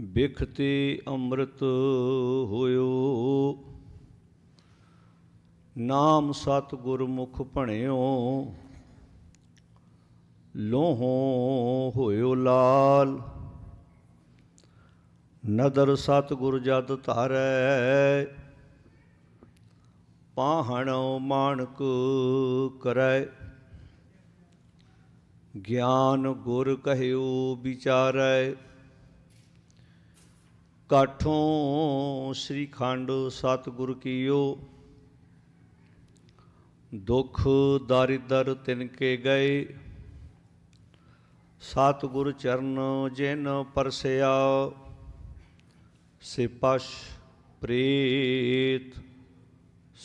ਬਿਖਤੇ ਅੰਮ੍ਰਿਤ ਹੋਇਓ ਨਾਮ ਸਤ ਗੁਰਮੁਖ ਭਣਿਓ ਲੋਹੋ ਹੋਇਓ ਲਾਲ ਨਦਰ ਸਤ ਗੁਰ ਜਦ ਧਾਰੈ ਪਾਹਣ ਮਾਨਕ ਕਰੈ ਗਿਆਨ ਗੁਰ ਕਹਿਓ ਵਿਚਾਰੈ ਕਾਠੋਂ ਸ੍ਰੀ ਖੰਡ ਸਤਿਗੁਰ ਕੀਓ ਦੁਖ ਦਰਿਦਰ ਤਿਨ ਕੇ ਗਏ ਸਤਿਗੁਰ ਚਰਨ ਜਿਨ ਪਰਸਿਆ ਸਿਪਸ਼ ਪ੍ਰੀਤ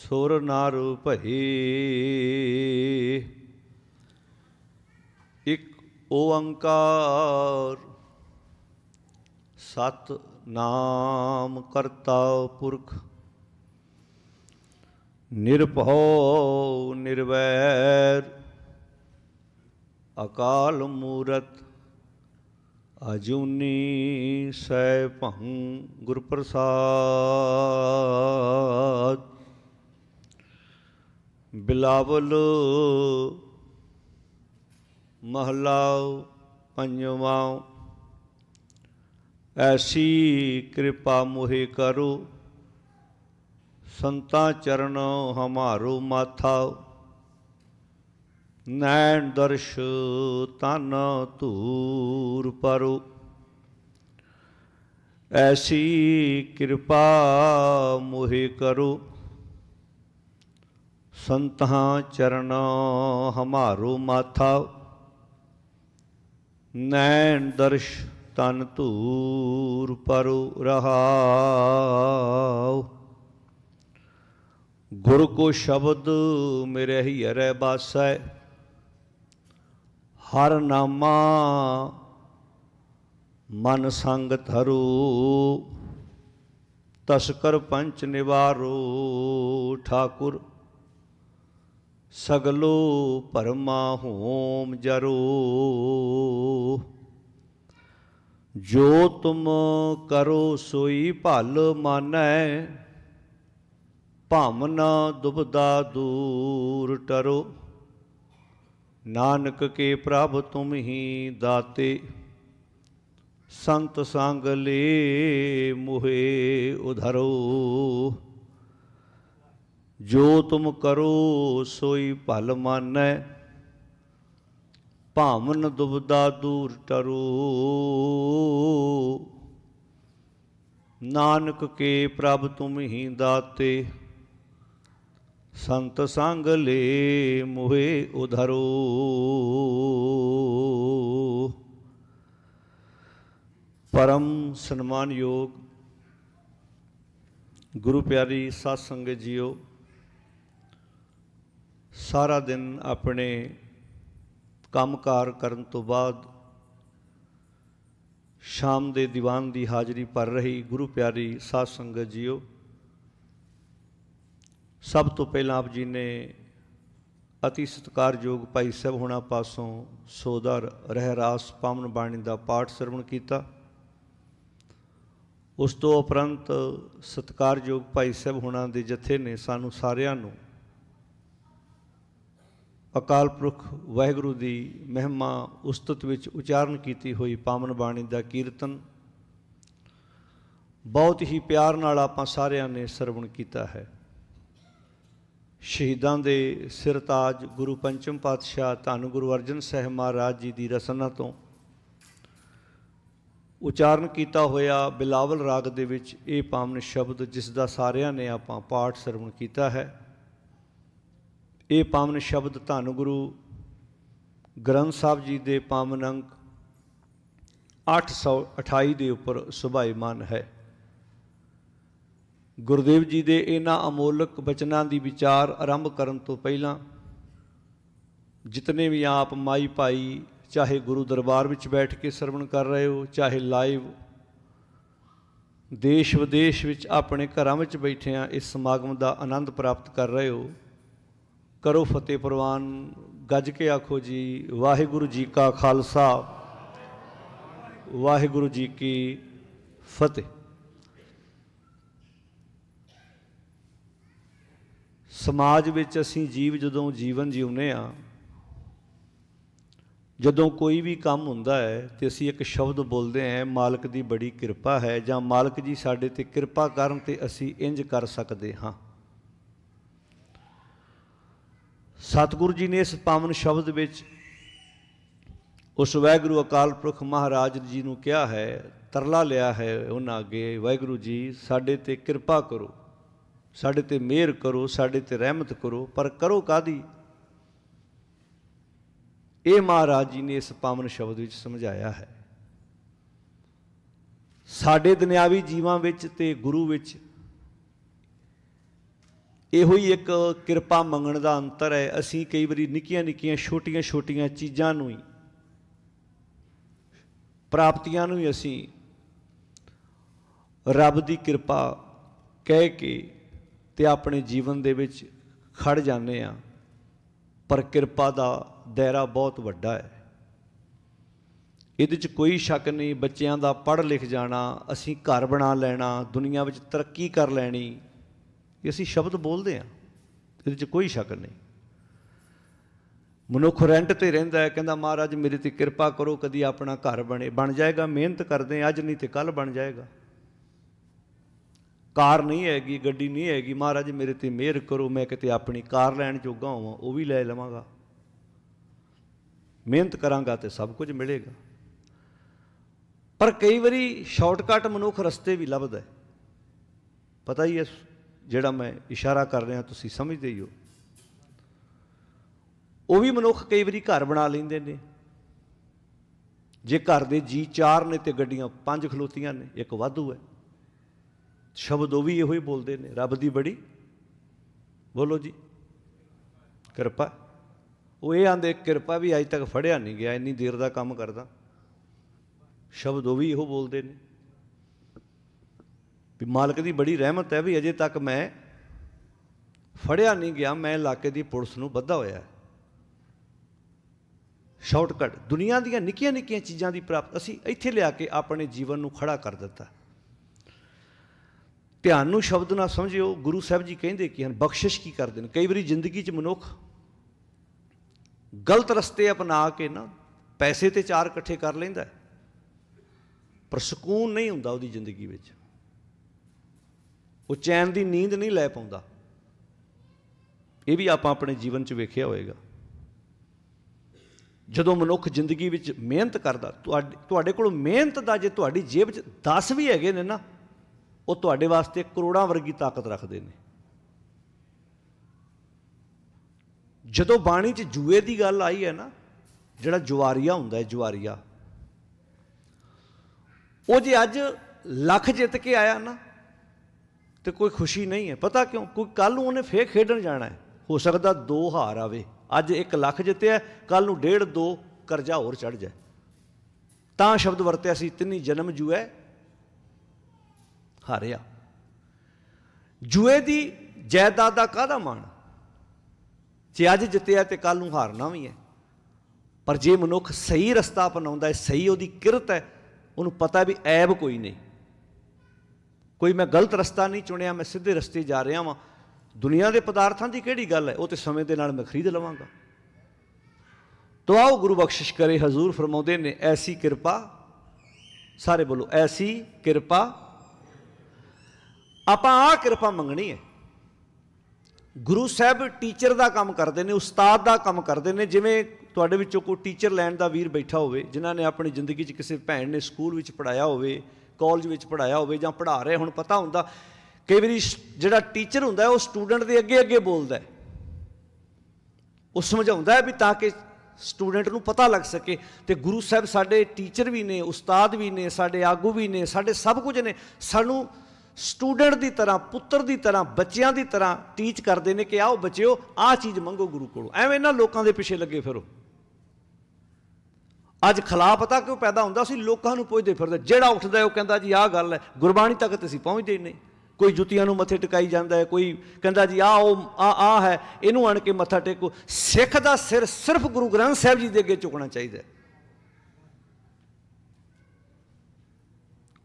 ਸੁਰ ਨਰ ਭਈ ਇਕ ਓੰਕਾਰ ਸਤ ਨਾਮ ਕਰਤਾ ਪੁਰਖ ਨਿਰਭਉ ਨਿਰਵੈਰ ਅਕਾਲ ਮੂਰਤ ਅਜੂਨੀ ਸੈ ਭੰ ਗੁਰ ਪ੍ਰਸਾਦ ਬਿਲਾਵਲ ਮਹਲਾ ਪੰਜਵਾਂ ਐਸੀ ਕਿਰਪਾ ਮੋਹਿ ਕਰੋ ਸੰਤਾਂ ਚਰਨ ਹਮਾਰੋ ਮਾਥਾ ਨੈਣ ਦਰਸ਼ ਤਨ ਧੂਰ ਪਰੋ ਐਸੀ ਕਿਰਪਾ ਮੋਹਿ ਕਰੋ ਸੰਤਾਂ ਚਰਨ ਹਮਾਰੋ ਮਾਥਾ ਨੈਣ ਦਰਸ਼ ਤਨ ਧੂਰ ਪਰੋ ਰਹਾਉ ਗੁਰ ਕੋ ਸ਼ਬਦ ਮੇਰੇ ਹੀ ਅਰੇ ਬਾਸੈ ਹਰ ਨਾਮਾ ਮਨ ਸੰਗ ਧਰੂ ਤਸਕਰ ਪੰਚ ਨਿਵਾਰੋ ਠਾਕੁਰ ਸਗਲੋ ਪਰਮਾ ਹੋਮ ਜਰੋ ਜੋ ਤੁਮ ਕਰੋ ਸੋਈ ਭਲ ਮਾਨੈ ਭਮਨ ਦੁਬਦਾ ਦੂਰ ਟਰੋ ਨਾਨਕ ਕੇ ਪ੍ਰਭ ਤੁਮ ਹੀ ਦਾਤੇ ਸੰਤ ਸੰਗ ਲੇ ਮੁਹੇ ਉਧਰੋ ਜੋ ਤੁਮ ਕਰੋ ਸੋਈ ਭਲ ਮਾਨੈ ਭਾਵਨ ਦੁਬਦਾ ਦੂਰ ਟਰੂ ਨਾਨਕ ਕੇ ਪ੍ਰਭ ਤੁਮ ਹੀ ਦਾਤੇ ਸੰਤ ਸੰਗ ਲੇ ਮੋਹਿ ਉਧਰੋ ਪਰਮ ਸਨਮਾਨਯੋਗ ਗੁਰੂ ਪਿਆਰੀ ਸਾਧ ਸੰਗਤ ਜੀਓ ਸਾਰਾ ਦਿਨ ਆਪਣੇ ਕੰਮਕਾਰ ਕਰਨ ਤੋਂ ਬਾਅਦ ਸ਼ਾਮ ਦੇ ਦੀਵਾਨ ਦੀ ਹਾਜ਼ਰੀ ਭਰ ਰਹੀ ਗੁਰੂ ਪਿਆਰੀ ਸਾਧ ਸੰਗਤ ਜੀਓ ਸਭ ਤੋਂ ਪਹਿਲਾਂ ਆਪ ਜੀ ਨੇ ਅਤੀ ਸਤਕਾਰਯੋਗ ਭਾਈ ਸਾਹਿਬ ਹੋਣਾ ਪਾਸੋਂ ਸੋਦਰ ਰਹਿਰਾਸ ਪਾਵਨ ਬਾਣੀ ਦਾ ਪਾਠ ਸਰਵਣ ਕੀਤਾ ਉਸ ਤੋਂ ਉਪਰੰਤ ਸਤਕਾਰਯੋਗ ਭਾਈ ਸਾਹਿਬ ਹੋਣਾ ਦੇ ਜਥੇ ਨੇ ਸਾਨੂੰ ਸਾਰਿਆਂ ਨੂੰ ਅਕਾਲ ਪੁਰਖ ਵਾਹਿਗੁਰੂ ਦੀ ਮਹਿਮਾ ਉਸਤਤ ਵਿੱਚ ਉਚਾਰਨ ਕੀਤੀ ਹੋਈ ਪਾਵਨ ਬਾਣੀ ਦਾ ਕੀਰਤਨ ਬਹੁਤ ਹੀ ਪਿਆਰ ਨਾਲ ਆਪਾਂ ਸਾਰਿਆਂ ਨੇ ਸਰਵਣ ਕੀਤਾ ਹੈ ਸ਼ਹੀਦਾਂ ਦੇ ਸਿਰਤਾਜ ਗੁਰੂ ਪੰਚਮ ਪਾਤਸ਼ਾਹ ਧੰਨ ਗੁਰੂ ਅਰਜਨ ਸਾਹਿਬ ਮਹਾਰਾਜ ਜੀ ਦੀ ਰਸਨਾ ਤੋਂ ਉਚਾਰਨ ਕੀਤਾ ਹੋਇਆ ਬਿਲਾਵਲ ਰਾਗ ਦੇ ਵਿੱਚ ਇਹ ਪਾਵਨ ਸ਼ਬਦ ਜਿਸ ਦਾ ਸਾਰਿਆਂ ਨੇ ਆਪਾਂ ਪਾਠ ਸਰਵਣ ਕੀਤਾ ਹੈ ਇਹ ਪਾਵਨ ਸ਼ਬਦ ਧੰਨ ਗੁਰੂ ਗ੍ਰੰਥ ਸਾਹਿਬ ਜੀ ਦੇ ਪਾਵਨ ਅੰਕ 828 ਦੇ ਉੱਪਰ ਸੁਭਾਈਮਾਨ ਹੈ ਗੁਰਦੇਵ ਜੀ ਦੇ ਇਹਨਾਂ ਅਮੋਲਕ ਬਚਨਾਂ ਦੀ ਵਿਚਾਰ ਆਰੰਭ ਕਰਨ ਤੋਂ ਪਹਿਲਾਂ ਜਿਤਨੇ ਵੀ ਆਪ ਮਾਈ ਭਾਈ ਚਾਹੇ ਗੁਰੂ ਦਰਬਾਰ ਵਿੱਚ ਬੈਠ ਕੇ ਸਰਵਣ ਕਰ ਰਹੇ ਹੋ ਚਾਹੇ ਲਾਈਵ ਦੇਸ਼ ਵਿਦੇਸ਼ ਵਿੱਚ ਆਪਣੇ ਘਰਾਂ ਵਿੱਚ ਬੈਠੇ ਆ ਇਸ ਸਮਾਗਮ ਦਾ ਆਨੰਦ ਪ੍ਰਾਪਤ ਕਰ ਰਹੇ ਹੋ ਕਰੋ ਫਤਿਹ ਪ੍ਰਵਾਨ ਗੱਜ ਕੇ ਆਖੋ ਜੀ ਵਾਹਿਗੁਰੂ ਜੀ ਕਾ ਖਾਲਸਾ ਵਾਹਿਗੁਰੂ ਜੀ ਕੀ ਫਤਿਹ ਸਮਾਜ ਵਿੱਚ ਅਸੀਂ ਜੀਵ ਜਦੋਂ ਜੀਵਨ ਜਿਉਂਦੇ ਆ ਜਦੋਂ ਕੋਈ ਵੀ ਕੰਮ ਹੁੰਦਾ ਹੈ ਤੇ ਅਸੀਂ ਇੱਕ ਸ਼ਬਦ ਬੋਲਦੇ ਹਾਂ ਮਾਲਕ ਦੀ ਬੜੀ ਕਿਰਪਾ ਹੈ ਜਾਂ ਮਾਲਕ ਜੀ ਸਾਡੇ ਤੇ ਕਿਰਪਾ ਕਰਨ ਤੇ ਅਸੀਂ ਇੰਜ ਕਰ ਸਕਦੇ ਹਾਂ ਸਤਿਗੁਰੂ ਜੀ ਨੇ ਇਸ ਪਾਵਨ ਸ਼ਬਦ ਵਿੱਚ ਉਸ ਵੈਗੁਰੂ ਅਕਾਲ ਪੁਰਖ ਮਹਾਰਾਜ ਜੀ ਨੂੰ ਕਿਹਾ ਹੈ ਤਰਲਾ ਲਿਆ ਹੈ ਉਹਨਾਂ ਅੱਗੇ ਵੈਗੁਰੂ ਜੀ ਸਾਡੇ ਤੇ ਕਿਰਪਾ ਕਰੋ ਸਾਡੇ ਤੇ ਮਿਹਰ ਕਰੋ ਸਾਡੇ ਤੇ ਰਹਿਮਤ ਕਰੋ ਪਰ ਕਰੋ ਕਾਦੀ ਇਹ ਮਹਾਰਾਜ ਜੀ ਨੇ ਇਸ ਪਾਵਨ ਸ਼ਬਦ ਵਿੱਚ ਸਮਝਾਇਆ ਹੈ ਸਾਡੇ ਦੁਨਿਆਵੀ ਜੀਵਾਂ ਵਿੱਚ ਤੇ ਗੁਰੂ ਵਿੱਚ ਇਹੋ ਹੀ ਇੱਕ ਕਿਰਪਾ ਮੰਗਣ ਦਾ ਅੰਤਰ ਹੈ ਅਸੀਂ ਕਈ ਵਾਰੀ ਨਿੱਕੀਆਂ ਨਿੱਕੀਆਂ ਛੋਟੀਆਂ ਛੋਟੀਆਂ ਚੀਜ਼ਾਂ ਨੂੰ ਹੀ ਪ੍ਰਾਪਤੀਆਂ ਨੂੰ ਹੀ ਅਸੀਂ ਰੱਬ ਦੀ ਕਿਰਪਾ ਕਹਿ ਕੇ ਤੇ ਆਪਣੇ ਜੀਵਨ ਦੇ ਵਿੱਚ ਖੜ ਜਾਂਦੇ ਆ ਪਰ ਕਿਰਪਾ ਦਾ ਦਾਇਰਾ ਬਹੁਤ ਵੱਡਾ ਹੈ ਇਹਦੇ 'ਚ ਕੋਈ ਸ਼ੱਕ ਨਹੀਂ ਬੱਚਿਆਂ ਦਾ ਪੜ੍ਹ ਲਿਖ ਜਾਣਾ ਅਸੀਂ ਘਰ ਬਣਾ ਲੈਣਾ ਦੁਨੀਆ ਵਿੱਚ ਤਰੱਕੀ ਕਰ ਲੈਣੀ ਇਹ ਅਸੀਂ ਸ਼ਬਦ ਬੋਲਦੇ ਆ ਇਹਦੇ 'ਚ ਕੋਈ ਸ਼ੱਕ ਨਹੀਂ ਮਨੁੱਖ ਰੈਂਟ ਤੇ ਰਹਿੰਦਾ ਹੈ ਕਹਿੰਦਾ ਮਹਾਰਾਜ ਮੇਰੇ ਤੇ ਕਿਰਪਾ ਕਰੋ ਕਦੀ ਆਪਣਾ ਘਰ ਬਣੇ ਬਣ ਜਾਏਗਾ ਮਿਹਨਤ ਕਰਦੇ ਅੱਜ ਨਹੀਂ ਤੇ ਕੱਲ ਬਣ ਜਾਏਗਾ ਕਾਰ ਨਹੀਂ ਹੈਗੀ ਗੱਡੀ ਨਹੀਂ ਹੈਗੀ ਮਹਾਰਾਜ ਮੇਰੇ ਤੇ ਮਿਹਰ ਕਰੋ ਮੈਂ ਕਿਤੇ ਆਪਣੀ ਕਾਰ ਲੈਣ ਜੋਗਾ ਹੋਵਾਂ ਉਹ ਵੀ ਲੈ ਲਵਾਂਗਾ ਮਿਹਨਤ ਕਰਾਂਗਾ ਤੇ ਸਭ ਕੁਝ ਮਿਲੇਗਾ ਪਰ ਕਈ ਵਾਰੀ ਸ਼ਾਰਟਕਟ ਮਨੁੱਖ ਰਸਤੇ ਵੀ ਲੱਭਦਾ ਪਤਾ ਹੀ ਹੈ ਜਿਹੜਾ ਮੈਂ ਇਸ਼ਾਰਾ ਕਰ ਰਿਹਾ ਤੁਸੀਂ ਸਮਝਦੇ ਹੀ ਹੋ ਉਹ ਵੀ ਮਨੁੱਖ ਕਈ ਵਾਰੀ ਘਰ ਬਣਾ ਲੈਂਦੇ ਨੇ ਜੇ ਘਰ ਦੇ ਜੀ 4 ਨੇ ਤੇ ਗੱਡੀਆਂ 5 ਖਲੋਤੀਆਂ ਨੇ ਇੱਕ ਵਾਧੂ ਹੈ ਸ਼ਬਦ ਉਹ ਵੀ ਇਹੋ ਹੀ ਬੋਲਦੇ ਨੇ ਰੱਬ ਦੀ ਬੜੀ ਬੋਲੋ ਜੀ ਕਿਰਪਾ ਉਹ ਇਹ ਆਂਦੇ ਕਿਰਪਾ ਵੀ ਅਜੇ ਤੱਕ ਫੜਿਆ ਨਹੀਂ ਗਿਆ ਇੰਨੀ ਦੇਰ ਦਾ ਕੰਮ ਕਰਦਾ ਸ਼ਬਦ ਉਹ ਵੀ ਇਹੋ ਬੋਲਦੇ ਨੇ ਵੀ ਮਾਲਕ ਦੀ ਬੜੀ ਰਹਿਮਤ ਹੈ ਵੀ ਅਜੇ ਤੱਕ ਮੈਂ ਫੜਿਆ ਨਹੀਂ ਗਿਆ ਮੈਂ ਇਲਾਕੇ ਦੀ ਪੁਲਿਸ ਨੂੰ ਬੱਧਾ ਹੋਇਆ ਸ਼ਾਰਟਕਟ ਦੁਨੀਆ ਦੀਆਂ ਨਿੱਕੀਆਂ ਨਿੱਕੀਆਂ ਚੀਜ਼ਾਂ ਦੀ ਪ੍ਰਾਪਤ ਅਸੀਂ ਇੱਥੇ ਲਿਆ ਕੇ ਆਪਣੇ ਜੀਵਨ ਨੂੰ ਖੜਾ ਕਰ ਦਿੱਤਾ ਧਿਆਨ ਨੂੰ ਸ਼ਬਦ ਨਾਲ ਸਮਝਿਓ ਗੁਰੂ ਸਾਹਿਬ ਜੀ ਕਹਿੰਦੇ ਕੀ ਹਨ ਬਖਸ਼ਿਸ਼ ਕੀ ਕਰਦੇ ਨੇ ਕਈ ਵਾਰੀ ਜ਼ਿੰਦਗੀ 'ਚ ਮਨੁੱਖ ਗਲਤ ਰਸਤੇ ਅਪਣਾ ਕੇ ਨਾ ਪੈਸੇ ਤੇ ਚਾਰ ਇਕੱਠੇ ਕਰ ਲੈਂਦਾ ਪਰ ਸਕੂਨ ਨਹੀਂ ਹੁੰਦਾ ਉਹਦੀ ਜ਼ਿੰਦਗੀ ਵਿੱਚ ਉਹ ਚੈਨ ਦੀ ਨੀਂਦ ਨਹੀਂ ਲੈ ਪਾਉਂਦਾ ਇਹ ਵੀ ਆਪਾਂ ਆਪਣੇ ਜੀਵਨ 'ਚ ਵੇਖਿਆ ਹੋਵੇਗਾ ਜਦੋਂ ਮਨੁੱਖ ਜ਼ਿੰਦਗੀ ਵਿੱਚ ਮਿਹਨਤ ਕਰਦਾ ਤੁਹਾਡੇ ਕੋਲ ਮਿਹਨਤ ਦਾ ਜੇ ਤੁਹਾਡੀ ਜੇਬ 'ਚ 10 ਵੀ ਹੈਗੇ ਨੇ ਨਾ ਉਹ ਤੁਹਾਡੇ ਵਾਸਤੇ ਕਰੋੜਾਂ ਵਰਗੀ ਤਾਕਤ ਰੱਖਦੇ ਨੇ ਜਦੋਂ ਬਾਣੀ 'ਚ ਜੂਏ ਦੀ ਗੱਲ ਆਈ ਹੈ ਨਾ ਜਿਹੜਾ ਜੁਵਾਰੀਆ ਹੁੰਦਾ ਹੈ ਜੁਵਾਰੀਆ ਉਹ ਜੇ ਅੱਜ ਲੱਖ ਜਿੱਤ ਕੇ ਆਇਆ ਨਾ ਤੇ ਕੋਈ ਖੁਸ਼ੀ ਨਹੀਂ ਹੈ ਪਤਾ ਕਿਉਂ ਕੋਈ ਕੱਲ ਨੂੰ ਉਹਨੇ ਫੇਰ ਖੇਡਣ ਜਾਣਾ ਹੈ ਹੋ ਸਕਦਾ ਦੋ ਹਾਰ ਆਵੇ ਅੱਜ 1 ਲੱਖ ਜਿੱਤਿਆ ਕੱਲ ਨੂੰ ਡੇਢ ਦੋ ਕਰਜ਼ਾ ਹੋਰ ਚੜ ਜਾਏ ਤਾਂ ਸ਼ਬਦ ਵਰਤਿਆ ਸੀ ਤਿੰਨੀ ਜਨਮ ਜੂਏ ਹਾਰਿਆ ਜੂਏ ਦੀ ਜਾਇਦਾਦ ਦਾ ਕਾਹਦਾ ਮਾਣ ਜੇ ਅੱਜ ਜਿੱਤਿਆ ਤੇ ਕੱਲ ਨੂੰ ਹਾਰਨਾ ਵੀ ਹੈ ਪਰ ਜੇ ਮਨੁੱਖ ਸਹੀ ਰਸਤਾ ਅਪਣਾਉਂਦਾ ਹੈ ਸਹੀ ਉਹਦੀ ਕਿਰਤ ਹੈ ਉਹਨੂੰ ਪਤਾ ਵੀ ਐਬ ਕੋਈ ਨਹੀਂ ਕੋਈ ਮੈਂ ਗਲਤ ਰਸਤਾ ਨਹੀਂ ਚੁਣਿਆ ਮੈਂ ਸਿੱਧੇ ਰਸਤੇ ਜਾ ਰਿਹਾ ਹਾਂ ਦੁਨੀਆ ਦੇ ਪਦਾਰਥਾਂ ਦੀ ਕਿਹੜੀ ਗੱਲ ਹੈ ਉਹ ਤੇ ਸਮੇਂ ਦੇ ਨਾਲ ਮੈਂ ਖਰੀਦ ਲਵਾਂਗਾ ਤੋ ਆਓ ਗੁਰੂ ਬਖਸ਼ਿਸ਼ ਕਰੇ ਹਜ਼ੂਰ ਫਰਮਾਉਂਦੇ ਨੇ ਐਸੀ ਕਿਰਪਾ ਸਾਰੇ ਬੋਲੋ ਐਸੀ ਕਿਰਪਾ ਆਪਾਂ ਆ ਕਿਰਪਾ ਮੰਗਣੀ ਹੈ ਗੁਰੂ ਸਾਹਿਬ ਟੀਚਰ ਦਾ ਕੰਮ ਕਰਦੇ ਨੇ ਉਸਤਾਦ ਦਾ ਕੰਮ ਕਰਦੇ ਨੇ ਜਿਵੇਂ ਤੁਹਾਡੇ ਵਿੱਚੋਂ ਕੋਈ ਟੀਚਰ ਲੈਣ ਦਾ ਵੀਰ ਬੈਠਾ ਹੋਵੇ ਜਿਨ੍ਹਾਂ ਨੇ ਆਪਣੀ ਜ਼ਿੰਦਗੀ 'ਚ ਕਿਸੇ ਭੈਣ ਨੇ ਸਕੂਲ ਵਿੱਚ ਪੜਾਇਆ ਹੋਵੇ ਕਾਲਜ ਵਿੱਚ ਪੜਾਇਆ ਹੋਵੇ ਜਾਂ ਪੜਾ ਰਹੇ ਹੁਣ ਪਤਾ ਹੁੰਦਾ ਕਈ ਵਾਰੀ ਜਿਹੜਾ ਟੀਚਰ ਹੁੰਦਾ ਉਹ ਸਟੂਡੈਂਟ ਦੇ ਅੱਗੇ ਅੱਗੇ ਬੋਲਦਾ ਹੈ ਉਹ ਸਮਝਾਉਂਦਾ ਹੈ ਵੀ ਤਾਂ ਕਿ ਸਟੂਡੈਂਟ ਨੂੰ ਪਤਾ ਲੱਗ ਸਕੇ ਤੇ ਗੁਰੂ ਸਾਹਿਬ ਸਾਡੇ ਟੀਚਰ ਵੀ ਨੇ ਉਸਤਾਦ ਵੀ ਨੇ ਸਾਡੇ ਆਗੂ ਵੀ ਨੇ ਸਾਡੇ ਸਭ ਕੁਝ ਨੇ ਸਾਨੂੰ ਸਟੂਡੈਂਟ ਦੀ ਤਰ੍ਹਾਂ ਪੁੱਤਰ ਦੀ ਤਰ੍ਹਾਂ ਬੱਚਿਆਂ ਦੀ ਤਰ੍ਹਾਂ ਟੀਚ ਕਰਦੇ ਨੇ ਕਿ ਆਓ ਬੱਚਿਓ ਆਹ ਚੀਜ਼ ਮੰਗੋ ਗੁਰੂ ਕੋਲੋਂ ਐਵੇਂ ਨਾ ਲੋਕਾਂ ਦੇ ਪਿੱਛੇ ਲੱਗੇ ਫਿਰੋ ਅੱਜ ਖਿਲਾਫ ਤਾਂ ਕਿਉਂ ਪੈਦਾ ਹੁੰਦਾ ਸੀ ਲੋਕਾਂ ਨੂੰ ਪੁੱਛਦੇ ਫਿਰਦੇ ਜਿਹੜਾ ਉੱਠਦਾ ਉਹ ਕਹਿੰਦਾ ਜੀ ਆਹ ਗੱਲ ਹੈ ਗੁਰਬਾਣੀ ਤੱਕ ਤੇ ਅਸੀਂ ਪਹੁੰਚਦੇ ਹੀ ਨਹੀਂ ਕੋਈ ਜੁੱਤੀਆਂ ਨੂੰ ਮੱਥੇ ਟਿਕਾਈ ਜਾਂਦਾ ਹੈ ਕੋਈ ਕਹਿੰਦਾ ਜੀ ਆ ਉਹ ਆ ਆ ਹੈ ਇਹਨੂੰ ਅਣ ਕੇ ਮੱਥਾ ਟੇਕੋ ਸਿੱਖ ਦਾ ਸਿਰ ਸਿਰਫ ਗੁਰੂ ਗ੍ਰੰਥ ਸਾਹਿਬ ਜੀ ਦੇ ਅੱਗੇ ਝੁਕਣਾ ਚਾਹੀਦਾ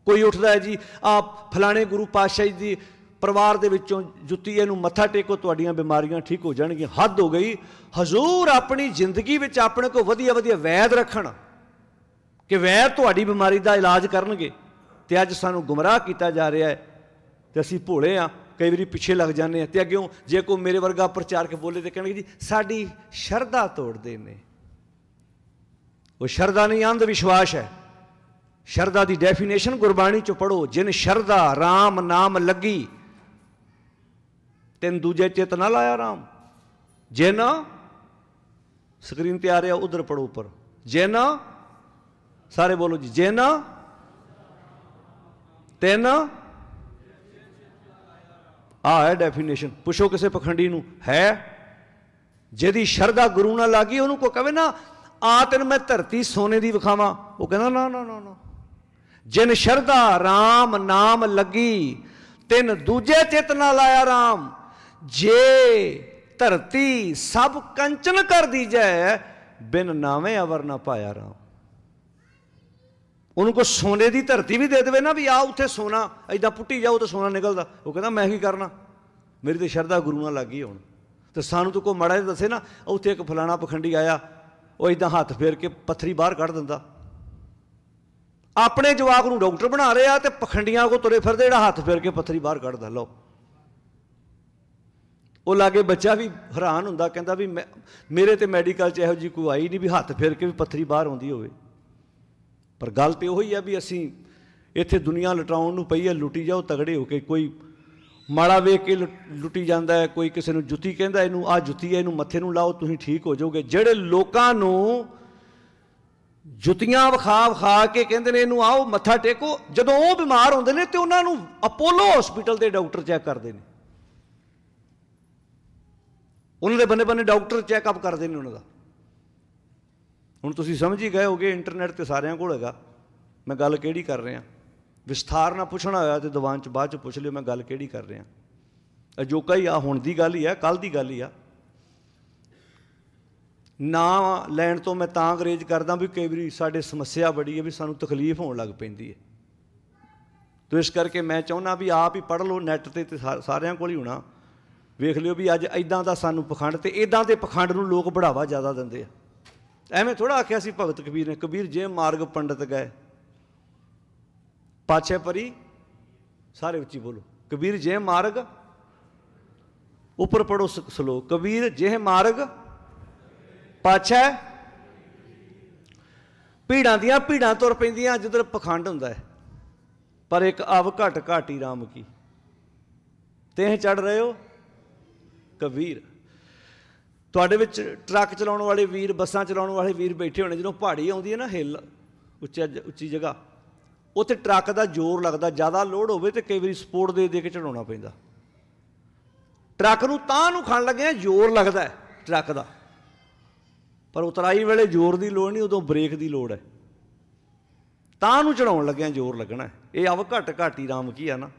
ਕੋਈ ਉੱਠਦਾ ਹੈ ਜੀ ਆ ਫਲਾਣੇ ਗੁਰੂ ਪਾਤਸ਼ਾਹ ਜੀ ਦੀ ਪਰਿਵਾਰ ਦੇ ਵਿੱਚੋਂ ਜੁੱਤੀਏ ਨੂੰ ਮੱਥਾ ਟੇਕੋ ਤੁਹਾਡੀਆਂ ਬਿਮਾਰੀਆਂ ਠੀਕ ਹੋ ਜਾਣਗੀਆਂ ਹੱਦ ਹੋ ਗਈ ਹਜ਼ੂਰ ਆਪਣੀ ਜ਼ਿੰਦਗੀ ਵਿੱਚ ਆਪਣੇ ਕੋ ਵਧੀਆ ਵਧੀਆ ਵੈਦ ਰੱਖਣ ਕਿ ਵੈਦ ਤੁਹਾਡੀ ਬਿਮਾਰੀ ਦਾ ਇਲਾਜ ਕਰਨਗੇ ਤੇ ਅੱਜ ਸਾਨੂੰ ਗੁੰਮਰਾਹ ਕੀਤਾ ਜਾ ਰਿਹਾ ਹੈ ਤੇ ਅਸੀਂ ਭੋਲੇ ਆ ਕਈ ਵਾਰੀ ਪਿੱਛੇ ਲੱਗ ਜਾਂਦੇ ਆ ਤੇ ਅੱਗਿਓਂ ਜੇ ਕੋਈ ਮੇਰੇ ਵਰਗਾ ਪ੍ਰਚਾਰਕ ਬੋਲੇ ਤੇ ਕਹਿਣਗੇ ਜੀ ਸਾਡੀ ਸ਼ਰਧਾ ਤੋੜਦੇ ਨੇ ਉਹ ਸ਼ਰਧਾ ਨਹੀਂ ਅੰਧ ਵਿਸ਼ਵਾਸ ਹੈ ਸ਼ਰਧਾ ਦੀ ਡੈਫੀਨੇਸ਼ਨ ਗੁਰਬਾਣੀ ਚ ਪੜੋ ਜਿਨ ਸ਼ਰਧਾ RAM ਨਾਮ ਲੱਗੀ ਤੈਨ ਦੂਜੇ ਚਿਤ ਨਾ ਲਾਇਆ ਰਾਮ ਜਿਨ ਸਕਰੀਨ ਤੇ ਆ ਰਿਹਾ ਉਧਰ ਪੜੋ ਉੱਪਰ ਜਿਨ ਸਾਰੇ ਬੋਲੋ ਜੀ ਜਿਨ ਤੈਨ ਆ ਹੈ ਡੈਫੀਨੇਸ਼ਨ ਪੁੱਛੋ ਕਿਸੇ ਪਖੰਡੀ ਨੂੰ ਹੈ ਜਿਹਦੀ ਸ਼ਰਧਾ ਗੁਰੂ ਨਾਲ ਲੱਗੀ ਉਹਨੂੰ ਕੋ ਕਵੇ ਨਾ ਆ ਤੈਨ ਮੈਂ ਧਰਤੀ ਸੋਨੇ ਦੀ ਵਿਖਾਵਾਂ ਉਹ ਕਹਿੰਦਾ ਨਾ ਨਾ ਨਾ ਨਾ ਜਿਨ ਸ਼ਰਧਾ RAM ਨਾਮ ਲੱਗੀ ਤਿੰਨ ਦੂਜੇ ਚਿਤ ਨਾਲ ਆਇਆ RAM ਜੇ ਧਰਤੀ ਸਭ ਕੰਚਨ ਕਰ ਦੀਜੈ ਬਿਨ ਨਾਵੇਂ ਅਵਰ ਨਾ ਪਾਇਆ ਰਾਮ ਉਹਨੂੰ ਕੋ ਸੋਨੇ ਦੀ ਧਰਤੀ ਵੀ ਦੇ ਦੇਵੇ ਨਾ ਵੀ ਆ ਉੱਥੇ ਸੋਨਾ ਐਦਾਂ ਪੁੱਟੀ ਜਾਓ ਤਾਂ ਸੋਨਾ ਨਿਕਲਦਾ ਉਹ ਕਹਿੰਦਾ ਮੈਂ ਕੀ ਕਰਨਾ ਮੇਰੀ ਤੇ ਸ਼ਰਧਾ ਗੁਰੂ ਨਾਲ ਲੱਗੀ ਹੁਣ ਤੇ ਸਾਨੂੰ ਤਾਂ ਕੋ ਮੜਾ ਜਿਹਾ ਦੱਸੇ ਨਾ ਉੱਥੇ ਇੱਕ ਫਲਾਣਾ ਪਖੰਡੀ ਆਇਆ ਉਹ ਇਦਾਂ ਹੱਥ ਫੇਰ ਕੇ ਪੱਥਰੀ ਬਾਹਰ ਕੱਢ ਦਿੰਦਾ ਆਪਣੇ ਜਵਾਕ ਨੂੰ ਡਾਕਟਰ ਬਣਾ ਰਿਹਾ ਤੇ ਪਖੰਡੀਆਂ ਕੋ ਤੁਰੇ ਫਿਰਦੇ ਜਿਹੜਾ ਹੱਥ ਫੇਰ ਕੇ ਪੱਥਰੀ ਬਾਹਰ ਕੱਢਦਾ ਲਓ ਉਹ ਲਾਗੇ ਬੱਚਾ ਵੀ ਹੈਰਾਨ ਹੁੰਦਾ ਕਹਿੰਦਾ ਵੀ ਮੇਰੇ ਤੇ ਮੈਡੀਕਲ ਚ ਇਹੋ ਜੀ ਕੋਈ ਆਈ ਨਹੀਂ ਵੀ ਹੱਥ ਫੇਰ ਕੇ ਵੀ ਪੱਥਰੀ ਬਾਹਰ ਆਉਂਦੀ ਹੋਵੇ ਪਰ ਗੱਲ ਤੇ ਉਹੀ ਆ ਵੀ ਅਸੀਂ ਇੱਥੇ ਦੁਨੀਆ ਲਟਾਉਣ ਨੂੰ ਪਈ ਹੈ ਲੁੱਟੀ ਜਾਓ ਤਗੜੇ ਹੋ ਕੇ ਕੋਈ ਮਾੜਾ ਵੇਖ ਕੇ ਲੁੱਟੀ ਜਾਂਦਾ ਹੈ ਕੋਈ ਕਿਸੇ ਨੂੰ ਜੁੱਤੀ ਕਹਿੰਦਾ ਇਹਨੂੰ ਆ ਜੁੱਤੀ ਹੈ ਇਹਨੂੰ ਮੱਥੇ ਨੂੰ ਲਾਓ ਤੁਸੀਂ ਠੀਕ ਹੋ ਜਾਓਗੇ ਜਿਹੜੇ ਲੋਕਾਂ ਨੂੰ ਜੁੱਤੀਆਂ ਵਿਖਾ ਵਿਖਾ ਕੇ ਕਹਿੰਦੇ ਨੇ ਇਹਨੂੰ ਆਓ ਮੱਥਾ ਟੇਕੋ ਜਦੋਂ ਉਹ ਬਿਮਾਰ ਹੁੰਦੇ ਨੇ ਤੇ ਉਹਨਾਂ ਨੂੰ ਅਪੋਲੋ ਹਸਪੀਟਲ ਦੇ ਡਾਕਟਰ ਚੈੱਕ ਕਰਦੇ ਨੇ ਉਹਨਾਂ ਦੇ ਬੰਨੇ-ਬੰਨੇ ਡਾਕਟਰ ਚੈੱਕਅਪ ਕਰਦੇ ਨੇ ਉਹਨਾਂ ਦਾ ਹੁਣ ਤੁਸੀਂ ਸਮਝ ਹੀ ਗਏ ਹੋਗੇ ਇੰਟਰਨੈਟ ਤੇ ਸਾਰਿਆਂ ਕੋਲ ਹੈਗਾ ਮੈਂ ਗੱਲ ਕਿਹੜੀ ਕਰ ਰਿਹਾ ਵਿਸਥਾਰ ਨਾਲ ਪੁੱਛਣਾ ਹੋਇਆ ਤੇ ਦੀਵਾਨ ਚ ਬਾਅਦ ਚ ਪੁੱਛ ਲਿਓ ਮੈਂ ਗੱਲ ਕਿਹੜੀ ਕਰ ਰਿਹਾ ਅਜੋਕਾ ਹੀ ਆ ਹੁਣ ਦੀ ਗੱਲ ਹੀ ਆ ਕੱਲ ਦੀ ਗੱਲ ਹੀ ਆ ਨਾ ਲੈਣ ਤੋਂ ਮੈਂ ਤਾਂ ਅੰਗਰੇਜ਼ ਕਰਦਾ ਵੀ ਕਈ ਵਾਰੀ ਸਾਡੇ ਸਮੱਸਿਆ ਬੜੀ ਹੈ ਵੀ ਸਾਨੂੰ ਤਕਲੀਫ ਹੋਣ ਲੱਗ ਪੈਂਦੀ ਹੈ ਤੋ ਇਸ ਕਰਕੇ ਮੈਂ ਚਾਹੁੰਦਾ ਵੀ ਆਪ ਹੀ ਪੜ ਲਓ ਤੇ ਤੇ ਸਾਰਿਆਂ ਕੋਲ ਹੀ ਹੋਣਾ ਵੇਖ ਲਿਓ ਵੀ ਅੱਜ ਐਦਾਂ ਦਾ ਸਾਨੂੰ ਪਖੰਡ ਤੇ ਐਦਾਂ ਦੇ ਪਖੰਡ ਨੂੰ ਲੋਕ ਬੜਾਵਾ ਜ਼ਿਆਦਾ ਦਿੰਦੇ ਆ ਐਵੇਂ ਥੋੜਾ ਆਖਿਆ ਸੀ ਭਗਤ ਕਬੀਰ ਨੇ ਕਬੀਰ ਜੇ ਮਾਰਗ ਪੰਡਤ ਗਏ ਪਾਛੇ ਪਰੀ ਸਾਰੇ ਉੱਚੀ ਬੋਲੋ ਕਬੀਰ ਜੇ ਮਾਰਗ ਉੱਪਰ ਪੜੋ ਸ਼ਲੋਕ ਕਬੀਰ ਜੇ ਮਾਰਗ ਪਾਛੇ ਪੀੜਾਂ ਦੀਆਂ ਪੀੜਾਂ ਤੁਰ ਪੈਂਦੀਆਂ ਜਿੱਧਰ ਪਖੰਡ ਹੁੰਦਾ ਹੈ ਪਰ ਇੱਕ ਅਵ ਘਟ ਘਾਟੀ RAM ਕੀ ਤੇਹ ਚੜ ਰਹੇ ਹੋ ਕਬੀਰ ਤੁਹਾਡੇ ਵਿੱਚ ਟਰੱਕ ਚਲਾਉਣ ਵਾਲੇ ਵੀਰ ਬੱਸਾਂ ਚਲਾਉਣ ਵਾਲੇ ਵੀਰ ਬੈਠੇ ਹੋਣੇ ਜਦੋਂ ਪਹਾੜੀ ਆਉਂਦੀ ਹੈ ਨਾ ਹਿੱਲ ਉੱਚਾ ਉੱਚੀ ਜਗ੍ਹਾ ਉੱਥੇ ਟਰੱਕ ਦਾ ਜ਼ੋਰ ਲੱਗਦਾ ਜ਼ਿਆਦਾ ਲੋਡ ਹੋਵੇ ਤੇ ਕਈ ਵਾਰੀ ਸਪੋਰਟ ਦੇ ਦੇ ਕੇ ਚੜਾਉਣਾ ਪੈਂਦਾ ਟਰੱਕ ਨੂੰ ਤਾਂ ਨੂੰ ਖਣ ਲੱਗਿਆ ਜ਼ੋਰ ਲੱਗਦਾ ਟਰੱਕ ਦਾ ਪਰ ਉਤਰਾਈ ਵੇਲੇ ਜ਼ੋਰ ਦੀ ਲੋੜ ਨਹੀਂ ਉਦੋਂ ਬ੍ਰੇਕ ਦੀ ਲੋੜ ਹੈ ਤਾਂ ਨੂੰ ਚੜਾਉਣ ਲੱਗਿਆ ਜ਼ੋਰ ਲੱਗਣਾ ਇਹ ਅਵ ਘਟ ਘਾਟੀ ਰਾਮ ਕੀ ਆ ਨਾ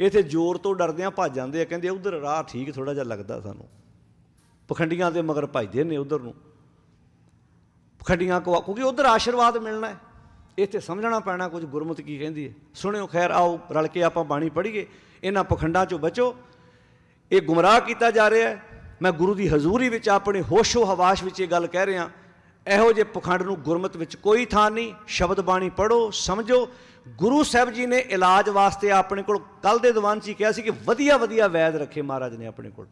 ਇਥੇ ਜ਼ੋਰ ਤੋਂ ਡਰਦੇ ਆ ਭੱਜ ਜਾਂਦੇ ਆ ਕਹਿੰਦੇ ਉਧਰ ਰਾਹ ਠੀਕ ਥੋੜਾ ਜਿਹਾ ਲੱਗਦਾ ਸਾਨੂੰ ਪਖੰਡੀਆਂ ਦੇ ਮਗਰ ਭੱਜਦੇ ਨੇ ਉਧਰ ਨੂੰ ਪਖੰਡੀਆਂ ਕੋ ਕਿਉਂਕਿ ਉਧਰ ਆਸ਼ੀਰਵਾਦ ਮਿਲਣਾ ਹੈ ਇੱਥੇ ਸਮਝਣਾ ਪੈਣਾ ਕੁਝ ਗੁਰਮਤਿ ਕੀ ਕਹਿੰਦੀ ਹੈ ਸੁਣਿਓ ਖੈਰ ਆਓ ਰਲ ਕੇ ਆਪਾਂ ਬਾਣੀ ਪੜ੍ਹੀਏ ਇਹਨਾਂ ਪਖੰਡਾਂ ਚੋਂ ਬਚੋ ਇਹ ਗੁੰਮਰਾਹ ਕੀਤਾ ਜਾ ਰਿਹਾ ਹੈ ਮੈਂ ਗੁਰੂ ਦੀ ਹਜ਼ੂਰੀ ਵਿੱਚ ਆਪਣੇ ਹੋਸ਼ੋ ਹਵਾਸ਼ ਵਿੱਚ ਇਹ ਗੱਲ ਕਹਿ ਰਿਹਾ ਇਹੋ ਜੇ ਪਖੰਡ ਨੂੰ ਗੁਰਮਤ ਵਿੱਚ ਕੋਈ ਥਾਂ ਨਹੀਂ ਸ਼ਬਦ ਬਾਣੀ ਪੜੋ ਸਮਝੋ ਗੁਰੂ ਸਾਹਿਬ ਜੀ ਨੇ ਇਲਾਜ ਵਾਸਤੇ ਆਪਣੇ ਕੋਲ ਕੱਲ ਦੇ ਦੀਵਾਨ 'ਚ ਕਿਹਾ ਸੀ ਕਿ ਵਧੀਆ ਵਧੀਆ ਵੈਦ ਰੱਖੇ ਮਹਾਰਾਜ ਨੇ ਆਪਣੇ ਕੋਲ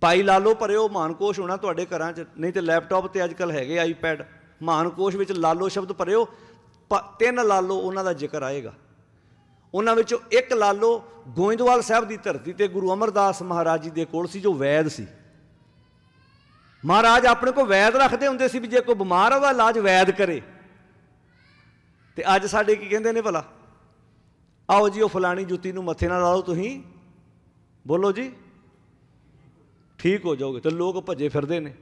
ਪਾਈ ਲਾਲੋ ਭਰਿਓ ਮਾਨਕੋਸ਼ ਹੋਣਾ ਤੁਹਾਡੇ ਘਰਾਂ 'ਚ ਨਹੀਂ ਤੇ ਲੈਪਟਾਪ ਤੇ ਅੱਜਕੱਲ ਹੈਗੇ ਆਈਪੈਡ ਮਾਨਕੋਸ਼ ਵਿੱਚ ਲਾਲੋ ਸ਼ਬਦ ਭਰਿਓ ਤਿੰਨ ਲਾਲੋ ਉਹਨਾਂ ਦਾ ਜ਼ਿਕਰ ਆਏਗਾ ਉਹਨਾਂ ਵਿੱਚੋਂ ਇੱਕ ਲਾਲੋ ਗੋਇੰਦਵਾਲ ਸਾਹਿਬ ਦੀ ਧਰਤੀ ਤੇ ਗੁਰੂ ਅਮਰਦਾਸ ਮਹਾਰਾਜ ਜੀ ਦੇ ਕੋਲ ਸੀ ਜੋ ਵੈਦ ਸੀ ਮਹਾਰਾਜ ਆਪਣੇ ਕੋ ਵੈਦ ਰੱਖਦੇ ਹੁੰਦੇ ਸੀ ਵੀ ਜੇ ਕੋਈ ਬਿਮਾਰ ਹੋਵੇ ਇਲਾਜ ਵੈਦ ਕਰੇ ਤੇ ਅੱਜ ਸਾਡੇ ਕੀ ਕਹਿੰਦੇ ਨੇ ਭਲਾ ਆਓ ਜੀ ਉਹ ਫਲਾਣੀ ਜੁੱਤੀ ਨੂੰ ਮੱਥੇ ਨਾਲ ਲਾ ਲਓ ਤੁਸੀਂ ਬੋਲੋ ਜੀ ਠੀਕ ਹੋ ਜਾਓਗੇ ਤੇ ਲੋਕ ਭੱਜੇ ਫਿਰਦੇ ਨੇ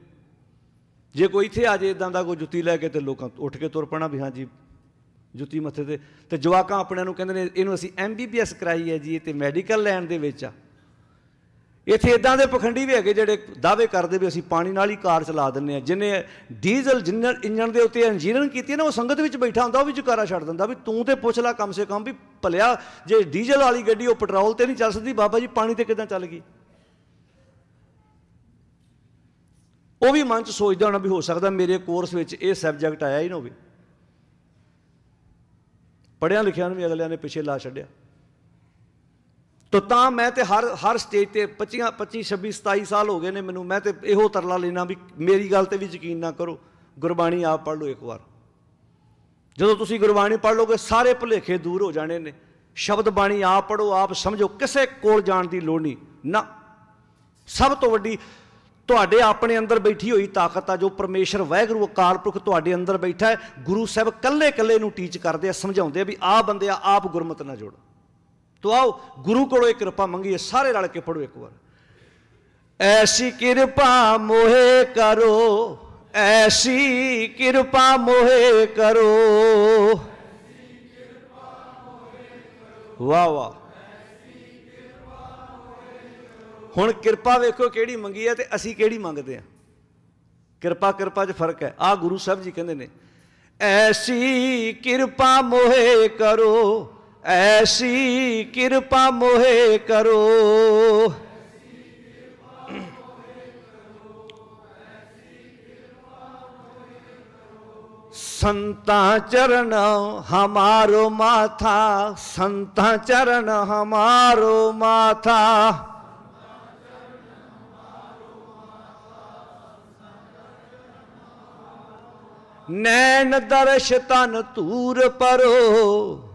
ਜੇ ਕੋਈ ਇੱਥੇ ਆ ਜੇ ਇਦਾਂ ਦਾ ਕੋਈ ਜੁੱਤੀ ਲੈ ਕੇ ਤੇ ਲੋਕਾਂ ਉੱਠ ਕੇ ਤੁਰ ਪਣਾ ਵੀ ਹਾਂ ਜੀ ਜੁੱਤੀ ਮੱਥੇ ਤੇ ਤੇ ਜਵਾਕਾਂ ਆਪਣਿਆਂ ਨੂੰ ਕਹਿੰਦੇ ਨੇ ਇਹਨੂੰ ਅਸੀਂ ਐਮਬੀਬੀਐਸ ਕਰਾਈ ਹੈ ਜੀ ਤੇ ਮੈਡੀਕਲ ਲੈਣ ਦੇ ਵਿੱਚ ਆ ਇੱਥੇ ਇਦਾਂ ਦੇ ਪਖੰਡੀ ਵੀ ਹੈਗੇ ਜਿਹੜੇ ਦਾਅਵੇ ਕਰਦੇ ਵੀ ਅਸੀਂ ਪਾਣੀ ਨਾਲ ਹੀ ਕਾਰ ਚਲਾ ਦਿੰਨੇ ਆ ਜਿਨੇ ਡੀਜ਼ਲ ਇੰਜਨ ਦੇ ਉੱਤੇ ਇੰਜੀਨੀਅਰਿੰਗ ਕੀਤੀ ਨਾ ਉਹ ਸੰਗਤ ਵਿੱਚ ਬੈਠਾ ਹੁੰਦਾ ਉਹ ਵੀ ਜੁਕਾਰਾ ਛੱਡ ਦਿੰਦਾ ਵੀ ਤੂੰ ਤੇ ਪੁੱਛ ਲੈ ਕਮ ਸੇ ਕਮ ਵੀ ਭਲਿਆ ਜੇ ਡੀਜ਼ਲ ਵਾਲੀ ਗੱਡੀ ਉਹ ਪੈਟਰੋਲ ਤੇ ਨਹੀਂ ਚੱਲ ਸਕਦੀ ਬਾਬਾ ਜੀ ਪਾਣੀ ਤੇ ਕਿਦਾਂ ਚੱਲ ਗਈ ਉਹ ਵੀ ਮਨ ਚ ਸੋਚਦਾ ਹੋਣਾ ਵੀ ਹੋ ਸਕਦਾ ਮੇਰੇ ਕੋਰਸ ਵਿੱਚ ਇਹ ਸਬਜੈਕਟ ਆਇਆ ਹੀ ਨਾ ਹੋਵੇ ਪੜਿਆ ਲਿਖਿਆ ਨੂੰ ਵੀ ਅਗਲਿਆਂ ਨੇ ਪਿੱਛੇ ਲਾ ਛੱਡਿਆ ਤੋ ਤਾਂ ਮੈਂ ਤੇ ਹਰ ਹਰ ਸਟੇਜ ਤੇ 25 25 26 27 ਸਾਲ ਹੋ ਗਏ ਨੇ ਮੈਨੂੰ ਮੈਂ ਤੇ ਇਹੋ ਤਰਲਾ ਲੈਣਾ ਵੀ ਮੇਰੀ ਗੱਲ ਤੇ ਵੀ ਯਕੀਨ ਨਾ ਕਰੋ ਗੁਰਬਾਣੀ ਆਪ ਪੜ੍ਹ ਲਓ ਇੱਕ ਵਾਰ ਜਦੋਂ ਤੁਸੀਂ ਗੁਰਬਾਣੀ ਪੜ੍ਹ ਲੋਗੇ ਸਾਰੇ ਭੁਲੇਖੇ ਦੂਰ ਹੋ ਜਾਣੇ ਨੇ ਸ਼ਬਦ ਬਾਣੀ ਆਪ ਪੜੋ ਆਪ ਸਮਝੋ ਕਿਸੇ ਕੋਲ ਜਾਣ ਦੀ ਲੋੜ ਨਹੀਂ ਨਾ ਸਭ ਤੋਂ ਵੱਡੀ ਤੁਹਾਡੇ ਆਪਣੇ ਅੰਦਰ ਬੈਠੀ ਹੋਈ ਤਾਕਤ ਆ ਜੋ ਪਰਮੇਸ਼ਰ ਵਾਹਿਗੁਰੂ ਅਕਾਲ ਪੁਰਖ ਤੁਹਾਡੇ ਅੰਦਰ ਬੈਠਾ ਹੈ ਗੁਰੂ ਸਾਹਿਬ ਕੱਲੇ ਕੱਲੇ ਨੂੰ ਟੀਚ ਕਰਦੇ ਆ ਸਮਝਾਉਂਦੇ ਆ ਵੀ ਆਹ ਬੰਦਿਆ ਆਪ ਗੁਰਮਤ ਨਾਲ ਜੋੜੋ ਤੋ ਆਓ ਗੁਰੂ ਕੋਲੋਂ ਇਹ ਕਿਰਪਾ ਮੰਗੀਏ ਸਾਰੇ ਰਲ ਕੇ ਪੜੋ ਇੱਕ ਵਾਰ ਐਸੀ ਕਿਰਪਾ ਮੋਹੇ ਕਰੋ ਐਸੀ ਕਿਰਪਾ ਮੋਹੇ ਕਰੋ ਵਾਹ ਵਾਹ ਹੁਣ ਕਿਰਪਾ ਵੇਖੋ ਕਿਹੜੀ ਮੰਗੀ ਹੈ ਤੇ ਅਸੀਂ ਕਿਹੜੀ ਮੰਗਦੇ ਆ ਕਿਰਪਾ ਕਿਰਪਾ 'ਚ ਫਰਕ ਹੈ ਆ ਗੁਰੂ ਸਾਹਿਬ ਜੀ ਕਹਿੰਦੇ ਨੇ ਐਸੀ ਕਿਰਪਾ ਮੋਹੇ ਕਰੋ ऐसी कृपा मोहे करो संता चरण हमारो माथा संता चरण हमारो माथा नैन दर्श तन तूर परो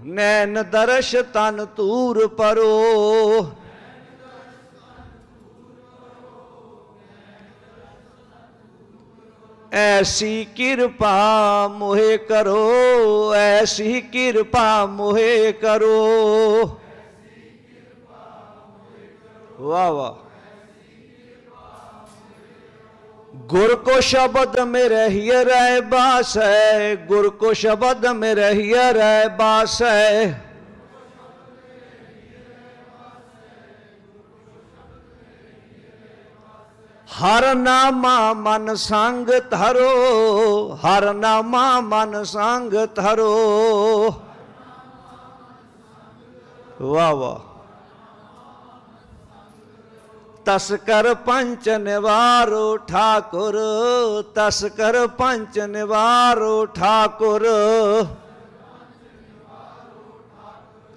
नैन दर्श तन तूर परो ऐसी कृपा मुहे करो ऐसी कृपा मुहे करो वाह वाह ਗੁਰ ਕੋ ਸ਼ਬਦ ਮੇਰੇ ਹੀ ਰਹਿ ਬਾਸੈ ਗੁਰ ਕੋ ਸ਼ਬਦ ਮੇਰੇ ਹੀ ਰਹਿ ਬਾਸੈ ਹਰ ਨਾਮਾ ਮਨ ਸੰਗ ਧਰੋ ਹਰ ਨਾਮਾ ਮਨ ਸੰਗ ਧਰੋ ਵਾ ਵਾ ਤਸਕਰ ਪੰਚ ਨਿਵਾਰੋ ਠਾਕੁਰ ਤਸਕਰ ਪੰਚ ਨਿਵਾਰੋ ਠਾਕੁਰ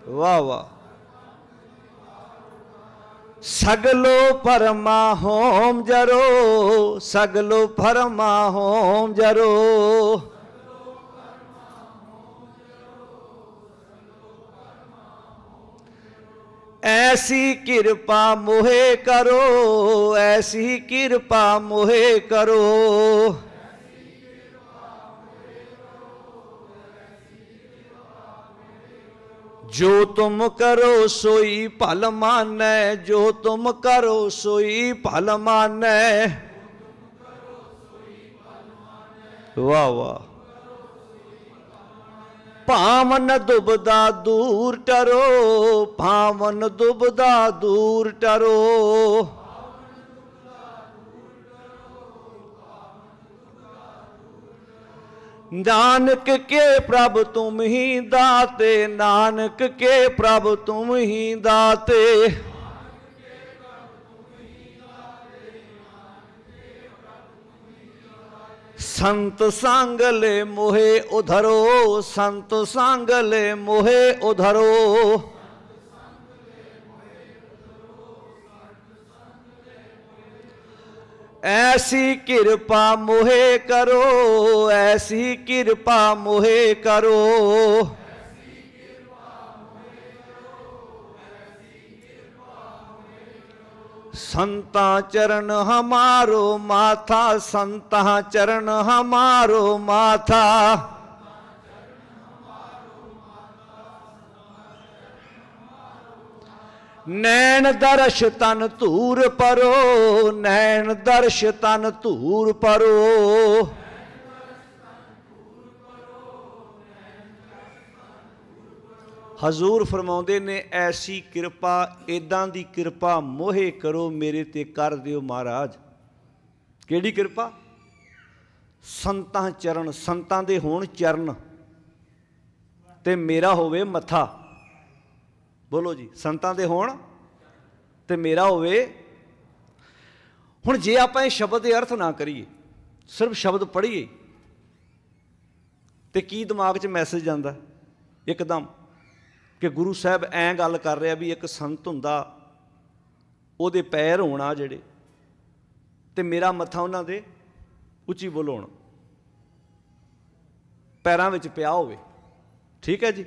ਵਾ ਵਾ ਸਗਲੋ ਪਰਮਾ ਹੋਮ ਜਰੋ ਸਗਲੋ ਪਰਮਾ ਹੋਮ ਜਰੋ ऐसी कृपा मोहे करो ऐसी कृपा मोहे करो जो तुम करो सोई पल मान जो तुम करो सोई पल मान वाह वाह ਭਾਵਨ ਦੁਬਦਾ ਦੂਰ ਟਰੋ ਭਾਵਨ ਦੁਬਦਾ ਦੂਰ ਟਰੋ ਨਾਨਕ ਕੇ ਪ੍ਰਭ ਤੁਮ ਹੀ ਦਾਤੇ ਨਾਨਕ ਕੇ ਪ੍ਰਭ ਤੁਮ ਹੀ ਦਾਤੇ ਸੰਤ ਸੰਗ ਲੈ ਮੋਹੇ ਉਧਰੋ ਸੰਤ ਸੰਗ ਲੈ ਮੋਹੇ ਉਧਰੋ ਐਸੀ ਕਿਰਪਾ ਮੋਹੇ ਕਰੋ ਐਸੀ ਕਿਰਪਾ ਮੋਹੇ ਕਰੋ ਸੰਤਾ ਚਰਨ ਹਮਾਰੋ ਮਾਥਾ ਸੰਤਾ ਚਰਨ ਹਮਾਰੋ ਮਾਥਾ ਨੈਣ ਦਰਸ਼ ਤਨ ਧੂਰ ਪਰੋ ਨੈਣ ਦਰਸ਼ ਤਨ ਧੂਰ ਪਰੋ ਹਜ਼ੂਰ ਫਰਮਾਉਂਦੇ ਨੇ ਐਸੀ ਕਿਰਪਾ ਇਦਾਂ ਦੀ ਕਿਰਪਾ ਮੋਹੇ ਕਰੋ ਮੇਰੇ ਤੇ ਕਰ ਦਿਓ ਮਹਾਰਾਜ ਕਿਹੜੀ ਕਿਰਪਾ ਸੰਤਾਂ ਚਰਨ ਸੰਤਾਂ ਦੇ ਹੋਣ ਚਰਨ ਤੇ ਮੇਰਾ ਹੋਵੇ ਮੱਥਾ ਬੋਲੋ ਜੀ ਸੰਤਾਂ ਦੇ ਹੋਣ ਤੇ ਮੇਰਾ ਹੋਵੇ ਹੁਣ ਜੇ ਆਪਾਂ ਇਹ ਸ਼ਬਦ ਦੇ ਅਰਥ ਨਾ ਕਰੀਏ ਸਿਰਫ ਸ਼ਬਦ ਪੜ੍ਹੀਏ ਤੇ ਕੀ ਦਿਮਾਗ 'ਚ ਮੈਸੇਜ ਜਾਂਦਾ ਇੱਕਦਮ ਕਿ ਗੁਰੂ ਸਾਹਿਬ ਐਂ ਗੱਲ ਕਰ ਰਿਹਾ ਵੀ ਇੱਕ ਸੰਤ ਹੁੰਦਾ ਉਹਦੇ ਪੈਰ ਹੋਣਾ ਜਿਹੜੇ ਤੇ ਮੇਰਾ ਮੱਥਾ ਉਹਨਾਂ ਦੇ ਉੱਚੀ ਬੋਲੋਣ ਪੈਰਾਂ ਵਿੱਚ ਪਿਆ ਹੋਵੇ ਠੀਕ ਹੈ ਜੀ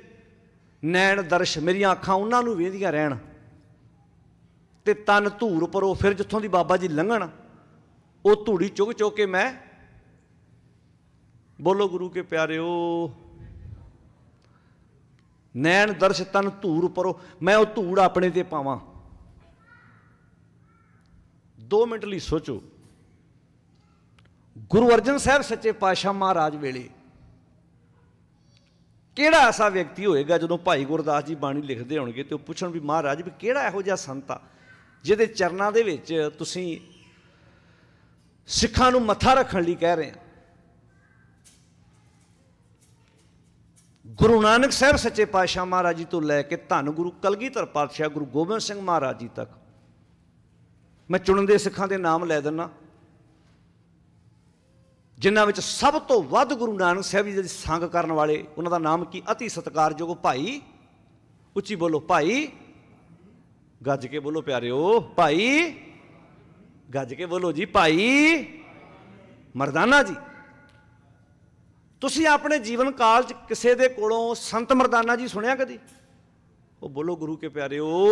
ਨੈਣ ਦਰਸ਼ ਮੇਰੀਆਂ ਅੱਖਾਂ ਉਹਨਾਂ ਨੂੰ ਵੇਂਦੀਆਂ ਰਹਿਣ ਤੇ ਤਨ ਧੂਰ ਪਰੋ ਫਿਰ ਜਿੱਥੋਂ ਦੀ ਬਾਬਾ ਜੀ ਲੰਘਣ ਉਹ ਧੂੜੀ ਚੁਗ ਚੋ ਕੇ ਮੈਂ ਬੋਲੋ ਗੁਰੂ ਕੇ ਪਿਆਰਿਓ ਨੈਣ ਦਰਸ਼ ਤਨ ਧੂੜ ਪਰੋ ਮੈਂ ਉਹ ਧੂੜ ਆਪਣੇ ਤੇ ਪਾਵਾਂ 2 ਮਿੰਟ ਲਈ ਸੋਚੋ ਗੁਰੂ ਅਰਜਨ ਸਾਹਿਬ ਸੱਚੇ ਪਾਤਸ਼ਾਹ ਮਹਾਰਾਜ ਵੇਲੇ ਕਿਹੜਾ ਐਸਾ ਵਿਅਕਤੀ ਹੋਏਗਾ ਜਦੋਂ ਭਾਈ ਗੁਰਦਾਸ ਜੀ ਬਾਣੀ ਲਿਖਦੇ ਹੋਣਗੇ ਤੇ ਉਹ ਪੁੱਛਣ ਵੀ ਮਹਾਰਾਜ ਵੀ ਕਿਹੜਾ ਇਹੋ ਜਿਹਾ ਸੰਤ ਆ ਜਿਹਦੇ ਚਰਨਾਂ ਦੇ ਵਿੱਚ ਤੁਸੀਂ ਸਿੱਖਾਂ ਨੂੰ ਮੱਥਾ ਰੱਖਣ ਲਈ ਕਹਿ ਰਹੇ ਆ ਗੁਰੂ ਨਾਨਕ ਸਾਹਿਬ ਸੱਚੇ ਪਾਤਸ਼ਾਹ ਮਹਾਰਾਜ ਜੀ ਤੋਂ ਲੈ ਕੇ ਧੰਨ ਗੁਰੂ ਕਲਗੀਧਰ ਪਾਤਸ਼ਾਹ ਗੁਰੂ ਗੋਬਿੰਦ ਸਿੰਘ ਮਹਾਰਾਜ ਜੀ ਤੱਕ ਮੈਂ ਚੁਣਦੇ ਸਿੱਖਾਂ ਦੇ ਨਾਮ ਲੈ ਦਿੰਨਾ ਜਿਨ੍ਹਾਂ ਵਿੱਚ ਸਭ ਤੋਂ ਵੱਧ ਗੁਰੂ ਨਾਨਕ ਸਾਹਿਬ ਜੀ ਦੇ ਸੰਗ ਕਰਨ ਵਾਲੇ ਉਹਨਾਂ ਦਾ ਨਾਮ ਕੀ ਅਤੀ ਸਤਿਕਾਰਯੋਗ ਭਾਈ ਉੱਚੀ ਬੋਲੋ ਭਾਈ ਗੱਜ ਕੇ ਬੋਲੋ ਪਿਆਰਿਓ ਭਾਈ ਗੱਜ ਕੇ ਬੋਲੋ ਜੀ ਭਾਈ ਮਰਦਾਨਾ ਜੀ ਤੁਸੀਂ ਆਪਣੇ ਜੀਵਨ ਕਾਲ 'ਚ ਕਿਸੇ ਦੇ ਕੋਲੋਂ ਸੰਤ ਮਰਦਾਨਾ ਜੀ ਸੁਣਿਆ ਕਦੀ ਉਹ ਬੋਲੋ ਗੁਰੂ ਕੇ ਪਿਆਰਿਓ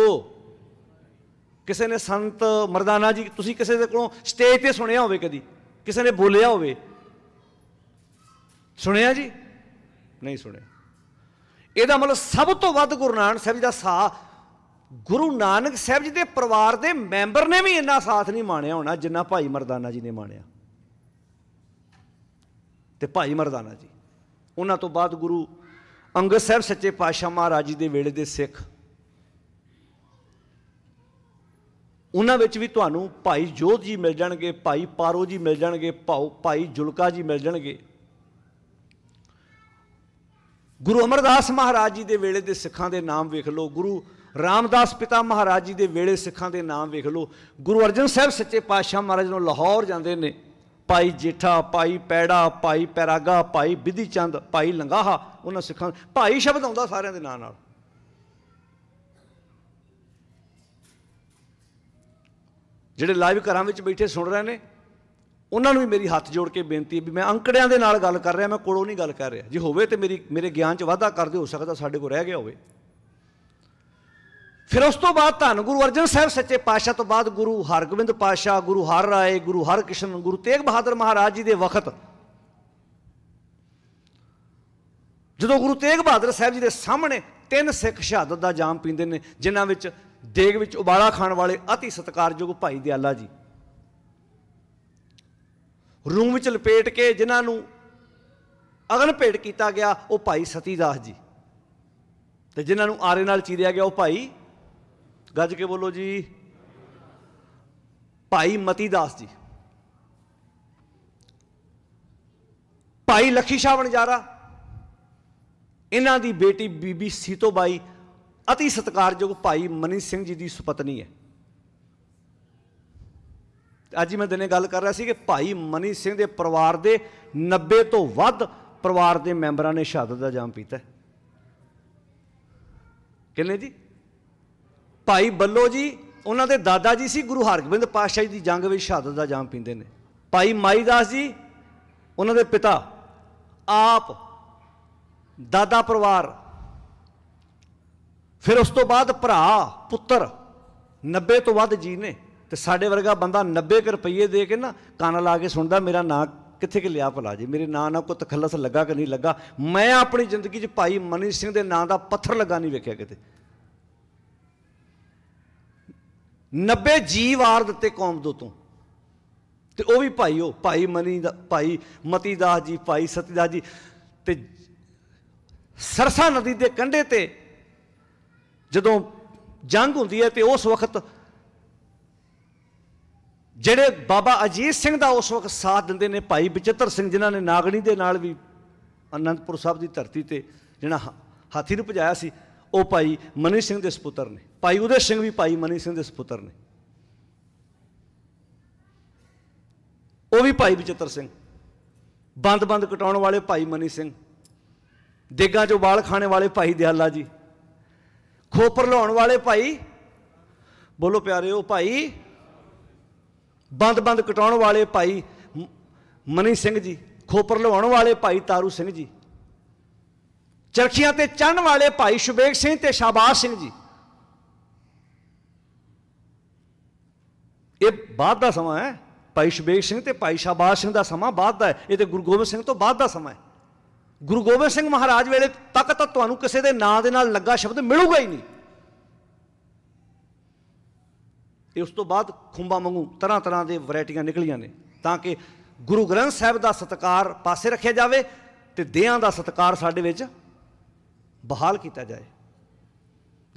ਕਿਸੇ ਨੇ ਸੰਤ ਮਰਦਾਨਾ ਜੀ ਤੁਸੀਂ ਕਿਸੇ ਦੇ ਕੋਲੋਂ ਸਟੇਜ ਤੇ ਸੁਣਿਆ ਹੋਵੇ ਕਦੀ ਕਿਸੇ ਨੇ ਬੋਲਿਆ ਹੋਵੇ ਸੁਣਿਆ ਜੀ ਨਹੀਂ ਸੁਣਿਆ ਇਹਦਾ ਮਤਲਬ ਸਭ ਤੋਂ ਵੱਧ ਗੁਰੂ ਨਾਨਕ ਸਾਹਿਬ ਜੀ ਦਾ ਸਾਥ ਗੁਰੂ ਨਾਨਕ ਸਾਹਿਬ ਜੀ ਦੇ ਪਰਿਵਾਰ ਦੇ ਮੈਂਬਰ ਨੇ ਵੀ ਇੰਨਾ ਸਾਥ ਨਹੀਂ ਮਾਣਿਆ ਹੋਣਾ ਜਿੰਨਾ ਭਾਈ ਮਰਦਾਨਾ ਜੀ ਨੇ ਮਾਣਿਆ ਤੇ ਭਾਈ ਮਰਦਾਨਾ ਜੀ ਉਹਨਾਂ ਤੋਂ ਬਾਅਦ ਗੁਰੂ ਅੰਗਦ ਸਾਹਿਬ ਸੱਚੇ ਪਾਤਸ਼ਾਹ ਮਹਾਰਾਜ ਜੀ ਦੇ ਵੇਲੇ ਦੇ ਸਿੱਖ ਉਹਨਾਂ ਵਿੱਚ ਵੀ ਤੁਹਾਨੂੰ ਭਾਈ ਜੋਧ ਜੀ ਮਿਲ ਜਾਣਗੇ ਭਾਈ ਪਾਰੋ ਜੀ ਮਿਲ ਜਾਣਗੇ ਭਾਉ ਭਾਈ ਜੁਲਕਾ ਜੀ ਮਿਲ ਜਾਣਗੇ ਗੁਰੂ ਅਮਰਦਾਸ ਮਹਾਰਾਜ ਜੀ ਦੇ ਵੇਲੇ ਦੇ ਸਿੱਖਾਂ ਦੇ ਨਾਮ ਵੇਖ ਲਓ ਗੁਰੂ ਰਾਮਦਾਸ ਪਿਤਾ ਮਹਾਰਾਜ ਜੀ ਦੇ ਵੇਲੇ ਸਿੱਖਾਂ ਦੇ ਨਾਮ ਵੇਖ ਲਓ ਗੁਰੂ ਅਰਜਨ ਸਾਹਿਬ ਸੱਚੇ ਪਾਤਸ਼ਾਹ ਮਹਾਰਾਜ ਨੂੰ ਲਾਹੌਰ ਜਾਂਦੇ ਨੇ ਭਾਈ ਜੇਠਾ ਭਾਈ ਪੈੜਾ ਭਾਈ ਪੈਰਾਗਾ ਭਾਈ ਵਿਧੀ ਚੰਦ ਭਾਈ ਲੰਗਾਹਾ ਉਹਨਾਂ ਸਿੱਖਾਂ ਭਾਈ ਸ਼ਬਦ ਆਉਂਦਾ ਸਾਰਿਆਂ ਦੇ ਨਾਂ ਨਾਲ ਜਿਹੜੇ ਲਾਈਵ ਘਰਾਂ ਵਿੱਚ ਬੈਠੇ ਸੁਣ ਰਹੇ ਨੇ ਉਹਨਾਂ ਨੂੰ ਵੀ ਮੇਰੀ ਹੱਥ ਜੋੜ ਕੇ ਬੇਨਤੀ ਹੈ ਵੀ ਮੈਂ ਅੰਕੜਿਆਂ ਦੇ ਨਾਲ ਗੱਲ ਕਰ ਰਿਹਾ ਮੈਂ ਕੋਲੋਂ ਨਹੀਂ ਗੱਲ ਕਰ ਰਿਹਾ ਜੇ ਹੋਵੇ ਤੇ ਮੇਰੀ ਮੇਰੇ ਗਿਆਨ 'ਚ ਵਾਧਾ ਕਰ ਦਿਓ ਹੋ ਸਕਦਾ ਸਾਡੇ ਕੋਲ ਰਹਿ ਗਿਆ ਹੋਵੇ ਫਿਰ ਉਸ ਤੋਂ ਬਾਅਦ ਧੰਨ ਗੁਰੂ ਅਰਜਨ ਸਾਹਿਬ ਸੱਚੇ ਪਾਤਸ਼ਾਹ ਤੋਂ ਬਾਅਦ ਗੁਰੂ ਹਰਗੋਬਿੰਦ ਪਾਤਸ਼ਾਹ ਗੁਰੂ ਹਰ ਰਾਏ ਗੁਰੂ ਹਰਕ੍ਰਿਸ਼ਨ ਗੁਰੂ ਤੇਗ ਬਹਾਦਰ ਮਹਾਰਾਜ ਜੀ ਦੇ ਵਕਤ ਜਦੋਂ ਗੁਰੂ ਤੇਗ ਬਹਾਦਰ ਸਾਹਿਬ ਜੀ ਦੇ ਸਾਹਮਣੇ ਤਿੰਨ ਸਿੱਖ ਸ਼ਹਾਦਤ ਦਾ ਜਾਮ ਪੀਂਦੇ ਨੇ ਜਿਨ੍ਹਾਂ ਵਿੱਚ ਦੇਗ ਵਿੱਚ ਉਬਾਲਾ ਖਾਣ ਵਾਲੇ ਅਤੀ ਸਤਕਾਰਯੋਗ ਭਾਈ ਦਿਆਲਾ ਜੀ ਰੂਮ ਵਿੱਚ ਲਪੇਟ ਕੇ ਜਿਨ੍ਹਾਂ ਨੂੰ ਅਗਨ ਭੇਟ ਕੀਤਾ ਗਿਆ ਉਹ ਭਾਈ ਸਤੀਦਾਸ ਜੀ ਤੇ ਜਿਨ੍ਹਾਂ ਨੂੰ ਆਰੇ ਨਾਲ ਚੀਰਿਆ ਗਿਆ ਉਹ ਭਾਈ ਗੱਜ ਕੇ ਬੋਲੋ ਜੀ ਭਾਈ ਮਤੀ ਦਾਸ ਜੀ ਭਾਈ ਲਖੀ ਸ਼ਾਹ ਬਣਜਾਰਾ ਇਹਨਾਂ ਦੀ ਬੇਟੀ ਬੀਬੀ ਸੀਤੋਬਾਈ ਅਤੀ ਸਤਕਾਰਯੋਗ ਭਾਈ ਮਨੀ ਸਿੰਘ ਜੀ ਦੀ ਸੁਪਤਨੀ ਹੈ ਅੱਜ ਮੈਂ ਦਿਨੇ ਗੱਲ ਕਰ ਰਿਹਾ ਸੀ ਕਿ ਭਾਈ ਮਨੀ ਸਿੰਘ ਦੇ ਪਰਿਵਾਰ ਦੇ 90 ਤੋਂ ਵੱਧ ਪਰਿਵਾਰ ਦੇ ਮੈਂਬਰਾਂ ਨੇ ਸ਼ਹਾਦਤ ਦਾ ਜਾਮ ਪੀਤਾ ਕਿੰਨੇ ਜੀ ਭਾਈ ਬੱਲੋ ਜੀ ਉਹਨਾਂ ਦੇ ਦਾਦਾ ਜੀ ਸੀ ਗੁਰੂ ਹਰਗੋਬਿੰਦ ਪਾਤਸ਼ਾਹ ਜੀ ਦੀ ਜੰਗ ਵਿੱਚ ਸ਼ਹਾਦਤ ਦਾ ਜਾਮ ਪੀਂਦੇ ਨੇ ਭਾਈ ਮਾਈਦਾਸ ਜੀ ਉਹਨਾਂ ਦੇ ਪਿਤਾ ਆਪ ਦਾਦਾ ਪਰਿਵਾਰ ਫਿਰ ਉਸ ਤੋਂ ਬਾਅਦ ਭਰਾ ਪੁੱਤਰ 90 ਤੋਂ ਵੱਧ ਜੀ ਨੇ ਤੇ ਸਾਡੇ ਵਰਗਾ ਬੰਦਾ 90 ਰੁਪਏ ਦੇ ਕੇ ਨਾ ਕੰਨ ਲਾ ਕੇ ਸੁਣਦਾ ਮੇਰਾ ਨਾਂ ਕਿੱਥੇ ਕਿ ਲਿਆ ਭਲਾ ਜੀ ਮੇਰੇ ਨਾਂ ਨਾਲ ਕੋ ਤਖੱਲਸ ਲੱਗਾ ਕਿ ਨਹੀਂ ਲੱਗਾ ਮੈਂ ਆਪਣੀ ਜ਼ਿੰਦਗੀ 'ਚ ਭਾਈ ਮਨੀ ਸਿੰਘ ਦੇ ਨਾਂ ਦਾ ਪੱਥਰ ਲੱਗਾ ਨਹੀਂ ਵੇਖਿਆ ਕਿਤੇ 90 ਜੀ ਵਾਰ ਦਿੱਤੇ ਕੌਮ ਦੋ ਤੋਂ ਤੇ ਉਹ ਵੀ ਭਾਈ ਉਹ ਭਾਈ ਮਨੀ ਦਾ ਭਾਈ ਮਤੀਦਾਸ ਜੀ ਭਾਈ ਸਤੀਦਾਸ ਜੀ ਤੇ ਸਰਸਾ ਨਦੀ ਦੇ ਕੰਢੇ ਤੇ ਜਦੋਂ ਜੰਗ ਹੁੰਦੀ ਹੈ ਤੇ ਉਸ ਵਕਤ ਜਿਹੜੇ ਬਾਬਾ ਅਜੀਤ ਸਿੰਘ ਦਾ ਉਸ ਵਕਤ ਸਾਥ ਦਿੰਦੇ ਨੇ ਭਾਈ ਬਚਿੱਤਰ ਸਿੰਘ ਜਿਨ੍ਹਾਂ ਨੇ ਨਾਗਣੀ ਦੇ ਨਾਲ ਵੀ ਅਨੰਦਪੁਰ ਸਾਹਿਬ ਦੀ ਧਰਤੀ ਤੇ ਜਿਹੜਾ ਹਾਥੀ ਨੂੰ ਭਜਾਇਆ ਸੀ ਉਹ ਭਾਈ ਮਨੀ ਸਿੰਘ ਦੇ ਸੁਪੁੱਤਰ ਨੇ ਭਾਈ ਉਦੇ ਸਿੰਘ ਵੀ ਭਾਈ ਮਨੀ ਸਿੰਘ ਦੇ ਸੁਪੁੱਤਰ ਨੇ ਉਹ ਵੀ ਭਾਈ ਬਚਿੱਤਰ ਸਿੰਘ ਬੰਦ-ਬੰਦ ਕਟਾਉਣ ਵਾਲੇ ਭਾਈ ਮਨੀ ਸਿੰਘ ਦੇਗਾ ਚੋਂ ਵਾਲ ਖਾਣੇ ਵਾਲੇ ਭਾਈ ਦਿਆਲਾ ਜੀ ਖੋਪਰ ਲਾਉਣ ਵਾਲੇ ਭਾਈ ਬੋਲੋ ਪਿਆਰੇ ਉਹ ਭਾਈ ਬੰਦ-ਬੰਦ ਕਟਾਉਣ ਵਾਲੇ ਭਾਈ ਮਨੀ ਸਿੰਘ ਜੀ ਖੋਪਰ ਲਵਾਉਣ ਵਾਲੇ ਭਾਈ ਤਾਰੂ ਸਿੰਘ ਜੀ ਚਰਖੀਆਂ ਤੇ ਚੜਨ ਵਾਲੇ ਭਾਈ ਸ਼ੁਬੇਗ ਸਿੰਘ ਤੇ ਸ਼ਾਬਾਸ਼ ਸਿੰਘ ਜੀ ਇਹ ਬਾਅਦ ਦਾ ਸਮਾਂ ਹੈ ਭਾਈ ਸ਼ਬੇਕ ਸਿੰਘ ਤੇ ਭਾਈ ਸ਼ਾਬਾਸ਼ ਸਿੰਘ ਦਾ ਸਮਾਂ ਬਾਅਦ ਦਾ ਹੈ ਇਹ ਤੇ ਗੁਰੂ ਗੋਬਿੰਦ ਸਿੰਘ ਤੋਂ ਬਾਅਦ ਦਾ ਸਮਾਂ ਹੈ ਗੁਰੂ ਗੋਬਿੰਦ ਸਿੰਘ ਮਹਾਰਾਜ ਵੇਲੇ ਤੱਕ ਤਾਂ ਤੁਹਾਨੂੰ ਕਿਸੇ ਦੇ ਨਾਂ ਦੇ ਨਾਲ ਲੱਗਾ ਸ਼ਬਦ ਮਿਲੂਗਾ ਹੀ ਨਹੀਂ ਤੇ ਉਸ ਤੋਂ ਬਾਅਦ ਖੁੰਬਾ ਮੰਗੂ ਤਰ੍ਹਾਂ ਤਰ੍ਹਾਂ ਦੇ ਵੈਰਾਈਟੀਆਂ ਨਿਕਲੀਆਂ ਨੇ ਤਾਂ ਕਿ ਗੁਰੂ ਗ੍ਰੰਥ ਸਾਹਿਬ ਦਾ ਸਤਕਾਰ ਪਾਸੇ ਰੱਖਿਆ ਜਾਵੇ ਤੇ ਦੇਹਾਂ ਦਾ ਸਤਕਾਰ ਸਾਡੇ ਵਿੱਚ ਬਹਾਲ ਕੀਤਾ ਜਾਏ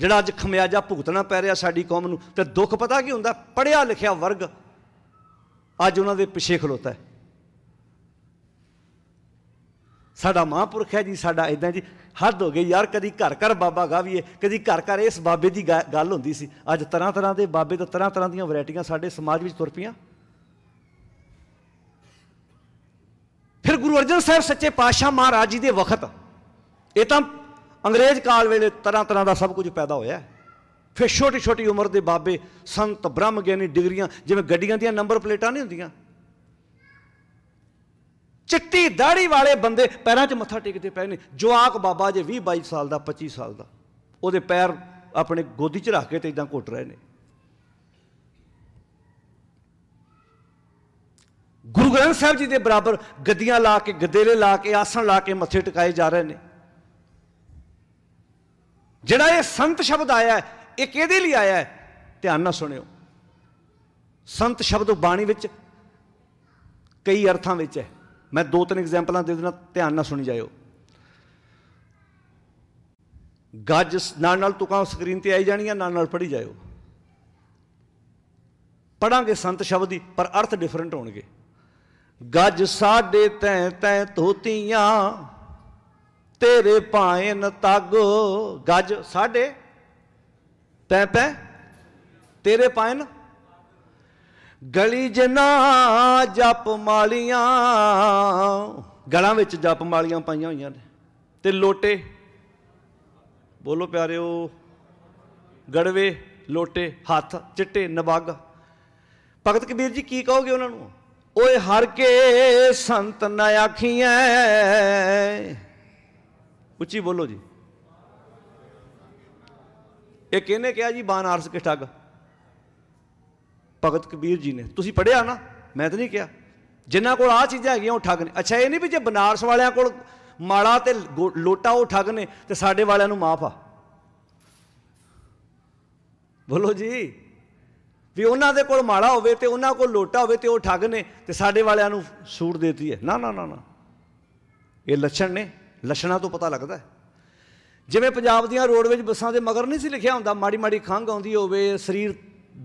ਜਿਹੜਾ ਅੱਜ ਖਮਿਆਜਾ ਭੁਗਤਣਾ ਪੈ ਰਿਹਾ ਸਾਡੀ ਕੌਮ ਨੂੰ ਤੇ ਦੁੱਖ ਪਤਾ ਕੀ ਹੁੰਦਾ ਪੜਿਆ ਲਿਖਿਆ ਵਰਗ ਅੱਜ ਉਹਨਾਂ ਦੇ ਪਿੱਛੇ ਖਲੋਤਾ ਹੈ ਸਾਡਾ ਮਹਾਂਪੁਰਖ ਹੈ ਜੀ ਸਾਡਾ ਇਦਾਂ ਜੀ ਹੱਦ ਹੋ ਗਈ ਯਾਰ ਕਦੀ ਘਰ ਘਰ ਬਾਬਾ ਗਾਵੀਏ ਕਦੀ ਘਰ ਘਰ ਇਸ ਬਾਬੇ ਦੀ ਗੱਲ ਹੁੰਦੀ ਸੀ ਅੱਜ ਤਰ੍ਹਾਂ ਤਰ੍ਹਾਂ ਦੇ ਬਾਬੇ ਤੇ ਤਰ੍ਹਾਂ ਤਰ੍ਹਾਂ ਦੀਆਂ ਵੈਰਾਈਟੀਆਂ ਸਾਡੇ ਸਮਾਜ ਵਿੱਚ ਤੁਰ ਪਈਆਂ ਫਿਰ ਗੁਰੂ ਅਰਜਨ ਸਾਹਿਬ ਸੱਚੇ ਪਾਤਸ਼ਾਹ ਮਹਾਰਾਜ ਜੀ ਦੇ ਵਕਤ ਇਹ ਤਾਂ ਅੰਗਰੇਜ਼ ਕਾਲ ਵੇਲੇ ਤਰ੍ਹਾਂ ਤਰ੍ਹਾਂ ਦਾ ਸਭ ਕੁਝ ਪੈਦਾ ਹੋਇਆ ਫਿਰ ਛੋਟੀ ਛੋਟੀ ਉਮਰ ਦੇ ਬਾਬੇ ਸੰਤ ਬ੍ਰਹਮ ਗਿਆਨੀ ਡਿਗਰੀਆਂ ਜਿਵੇਂ ਗੱਡੀਆਂ ਦੀਆਂ ਨੰਬਰ ਪਲੇਟਾਂ ਨਹੀਂ ਹੁੰਦੀਆਂ ਚਿੱਟੀ ਦਾੜੀ ਵਾਲੇ ਬੰਦੇ ਪੈਰਾਂ 'ਚ ਮੱਥਾ ਟੇਕਦੇ ਪਏ ਨੇ ਜਵਾਕ ਬਾਬਾ ਜੇ 20 22 ਸਾਲ ਦਾ 25 ਸਾਲ ਦਾ ਉਹਦੇ ਪੈਰ ਆਪਣੇ ਗੋਦੀ 'ਚ ਰੱਖ ਕੇ ਤੇ ਇਦਾਂ ਘੁੱਟ ਰਹੇ ਨੇ ਗੁਰੂ ਗ੍ਰੰਥ ਸਾਹਿਬ ਜੀ ਦੇ ਬਰਾਬਰ ਗੱਦੀਆਂ ਲਾ ਕੇ ਗੱਦੇਲੇ ਲਾ ਕੇ ਆਸਣ ਲਾ ਕੇ ਮੱਥੇ ਟਿਕਾਏ ਜਾ ਰਹੇ ਨੇ ਜਿਹੜਾ ਇਹ ਸੰਤ ਸ਼ਬਦ ਆਇਆ ਹੈ ਇਹ ਕਿਹਦੇ ਲਈ ਆਇਆ ਹੈ ਧਿਆਨ ਨਾਲ ਸੁਣਿਓ ਸੰਤ ਸ਼ਬਦ ਬਾਣੀ ਵਿੱਚ ਕਈ ਅਰਥਾਂ ਵਿੱਚ ਹੈ ਮੈਂ ਦੋ ਤਿੰਨ ਐਗਜ਼ਾਮਪਲਾਂ ਦੇ ਦਿੰਦਾ ਧਿਆਨ ਨਾਲ ਸੁਣੀ ਜਾਇਓ ਗੱਜ ਨਾਲ ਨਾਲ ਤੁਕਾਂ ਸਕਰੀਨ ਤੇ ਆਈ ਜਾਣੀਆਂ ਨਾਲ ਨਾਲ ਪੜੀ ਜਾਇਓ ਪੜਾਂਗੇ ਸੰਤ ਸ਼ਬਦ ਦੀ ਪਰ ਅਰਥ ਡਿਫਰੈਂਟ ਹੋਣਗੇ ਗੱਜ ਸਾਡੇ ਤੈ ਤੈ ਤੋਤੀਆਂ ਤੇਰੇ ਭਾਇਨ ਤਗ ਗਜ ਸਾਡੇ ਤੈ ਪੈ ਤੇਰੇ ਨ ਗਲੀ ਜਨਾ ਜਪ ਮਾਲੀਆਂ ਗਲਾਂ ਵਿੱਚ ਜਪ ਮਾਲੀਆਂ ਪਾਈਆਂ ਹੋਈਆਂ ਨੇ ਤੇ ਲੋਟੇ ਬੋਲੋ ਪਿਆਰਿਓ ਗੜਵੇ ਲੋਟੇ ਹੱਥ ਚਿੱਟੇ ਨਵਗ ਭਗਤ ਕਬੀਰ ਜੀ ਕੀ ਕਹੋਗੇ ਉਹਨਾਂ ਨੂੰ ਓਏ ਹਰ ਕੇ ਸੰਤ ਨਾ ਆਖੀਐ ਉੱਚੀ ਬੋਲੋ ਜੀ ਇਹ ਕਿਹਨੇ ਕਿਹਾ ਜੀ ਬਾਨਾਰਸ ਕੇ ਠੱਗ ਭਗਤ ਕਬੀਰ ਜੀ ਨੇ ਤੁਸੀਂ ਪੜਿਆ ਨਾ ਮੈਂ ਤਾਂ ਨਹੀਂ ਕਿਹਾ ਜਿਨ੍ਹਾਂ ਕੋਲ ਆ ਚੀਜ਼ਾਂ ਹੈਗੀਆਂ ਉਹ ਠੱਗ ਨੇ ਅੱਛਾ ਇਹ ਨਹੀਂ ਵੀ ਜੇ ਬਨਾਰਸ ਵਾਲਿਆਂ ਕੋਲ ਮਾਲਾ ਤੇ ਲੋਟਾ ਉਹ ਠੱਗ ਨੇ ਤੇ ਸਾਡੇ ਵਾਲਿਆਂ ਨੂੰ ਮਾਫ ਆ ਬੋਲੋ ਜੀ ਵੀ ਉਹਨਾਂ ਦੇ ਕੋਲ ਮਾਲਾ ਹੋਵੇ ਤੇ ਉਹਨਾਂ ਕੋਲ ਲੋਟਾ ਹੋਵੇ ਤੇ ਉਹ ਠੱਗ ਨੇ ਤੇ ਸਾਡੇ ਵਾਲਿਆਂ ਨੂੰ ਸੂਟ ਦੇਤੀ ਹੈ ਨਾ ਨਾ ਨਾ ਨਾ ਇਹ ਲੱਛਣ ਨੇ ਲੱਛਣਾਂ ਤੋਂ ਪਤਾ ਲੱਗਦਾ ਜਿਵੇਂ ਪੰਜਾਬ ਦੀਆਂ ਰੋਡਵੇਜ ਬੱਸਾਂ ਦੇ ਮਗਰ ਨਹੀਂ ਸੀ ਲਿਖਿਆ ਹੁੰਦਾ ਮਾੜੀ ਮਾੜੀ ਖੰਘ ਆਉਂਦੀ ਹੋਵੇ ਸਰੀਰ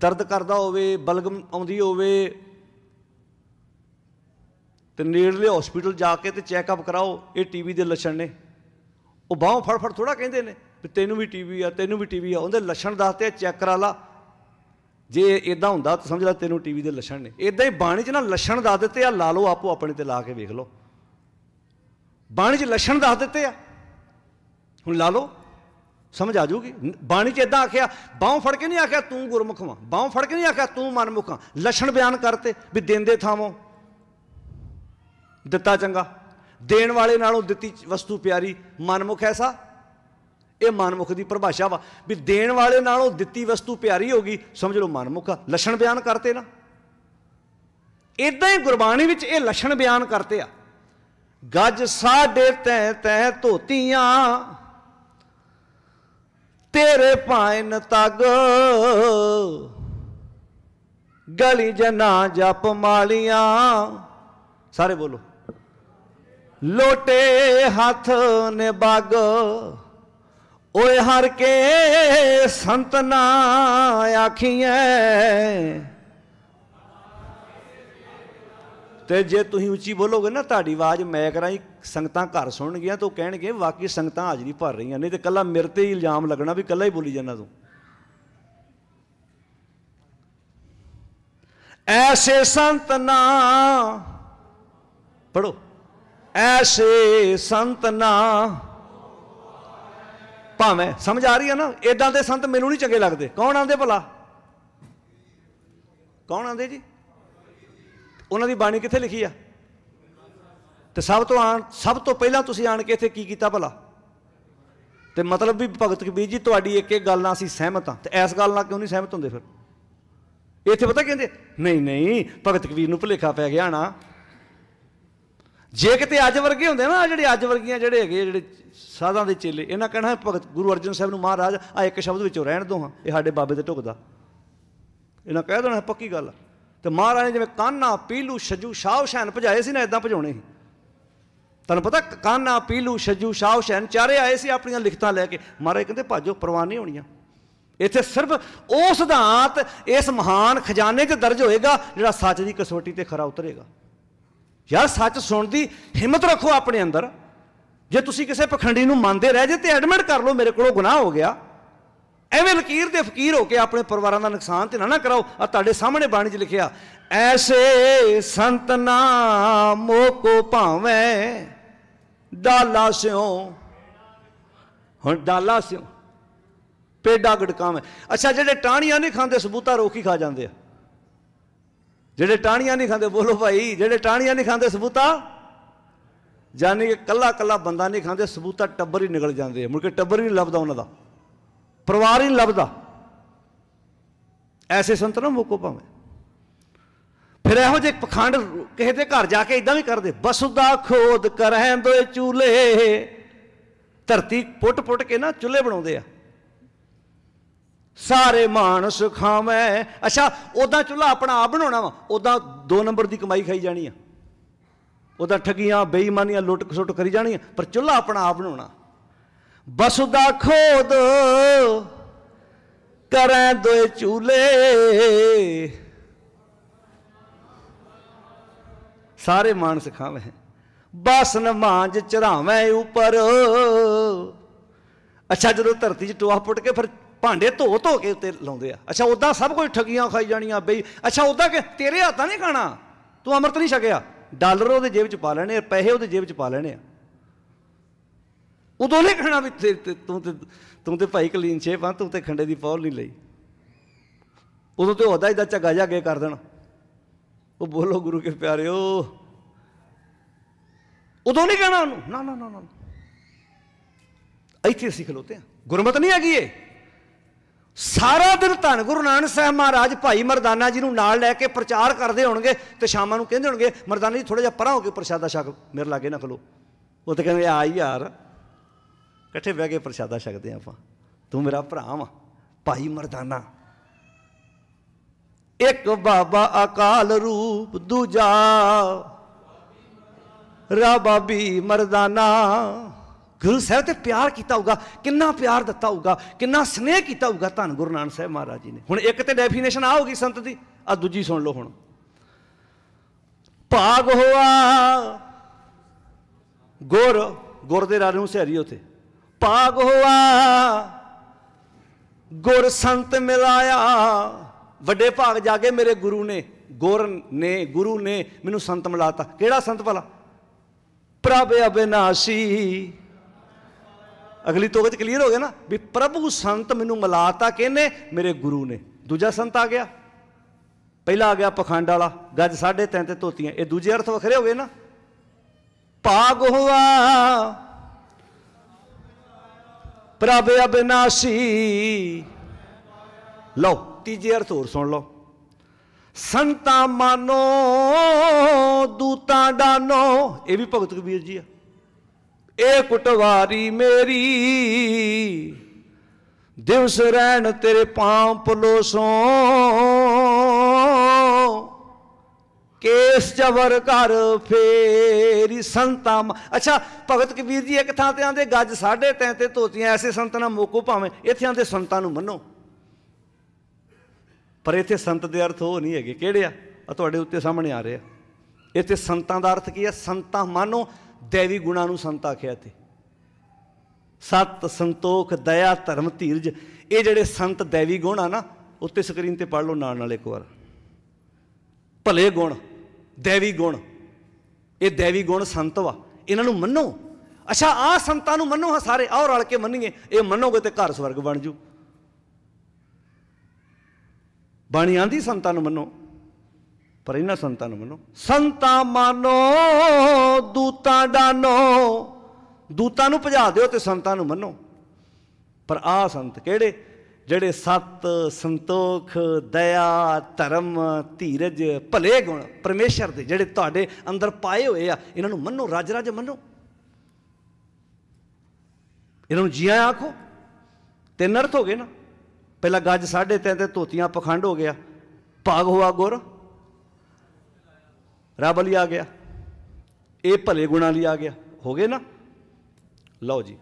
ਦਰਦ ਕਰਦਾ ਹੋਵੇ ਬਲਗਮ ਆਉਂਦੀ ਹੋਵੇ ਤੇ ਨੇੜਲੇ ਹਸਪੀਟਲ ਜਾ ਕੇ ਤੇ ਚੈੱਕਅਪ ਕਰਾਓ ਇਹ ਟੀਵੀ ਦੇ ਲੱਛਣ ਨੇ ਉਹ ਬਾਹੋਂ ਫੜ ਫੜ ਥੋੜਾ ਕਹਿੰਦੇ ਨੇ ਵੀ ਤੈਨੂੰ ਵੀ ਟੀਵੀ ਆ ਤੈਨੂੰ ਵੀ ਟੀਵੀ ਆ ਉਹਦੇ ਲੱਛਣ ਦੱਸਦੇ ਚੈੱਕ ਕਰਾ ਲਾ ਜੇ ਇਦਾਂ ਹੁੰਦਾ ਤਾਂ ਸਮਝ ਲੈ ਤੈਨੂੰ ਟੀਵੀ ਦੇ ਲੱਛਣ ਨੇ ਇਦਾਂ ਹੀ ਬਾਣੀ 'ਚ ਨਾ ਲੱਛਣ ਦੱਸ ਦਿੱਤੇ ਆ ਲਾ ਲਓ ਆਪੋ ਆਪਣੇ ਤੇ ਲਾ ਕੇ ਵੇਖ ਲਓ ਬਾਣੀ 'ਚ ਲੱਛਣ ਦੱਸ ਦਿੱਤੇ ਆ ਹੁਣ ਲਾ ਲਓ ਸਮਝ ਆ ਜਾਊਗੀ ਬਾਣੀ 'ਚ ਇਦਾਂ ਆਖਿਆ ਬਾਹ ਫੜ ਕੇ ਨਹੀਂ ਆਖਿਆ ਤੂੰ ਗੁਰਮੁਖ ਵਾਂ ਬਾਹ ਫੜ ਕੇ ਨਹੀਂ ਆਖਿਆ ਤੂੰ ਮਨਮੁਖ ਲੱਛਣ ਬਿਆਨ ਕਰਤੇ ਵੀ ਦੇਂਦੇ ਥਾਵੋਂ ਦਿੱਤਾ ਚੰਗਾ ਦੇਣ ਵਾਲੇ ਨਾਲੋਂ ਦਿੱਤੀ ਵਸਤੂ ਪਿਆਰੀ ਮਨਮੁਖ ਐਸਾ ਇਹ ਮਨਮੁਖ ਦੀ ਪਰਿਭਾਸ਼ਾ ਵਾ ਵੀ ਦੇਣ ਵਾਲੇ ਨਾਲੋਂ ਦਿੱਤੀ ਵਸਤੂ ਪਿਆਰੀ ਹੋਗੀ ਸਮਝ ਲਓ ਮਨਮੁਖ ਲੱਛਣ ਬਿਆਨ ਕਰਤੇ ਨਾ ਇਦਾਂ ਹੀ ਗੁਰਬਾਣੀ ਵਿੱਚ ਇਹ ਲੱਛਣ ਬਿਆਨ ਕਰਤੇ ਆ ਗੱਜ ਸਾਡੇ ਤੈ ਤੈ ਧੋਤੀਆਂ ਤੇਰੇ ਪਾਇਨ ਤਗ ਗਲੀ ਜਨਾ ਜਪ ਮਾਲੀਆਂ ਸਾਰੇ ਬੋਲੋ ਲੋਟੇ ਹੱਥ ਨੇ ਬਾਗ ਓਏ ਹਰ ਕੇ ਸੰਤਨਾ ਆਖੀਐ ਤੇ ਜੇ ਤੁਸੀਂ ਉੱਚੀ ਬੋਲੋਗੇ ਨਾ ਤੁਹਾਡੀ ਆਵਾਜ਼ ਮੈਂ ਕਰਾਂ ਸੰਗਤਾਂ ਘਰ ਸੁਣਨਗੀਆਂ ਤਾਂ ਕਹਿਣਗੇ ਵਾਕੀ ਸੰਗਤਾਂ ਹਾਜ਼ਰੀ ਭਰ ਰਹੀਆਂ ਨਹੀਂ ਤੇ ਕੱਲਾ ਮੇਰੇ ਤੇ ਹੀ ਇਲਜ਼ਾਮ ਲੱਗਣਾ ਵੀ ਕੱਲਾ ਹੀ ਬੋਲੀ ਜਾਂਦਾ ਤੂੰ ਐਸੇ ਸੰਤ ਨਾ ਪੜੋ ਐਸੇ ਸੰਤ ਨਾ ਭਾਵੇਂ ਸਮਝ ਆ ਰਹੀ ਹੈ ਨਾ ਇਦਾਂ ਦੇ ਸੰਤ ਮੈਨੂੰ ਨਹੀਂ ਚੰਗੇ ਲੱਗਦੇ ਕੌਣ ਆਂਦੇ ਭਲਾ ਕੌਣ ਆਂਦੇ ਜੀ ਉਹਨਾਂ ਦੀ ਬਾਣੀ ਕਿੱਥੇ ਲਿਖੀ ਆ ਤੇ ਸਭ ਤੋਂ ਆਣ ਸਭ ਤੋਂ ਪਹਿਲਾਂ ਤੁਸੀਂ ਆਣ ਕੇ ਇੱਥੇ ਕੀ ਕੀਤਾ ਭਲਾ ਤੇ ਮਤਲਬ ਵੀ ਭਗਤ ਕਬੀਰ ਜੀ ਤੁਹਾਡੀ ਇੱਕ ਇੱਕ ਗੱਲ ਨਾਲ ਅਸੀਂ ਸਹਿਮਤ ਆ ਤੇ ਇਸ ਗੱਲ ਨਾਲ ਕਿਉਂ ਨਹੀਂ ਸਹਿਮਤ ਹੁੰਦੇ ਫਿਰ ਇੱਥੇ ਪਤਾ ਕਹਿੰਦੇ ਨਹੀਂ ਨਹੀਂ ਭਗਤ ਕਬੀਰ ਨੂੰ ਭੁਲੇਖਾ ਪੈ ਗਿਆ ਨਾ ਜੇ ਕਿਤੇ ਅੱਜ ਵਰਗੇ ਹੁੰਦੇ ਨਾ ਜਿਹੜੇ ਅੱਜ ਵਰਗੀਆਂ ਜਿਹੜੇ ਹੈਗੇ ਜਿਹੜੇ ਸਾਧਾਂ ਦੇ ਚੇਲੇ ਇਹਨਾਂ ਕਹਿਣਾ ਭਗਤ ਗੁਰੂ ਅਰਜਨ ਸਾਹਿਬ ਨੂੰ ਮਹਾਰਾਜ ਆ ਇੱਕ ਸ਼ਬਦ ਵਿੱਚੋਂ ਰਹਿਣ ਦੋ ਹਾਂ ਇਹ ਸਾਡੇ ਬਾਬੇ ਦੇ ਢੁਕਦਾ ਇਹਨਾਂ ਕਹਿ ਦੇਣਾ ਪੱਕੀ ਗੱਲ ਆ ਤੇ ਮਹਾਰਾਜ ਨੇ ਜਿਵੇਂ ਕਾਨਾ ਪੀਲੂ ਸ਼ਜੂ ਸ਼ਾਹ ਹੁਸੈਨ ਭਜਾਏ ਸੀ ਨਾ ਇਦਾਂ ਭਜਾਉਣੇ ਸੀ ਤੁਹਾਨੂੰ ਪਤਾ ਕਾਨਾ ਪੀਲੂ ਸ਼ਜੂ ਸ਼ਾਹ ਹੁਸੈਨ ਚਾਰੇ ਆਏ ਸੀ ਆਪਣੀਆਂ ਲਿਖਤਾਂ ਲੈ ਕੇ ਮਹਾਰਾਜ ਕਹਿੰਦੇ ਭਾਜੋ ਪਰਵਾਹ ਨਹੀਂ ਹੋਣੀਆਂ ਇੱਥੇ ਸਿਰਫ ਉਹ ਸਿਧਾਂਤ ਇਸ ਮਹਾਨ ਖਜ਼ਾਨੇ 'ਚ ਦਰਜ ਹੋਏਗਾ ਜਿਹੜਾ ਸੱਚ ਦੀ ਕਸੋਟੀ ਤੇ ਖਰਾ ਉਤਰੇਗਾ ਯਾਰ ਸੱਚ ਸੁਣਨ ਦੀ ਹਿੰਮਤ ਰੱਖੋ ਆਪਣੇ ਅੰਦਰ ਜੇ ਤੁਸੀਂ ਕਿਸੇ ਪਖੰਡੀ ਨੂੰ ਮੰਨਦੇ ਰਹਿ ਜੇ ਤੇ ਐਡਮਿਟ ਕਰ ਲਓ ਮੇਰੇ ਕੋਲੋਂ ਗੁਨਾਹ ਹੋ ਗਿਆ ਐਵੇਂ ਲਕੀਰ ਦੇ ਫਕੀਰ ਹੋ ਕੇ ਆਪਣੇ ਪਰਿਵਾਰਾਂ ਦਾ ਨੁਕਸਾਨ ਤੇ ਨਾ ਨਾ ਕਰਾਓ ਆ ਤੁਹਾਡੇ ਸਾਹਮਣੇ ਬਾਣੀ 'ਚ ਲਿਖਿਆ ਐਸੇ ਸੰਤ ਨਾ ਮੋਕੋ ਭਾਵੇਂ ਡਾਲਾ ਸਿਓ ਹੁਣ ਡਾਲਾ ਸਿਓ ਪੇਡਾ ਗੜਕਾਵੇਂ ਅੱਛਾ ਜਿਹੜੇ ਟਾਣੀਆਂ ਨਹੀਂ ਖਾਂਦੇ ਸਬੂਤਾ ਰੋਕੀ ਖਾ ਜਾਂਦੇ ਆ ਜਿਹੜੇ ਟਾਣੀਆਂ ਨਹੀਂ ਖਾਂਦੇ ਬੋਲੋ ਭਾਈ ਜਿਹੜੇ ਟਾਣੀਆਂ ਨਹੀਂ ਖਾਂਦੇ ਸਬੂਤਾ ਜਾਨੀ ਕਿ ਕੱਲਾ ਕੱਲਾ ਬੰਦਾ ਨਹੀਂ ਖਾਂਦੇ ਸਬੂਤਾ ਟੱਬਰ ਹੀ ਨਿਕਲ ਜਾਂਦੇ ਮੁੜ ਕੇ ਟੱਬਰ ਹੀ ਨਹੀਂ ਲੱਭਦਾ ਉਹਨਾਂ ਦਾ ਪਰਿਵਾਰ ਹੀ ਲੱਭਦਾ ਐਸੇ ਸੰਤ ਨਾ ਮੋਕੋ ਭਾਵੇਂ ਫਿਰ ਇਹੋ ਜਿਹੇ ਪਖੰਡ ਕਿਸੇ ਦੇ ਘਰ ਜਾ ਕੇ ਇਦਾਂ ਵੀ ਕਰਦੇ ਬਸੁਦਾ ਖੋਦ ਕਰਹਿ ਚੂਲੇ ਧਰਤੀ ਪੁੱਟ-ਪੁੱਟ ਕੇ ਨਾ ਚੁੱਲੇ ਬਣਾਉਂਦੇ ਆ ਸਾਰੇ ਮਾਨਸ ਖਾਵੇਂ ਅੱਛਾ ਉਦਾਂ ਚੁੱਲਾ ਆਪਣਾ ਆ ਬਣਾਉਣਾ ਵਾ ਉਦਾਂ ਦੋ ਨੰਬਰ ਦੀ ਕਮਾਈ ਖਾਈ ਜਾਣੀ ਆ ਉਦਾਂ ਠਗੀਆਂ ਬੇਈਮਾਨੀਆਂ ਲੁੱਟ ਖਸੁੱਟ ਕਰੀ ਜਾਣੀ ਪਰ ਚੁੱਲਾ ਆਪਣਾ ਆ ਬਣਾਉਣਾ ਬਸਦਾ ਖੋਦ ਕਰੈ ਦੋਏ ਚੂਲੇ ਸਾਰੇ ਮਾਨ ਸਿਖਾਵੇਂ ਬਾਸਨ ਮਾਂਜ ਚੜਾਵੇਂ ਉਪਰ ਅੱਛਾ ਜਦੋਂ ਧਰਤੀ 'ਚ ਟੋਆ ਪੁੱਟ ਕੇ ਫਿਰ ਭਾਂਡੇ ਧੋ ਧੋ ਕੇ ਉੱਤੇ ਲਾਉਂਦੇ ਆ ਅੱਛਾ ਉਦਾਂ ਸਭ ਕੁਝ ਠਗੀਆਂ ਖਾਈ ਜਾਣੀਆਂ ਬਈ ਅੱਛਾ ਉਦਾਂ ਕਿ ਤੇਰੇ ਹੱਥਾਂ ਨਹੀਂ ਖਾਣਾ ਤੂੰ ਅਮਰਤ ਨਹੀਂ ਛਕਿਆ ਡਾਲਰ ਉਹਦੇ ਜੇਬ 'ਚ ਪਾ ਲੈਣੇ ਪੈਸੇ ਉਹਦੇ ਜੇਬ 'ਚ ਪਾ ਲੈਣੇ ਆ ਉਦੋਂ ਨੇ ਕਹਿਣਾ ਵੀ ਤੇ ਤੂੰ ਤੇ ਤੂੰ ਤੇ ਭਾਈ ਕਲੀਨ ਛੇ ਵਾਂ ਤੂੰ ਤੇ ਖੰਡੇ ਦੀ ਪੌਲ ਨਹੀਂ ਲਈ ਉਦੋਂ ਤੇ ਉਹਦਾ ਇਹਦਾ ਜਾ ਕੇ ਕਰ ਦੇਣਾ ਉਹ ਬੋਲੋ ਗੁਰੂ ਕੇ ਪਿਆਰਿਓ ਉਦੋਂ ਨਹੀਂ ਕਹਿਣਾ ਉਹਨੂੰ ਨਾ ਨਾ ਨਾ ਨਾ ਇੱਥੇ ਅਸੀਂ ਖਲੋਤੇ ਆ ਗੁਰਮਤ ਨਹੀਂ ਹੈਗੀ ਏ ਸਾਰਾ ਦਿਨ ਧੰਨ ਗੁਰੂ ਨਾਨਕ ਸਾਹਿਬ ਮਹਾਰਾਜ ਭਾਈ ਮਰਦਾਨਾ ਜੀ ਨੂੰ ਨਾਲ ਲੈ ਕੇ ਪ੍ਰਚਾਰ ਕਰਦੇ ਹੋਣਗੇ ਤੇ ਸ਼ਾਮਾਂ ਨੂੰ ਕਹਿੰਦੇ ਹੋਣਗੇ ਮਰਦਾਨਾ ਜੀ ਥੋੜਾ ਜਿਹਾ ਪਰਾਂ ਹੋ ਕੇ ਪ੍ਰਸ਼ਾਦਾ ਛਕ ਮੇਰੇ ਲਾਗੇ ਨਾ ਖਲੋ ਉਹ ਤੇ ਕਹਿੰਦੇ ਆ ਯਾਰ ਇਕੱਠੇ ਬਹਿ ਕੇ ਪ੍ਰਸ਼ਾਦਾ ਛਕਦੇ ਆਪਾਂ ਤੂੰ ਮੇਰਾ ਭਰਾ ਵਾ ਭਾਈ ਮਰਦਾਨਾ ਇੱਕ ਬਾਬਾ ਅਕਾਲ ਰੂਪ ਦੂਜਾ ਰਾ ਬਾਬੀ ਮਰਦਾਨਾ ਗੁਰੂ ਸਾਹਿਬ ਤੇ ਪਿਆਰ ਕੀਤਾ ਹੋਊਗਾ ਕਿੰਨਾ ਪਿਆਰ ਦਿੱਤਾ ਹੋਊਗਾ ਕਿੰਨਾ ਸਨੇਹ ਕੀਤਾ ਹੋਊਗਾ ਧੰਨ ਗੁਰੂ ਨਾਨਕ ਸਾਹਿਬ ਮਹਾਰਾਜ ਜੀ ਨੇ ਹੁਣ ਇੱਕ ਤੇ ਡੈਫੀਨੇਸ਼ਨ ਆ ਹੋਗੀ ਸੰਤ ਦੀ ਆ ਦੂਜੀ ਸੁਣ ਲਓ ਹੁਣ ਭਾਗ ਹੋਆ ਗੁਰ ਗੁਰ ਦੇ ਰਾਜ ਨੂੰ ਸਹਰੀ ਉਥੇ ਭਾਗ ਹੋਆ ਗੁਰ ਸੰਤ ਮਿਲਾਇਆ ਵੱਡੇ ਭਾਗ ਜਾ ਕੇ ਮੇਰੇ ਗੁਰੂ ਨੇ ਗੁਰ ਨੇ ਗੁਰੂ ਨੇ ਮੈਨੂੰ ਸੰਤ ਮਿਲਾਤਾ ਕਿਹੜਾ ਸੰਤ ਭਲਾ ਪ੍ਰਭ ਅਬਿਨਾਸ਼ੀ ਅਗਲੀ ਤੋਕ ਚ ਕਲੀਅਰ ਹੋ ਗਿਆ ਨਾ ਵੀ ਪ੍ਰਭੂ ਸੰਤ ਮੈਨੂੰ ਮਿਲਾਤਾ ਕਿਹਨੇ ਮੇਰੇ ਗੁਰੂ ਨੇ ਦੂਜਾ ਸੰਤ ਆ ਗਿਆ ਪਹਿਲਾ ਆ ਗਿਆ ਪਖੰਡ ਵਾਲਾ ਗੱਜ 3.5 ਤੇ ਧੋਤੀਆਂ ਇਹ ਦੂਜੇ ਅਰਥ ਵੱਖਰੇ ਹੋ ਗਏ ਨਾ ਪਾਗ ਹੋਆ ਪ੍ਰਭ ਅਬਨਾਸ਼ੀ ਲਓ ਤੀਜੇ ਅਰਥ ਹੋਰ ਸੁਣ ਲਓ ਸੰਤਾ ਮਾਨੋ ਦੂਤਾਂ ਡਾਨੋ ਇਹ ਵੀ ਭਗਤ ਕਬੀਰ ਜੀ ਆ ਇਹ ਕੁਟਵਾਰੀ ਮੇਰੀ ਦਿਵਸ ਰਹਿਣ ਤੇਰੇ ਪਾਂ ਪਲੋਸੋਂ ਕੇਸ ਜਵਰ ਘਰ ਫੇਰੀ ਸੰਤਾਂ ਅੱਛਾ ਭਗਤ ਕਬੀਰ ਜੀ ਇੱਕ ਥਾਂ ਤੇ ਆਂਦੇ ਗੱਜ 3.5 ਤੇ ਧੋਤੀਆਂ ਐਸੇ ਸੰਤਾਂ ਨਾਲ ਮੋਕੋ ਭਾਵੇਂ ਇੱਥੇ ਆਂਦੇ ਸੰਤਾਂ ਨੂੰ ਮੰਨੋ ਪਰ ਇੱਥੇ ਸੰਤ ਦੇ ਅਰਥ ਉਹ ਨਹੀਂ ਹੈਗੇ ਕਿਹੜੇ ਆ ਆ ਤੁਹਾਡੇ ਉੱਤੇ ਸਾਹਮਣੇ ਆ ਰਿਹਾ ਇੱਥੇ ਸੰਤਾਂ ਦਾ ਅਰਥ ਕੀ ਹੈ ਸੰਤਾਂ ਮਾਨੋ ਦੇਵੀ ਗੁਣਾ ਨੂੰ ਸੰਤ ਆਖਿਆ ਤੇ ਸਤ ਸੰਤੋਖ ਦਇਆ ਧਰਮ ਧੀਰਜ ਇਹ ਜਿਹੜੇ ਸੰਤ ਦੇਵੀ ਗੁਣ ਆ ਨਾ ਉੱਤੇ ਸਕਰੀਨ ਤੇ ਪੜ ਲਓ ਨਾਲ ਨਾਲ ਇੱਕ ਵਾਰ ਭਲੇ ਗੁਣ ਦੇਵੀ ਗੁਣ ਇਹ ਦੇਵੀ ਗੁਣ ਸੰਤ ਵਾ ਇਹਨਾਂ ਨੂੰ ਮੰਨੋ ਅੱਛਾ ਆ ਸੰਤਾਂ ਨੂੰ ਮੰਨੋ ਹਾਂ ਸਾਰੇ ਆਹ ਰਲ ਕੇ ਮੰਨੀਏ ਇਹ ਮੰਨੋਗੇ ਤੇ ਘਰ ਸਵਰਗ ਬਣ ਜੂ ਬਾਣੀ ਆਂਦੀ ਸੰਤਾਂ ਨੂੰ ਮੰਨੋ ਪਰ ਇਹਨਾਂ ਸੰਤਾਂ ਨੂੰ ਮੰਨੋ ਸੰਤਾਂ ਮਾਨੋ ਦੂਤਾਂ ਨੋ ਦੂਤਾਂ ਨੂੰ ਭਜਾ ਦਿਓ ਤੇ ਸੰਤਾਂ ਨੂੰ ਮੰਨੋ ਪਰ ਆ ਸੰਤ ਕਿਹੜੇ ਜਿਹੜੇ ਸਤ ਸੰਤੋਖ ਦਇਆ ਧਰਮ ਧੀਰਜ ਭਲੇ ਗੁਣ ਪਰਮੇਸ਼ਰ ਦੇ ਜਿਹੜੇ ਤੁਹਾਡੇ ਅੰਦਰ ਪਾਏ ਹੋਏ ਆ ਇਹਨਾਂ ਨੂੰ ਮੰਨੋ ਰਾਜ ਰਾਜ ਮੰਨੋ ਇਹਨਾਂ ਨੂੰ ਜੀਆ ਆਖੋ ਤੇ ਅਰਥ ਹੋ ਗਏ ਨਾ ਪਹਿਲਾ ਗੱਜ ਸਾਢੇ ਤਿੰਨ ਤੇ ਧੋਤੀਆਂ ਪਖੰਡ ਹੋ ਗਿਆ ਭਾਗ ਹੋਆ ਗੁਰ ਰੱਬ ਲਈ ਆ ਗਿਆ ਇਹ ਭਲੇ ਗੁਣਾਂ ਲਈ ਆ ਗਿਆ ਹੋ ਗਏ ਨਾ ਲਓ ਜੀ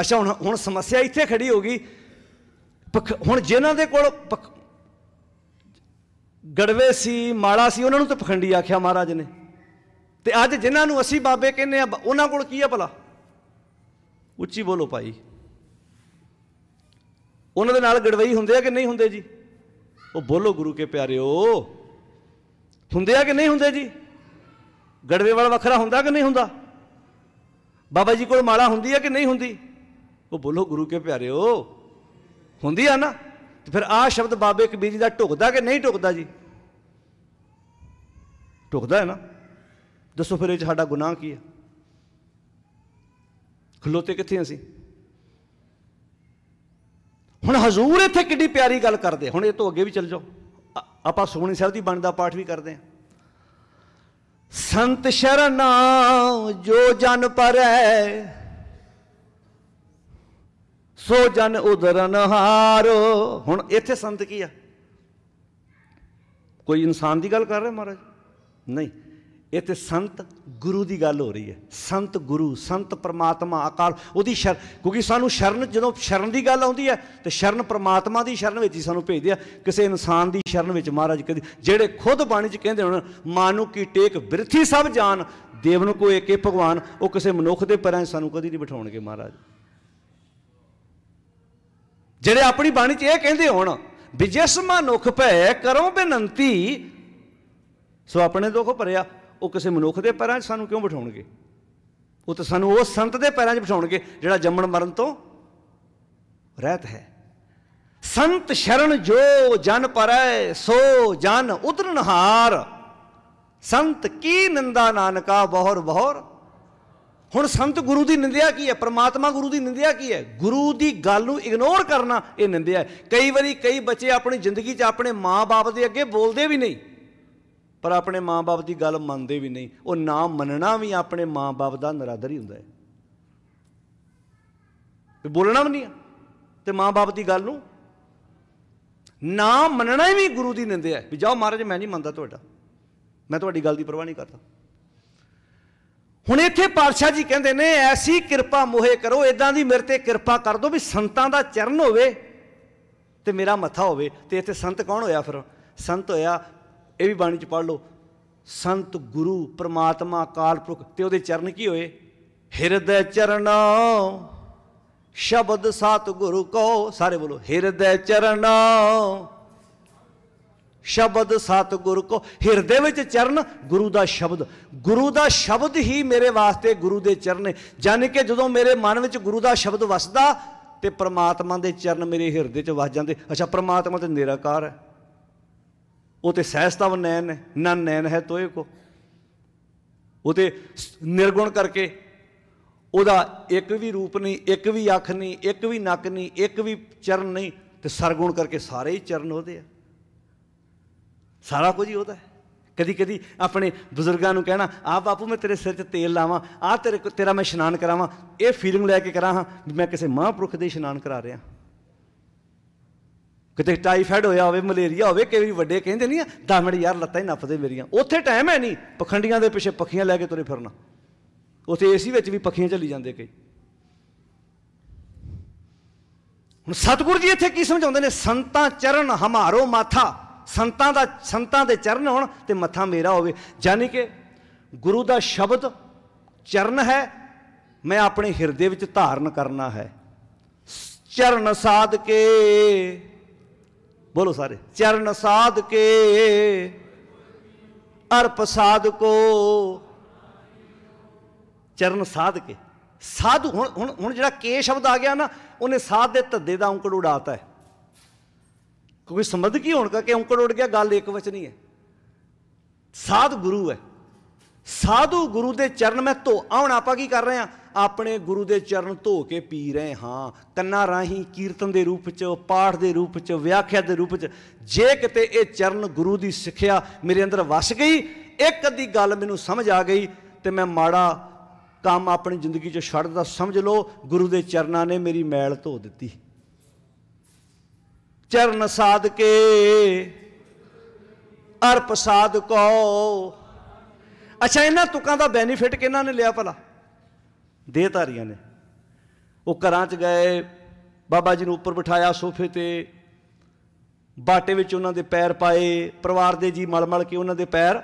ਅੱਛਾ ਹੁਣ ਹੁਣ ਸਮੱਸਿਆ ਇੱਥੇ ਖੜੀ ਹੋ ਗਈ ਹੁਣ ਜਿਨ੍ਹਾਂ ਦੇ ਕੋਲ ਗੜਵੇ ਸੀ ਮਾੜਾ ਸੀ ਉਹਨਾਂ ਨੂੰ ਤਾਂ ਪਖੰਡੀ ਆਖਿਆ ਮਹਾਰਾਜ ਨੇ ਤੇ ਅੱਜ ਜਿਨ੍ਹਾਂ ਨੂੰ ਅਸੀਂ ਬਾਬੇ ਕਹਿੰਨੇ ਆ ਉਹਨਾਂ ਕੋਲ ਕੀ ਆ ਭਲਾ ਉੱਚੀ ਬੋਲੋ ਭਾਈ ਉਹਨਾਂ ਦੇ ਨਾਲ ਗੜਵਈ ਹੁੰਦੇ ਆ ਕਿ ਨਹੀਂ ਹੁੰਦੇ ਜੀ ਉਹ ਬੋਲੋ ਗੁਰੂ ਕੇ ਪਿਆਰਿਓ ਹੁੰਦੇ ਆ ਕਿ ਨਹੀਂ ਹੁੰਦੇ ਜੀ ਗੜਵੇ ਵਾਲਾ ਵੱਖਰਾ ਹੁੰਦਾ ਕਿ ਨਹੀਂ ਹੁੰਦਾ ਬਾਬਾ ਜੀ ਕੋਲ ਮਾਲਾ ਹੁੰਦੀ ਆ ਕਿ ਨਹੀਂ ਹੁੰਦੀ ਉਹ ਬੋਲੋ ਗੁਰੂ ਕੇ ਪਿਆਰਿਓ ਹੁੰਦੀ ਆ ਨਾ ਤੇ ਫਿਰ ਆ ਸ਼ਬਦ ਬਾਬੇ ਕਬੀਰ ਜੀ ਦਾ ਢੁਕਦਾ ਕਿ ਨਹੀਂ ਢੁਕਦਾ ਜੀ ਢੁਕਦਾ ਹੈ ਨਾ ਦੱਸੋ ਫਿਰ ਇਹ ਸਾਡਾ ਗੁਨਾਹ ਕੀ ਹੈ ਖਲੋਤੇ ਕਿੱਥੇ ਅਸੀਂ ਹੁਣ ਹਜ਼ੂਰ ਇੱਥੇ ਕਿੱਡੀ ਪਿਆਰੀ ਗੱਲ ਕਰਦੇ ਹੁਣ ਇਹ ਤੋਂ ਅੱਗੇ ਵੀ ਚੱਲ ਜਾਓ ਆਪਾਂ ਸੁਖਮਨੀ ਸਾਹਿਬ ਦੀ ਬਾਣੀ ਦਾ ਪਾਠ ਵੀ ਕਰਦੇ ਹਾਂ ਸੰਤ ਸ਼ਰਨਾ ਜੋ ਜਨ ਪਰੈ ਸੋ ਜਨ ਉਦਰਨ ਹਾਰ ਹੁਣ ਇੱਥੇ ਸੰਤ ਕੀ ਆ ਕੋਈ ਇਨਸਾਨ ਦੀ ਗੱਲ ਕਰ ਰਿਹਾ ਮਹਾਰਾਜ ਨਹੀਂ ਇੱਥੇ ਸੰਤ ਗੁਰੂ ਦੀ ਗੱਲ ਹੋ ਰਹੀ ਹੈ ਸੰਤ ਗੁਰੂ ਸੰਤ ਪ੍ਰਮਾਤਮਾ ਆਕਾਰ ਉਹਦੀ ਸ਼ਰ ਕਿਉਂਕਿ ਸਾਨੂੰ ਸ਼ਰਨ ਜਦੋਂ ਸ਼ਰਨ ਦੀ ਗੱਲ ਆਉਂਦੀ ਹੈ ਤੇ ਸ਼ਰਨ ਪ੍ਰਮਾਤਮਾ ਦੀ ਸ਼ਰਨ ਵਿੱਚ ਹੀ ਸਾਨੂੰ ਭੇਜਦੇ ਆ ਕਿਸੇ ਇਨਸਾਨ ਦੀ ਸ਼ਰਨ ਵਿੱਚ ਮਹਾਰਾਜ ਕਹਿੰਦੇ ਜਿਹੜੇ ਖੁਦ ਬਾਣੀ 'ਚ ਕਹਿੰਦੇ ਹੁਣ ਮਾਨੂ ਕੀ ਟੇਕ ਬਿਰਥੀ ਸਭ ਜਾਨ ਦੇਵਨ ਕੋ ਏਕੇ ਭਗਵਾਨ ਉਹ ਕਿਸੇ ਮਨੁੱਖ ਦੇ ਪਰਾਂ ਸਾਨੂੰ ਕਦੀ ਨਹੀਂ ਬਿਠਾਉਣਗੇ ਮਹਾਰਾਜ ਜਿਹੜੇ ਆਪਣੀ ਬਾਣੀ 'ਚ ਇਹ ਕਹਿੰਦੇ ਹੋਣ ਵੀ ਜਿਸ ਮਨੁੱਖ ਭੈ ਕਰੋ ਬੇਨੰਤੀ ਸੋ ਆਪਣੇ ਦੁੱਖ ਭਰਿਆ ਉਹ ਕਿਸੇ ਮਨੁੱਖ ਦੇ ਪੈਰਾਂ 'ਚ ਸਾਨੂੰ ਕਿਉਂ ਬਿਠਾਉਣਗੇ ਉਹ ਤਾਂ ਸਾਨੂੰ ਉਸ ਸੰਤ ਦੇ ਪੈਰਾਂ 'ਚ ਬਿਠਾਉਣਗੇ ਜਿਹੜਾ ਜੰਮਣ ਮਰਨ ਤੋਂ ਰਹਿਤ ਹੈ ਸੰਤ ਸ਼ਰਨ ਜੋ ਜਨ ਪਰੈ ਸੋ ਜਨ ਹਾਰ ਸੰਤ ਕੀ ਨਿੰਦਾ ਨਾਨਕਾ ਬਹੁਰ ਬਹੁਰ ਹੁਣ ਸੰਤ ਗੁਰੂ ਦੀ ਨਿੰਦਿਆ ਕੀ ਹੈ ਪ੍ਰਮਾਤਮਾ ਗੁਰੂ ਦੀ ਨਿੰਦਿਆ ਕੀ ਹੈ ਗੁਰੂ ਦੀ ਗੱਲ ਨੂੰ ਇਗਨੋਰ ਕਰਨਾ ਇਹ ਨਿੰਦਿਆ ਹੈ ਕਈ ਵਾਰੀ ਕਈ ਬੱਚੇ ਆਪਣੀ ਜ਼ਿੰਦਗੀ 'ਚ ਆਪਣੇ ਮਾਪੇ ਦੇ ਅੱਗੇ ਬੋਲਦੇ ਵੀ ਨਹੀਂ ਪਰ ਆਪਣੇ ਮਾਪੇ ਦੀ ਗੱਲ ਮੰਨਦੇ ਵੀ ਨਹੀਂ ਉਹ ਨਾ ਮੰਨਣਾ ਵੀ ਆਪਣੇ ਮਾਪੇ ਦਾ ਨਰਾਦਰ ਹੀ ਹੁੰਦਾ ਹੈ ਤੇ ਬੋਲਣਾ ਵੀ ਨਹੀਂ ਤੇ ਮਾਪੇ ਦੀ ਗੱਲ ਨੂੰ ਨਾ ਮੰਨਣਾ ਵੀ ਗੁਰੂ ਦੀ ਨਿੰਦਿਆ ਹੈ ਵੀ ਜਾਓ ਮਹਾਰਾਜ ਮੈਂ ਨਹੀਂ ਮੰਨਦਾ ਤੁਹਾਡਾ ਮੈਂ ਤੁਹਾਡੀ ਗੱਲ ਦੀ ਪਰਵਾਹ ਨਹੀਂ ਕਰਦਾ ਹੁਣ ਇੱਥੇ ਪਾਤਸ਼ਾਹ ਜੀ ਕਹਿੰਦੇ ਨੇ ਐਸੀ ਕਿਰਪਾ ਮੋਹੇ ਕਰੋ ਇਦਾਂ ਦੀ ਮੇਰੇ ਤੇ ਕਿਰਪਾ ਕਰ ਦਿਓ ਵੀ ਸੰਤਾਂ ਦਾ ਚਰਨ ਹੋਵੇ ਤੇ ਮੇਰਾ ਮੱਥਾ ਹੋਵੇ ਤੇ ਇੱਥੇ ਸੰਤ ਕੌਣ ਹੋਇਆ ਫਿਰ ਸੰਤ ਹੋਇਆ ਇਹ ਵੀ ਬਾਣੀ ਚ ਪੜ ਲਓ ਸੰਤ ਗੁਰੂ ਪ੍ਰਮਾਤਮਾ ਅਕਾਲ ਪੁਰਖ ਤੇ ਉਹਦੇ ਚਰਨ ਕੀ ਹੋਏ ਹਿਰਦੈ ਚਰਣਾ ਸ਼ਬਦ ਸਤ ਗੁਰੂ ਕੋ ਸਾਰੇ ਬੋਲੋ ਹਿਰਦੈ ਚਰਣਾ ਸ਼ਬਦ ਸਤਗੁਰ ਕੋ ਹਿਰਦੇ ਵਿੱਚ ਚਰਨ ਗੁਰੂ ਦਾ ਸ਼ਬਦ ਗੁਰੂ ਦਾ ਸ਼ਬਦ ਹੀ ਮੇਰੇ ਵਾਸਤੇ ਗੁਰੂ ਦੇ ਚਰਨ ਜਾਨੀ ਕਿ ਜਦੋਂ ਮੇਰੇ ਮਨ ਵਿੱਚ ਗੁਰੂ ਦਾ ਸ਼ਬਦ ਵਸਦਾ ਤੇ ਪ੍ਰਮਾਤਮਾ ਦੇ ਚਰਨ ਮੇਰੇ ਹਿਰਦੇ 'ਚ ਵਸ ਜਾਂਦੇ ਅੱਛਾ ਪ੍ਰਮਾਤਮਾ ਤੇ ਨਿਰਾਕਾਰ ਹੈ ਉਹ ਤੇ ਸਹਿਸਤਵ ਨੈਣ ਹੈ ਨਾ ਨੈਣ ਹੈ ਤੋਏ ਕੋ ਉਹ ਤੇ ਨਿਰਗੁਣ ਕਰਕੇ ਉਹਦਾ ਇੱਕ ਵੀ ਰੂਪ ਨਹੀਂ ਇੱਕ ਵੀ ਅੱਖ ਨਹੀਂ ਇੱਕ ਵੀ ਨੱਕ ਨਹੀਂ ਇੱਕ ਵੀ ਚਰਨ ਨਹੀਂ ਤੇ ਸਰਗੁਣ ਕਰਕੇ ਸਾਰੇ ਹੀ ਚਰਨ ਉਹਦੇ ਆ ਸਾਰਾ ਕੁਝ ਹੀ ਉਹਦਾ ਕਦੀ ਕਦੀ ਆਪਣੇ ਬਜ਼ੁਰਗਾਂ ਨੂੰ ਕਹਿਣਾ ਆ ਬਾਪੂ ਮੈਂ ਤੇਰੇ ਸਿਰ 'ਚ ਤੇਲ ਲਾਵਾਂ ਆ ਤੇਰੇ ਤੇਰਾ ਮੈਂ ਇਸ਼ਨਾਨ ਕਰਾਵਾਂ ਇਹ ਫੀਲਿੰਗ ਲੈ ਕੇ ਕਰਾਂ ਹਾਂ ਮੈਂ ਕਿਸੇ ਮਹਾਂਪੁਰਖ ਦੇ ਇਸ਼ਨਾਨ ਕਰਾ ਰਿਹਾ ਕਿਤੇ ਟਾਈਫਾਇਡ ਹੋਇਆ ਹੋਵੇ ਮਲੇਰੀਆ ਹੋਵੇ ਕਈ ਵਾਰੀ ਵੱਡੇ ਕਹਿੰਦੇ ਨਹੀਂ 10 ਮਿੰਟ ਯਾਰ ਲੱਤਾਂ ਹੀ ਨਫਦੇ ਮੇਰੀਆਂ ਉੱਥੇ ਟਾਈਮ ਹੈ ਨਹੀਂ ਪਖੰਡੀਆਂ ਦੇ ਪਿੱਛੇ ਪੱਖੀਆਂ ਲੈ ਕੇ ਤੁਰੇ ਫਿਰਨਾ ਉੱਥੇ ਏਸੀ ਵਿੱਚ ਵੀ ਪੱਖੀਆਂ ਚੱਲੀ ਜਾਂਦੇ ਕਈ ਹੁਣ ਸਤਿਗੁਰੂ ਜੀ ਇੱਥੇ ਕੀ ਸਮਝਾਉਂਦੇ ਨੇ ਸੰਤਾਂ ਚਰਨ ਹਮਾਰੋ ਮਾਥਾ ਸੰਤਾਂ ਦਾ ਸੰਤਾਂ ਦੇ ਚਰਨ ਹੋਣ ਤੇ ਮੱਥਾ ਮੇਰਾ ਹੋਵੇ ਯਾਨੀ ਕਿ ਗੁਰੂ ਦਾ ਸ਼ਬਦ ਚਰਨ ਹੈ ਮੈਂ ਆਪਣੇ ਹਿਰਦੇ ਵਿੱਚ ਧਾਰਨ ਕਰਨਾ ਹੈ ਚਰਨ ਸਾਧ ਕੇ ਬੋਲੋ ਸਾਰੇ ਚਰਨ ਸਾਧ ਕੇ ਅਰਪ ਸਾਧ ਕੋ ਚਰਨ ਸਾਧ ਕੇ ਸਾਧੂ ਹੁਣ ਹੁਣ ਜਿਹੜਾ ਕੇ ਸ਼ਬਦ ਆ ਗਿਆ ਨਾ ਉਹਨੇ ਸਾਧ ਦੇ ਧੱਦੇ ਦਾ ਔਂਕੜ ਉਡਾਤਾ ਹੈ ਕਿਉਂਕਿ ਸਮਦਗੀ ਹੋਣ ਕਰਕੇ ਔਂਕੜ ਉੱਡ ਗਿਆ ਗੱਲ ਇੱਕ ਵਚਨੀ ਹੈ ਸਾਧ ਗੁਰੂ ਹੈ ਸਾਧੂ ਗੁਰੂ ਦੇ ਚਰਨ ਮੈਂ ਧੋ ਆਉਣ ਆਪਾਂ ਕੀ ਕਰ ਰਹੇ ਆ ਆਪਣੇ ਗੁਰੂ ਦੇ ਚਰਨ ਧੋ ਕੇ ਪੀ ਰਹੇ ਹਾਂ ਕੰਨਾ ਰਾਹੀਂ ਕੀਰਤਨ ਦੇ ਰੂਪ ਚ ਪਾਠ ਦੇ ਰੂਪ ਚ ਵਿਆਖਿਆ ਦੇ ਰੂਪ ਚ ਜੇ ਕਿਤੇ ਇਹ ਚਰਨ ਗੁਰੂ ਦੀ ਸਿੱਖਿਆ ਮੇਰੇ ਅੰਦਰ ਵਸ ਗਈ ਇੱਕ ਅੱਧੀ ਗੱਲ ਮੈਨੂੰ ਸਮਝ ਆ ਗਈ ਤੇ ਮੈਂ ਮਾੜਾ ਕੰਮ ਆਪਣੀ ਜ਼ਿੰਦਗੀ ਚ ਛੱਡਦਾ ਸਮਝ ਲਓ ਗੁਰੂ ਦੇ ਚਰਨਾਂ ਨੇ ਮੇਰੀ ਮੈਲ ਧੋ ਦਿੱਤੀ ਚਰਨ ਸਾਧ ਕੇ ਅਰਪ ਸਾਧ ਕੋ ਅੱਛਾ ਇਹਨਾਂ ਤੁਕਾਂ ਦਾ ਬੈਨੀਫਿਟ ਕਿਹਨਾਂ ਨੇ ਲਿਆ ਭਲਾ ਦੇਹਧਾਰੀਆਂ ਨੇ ਉਹ ਘਰਾਂ 'ਚ ਗਏ ਬਾਬਾ ਜੀ ਨੂੰ ਉੱਪਰ ਬਿਠਾਇਆ ਸੋਫੇ ਤੇ ਬਾਟੇ ਵਿੱਚ ਉਹਨਾਂ ਦੇ ਪੈਰ ਪਾਏ ਪਰਿਵਾਰ ਦੇ ਜੀ ਮਲਮਲ ਕੇ ਉਹਨਾਂ ਦੇ ਪੈਰ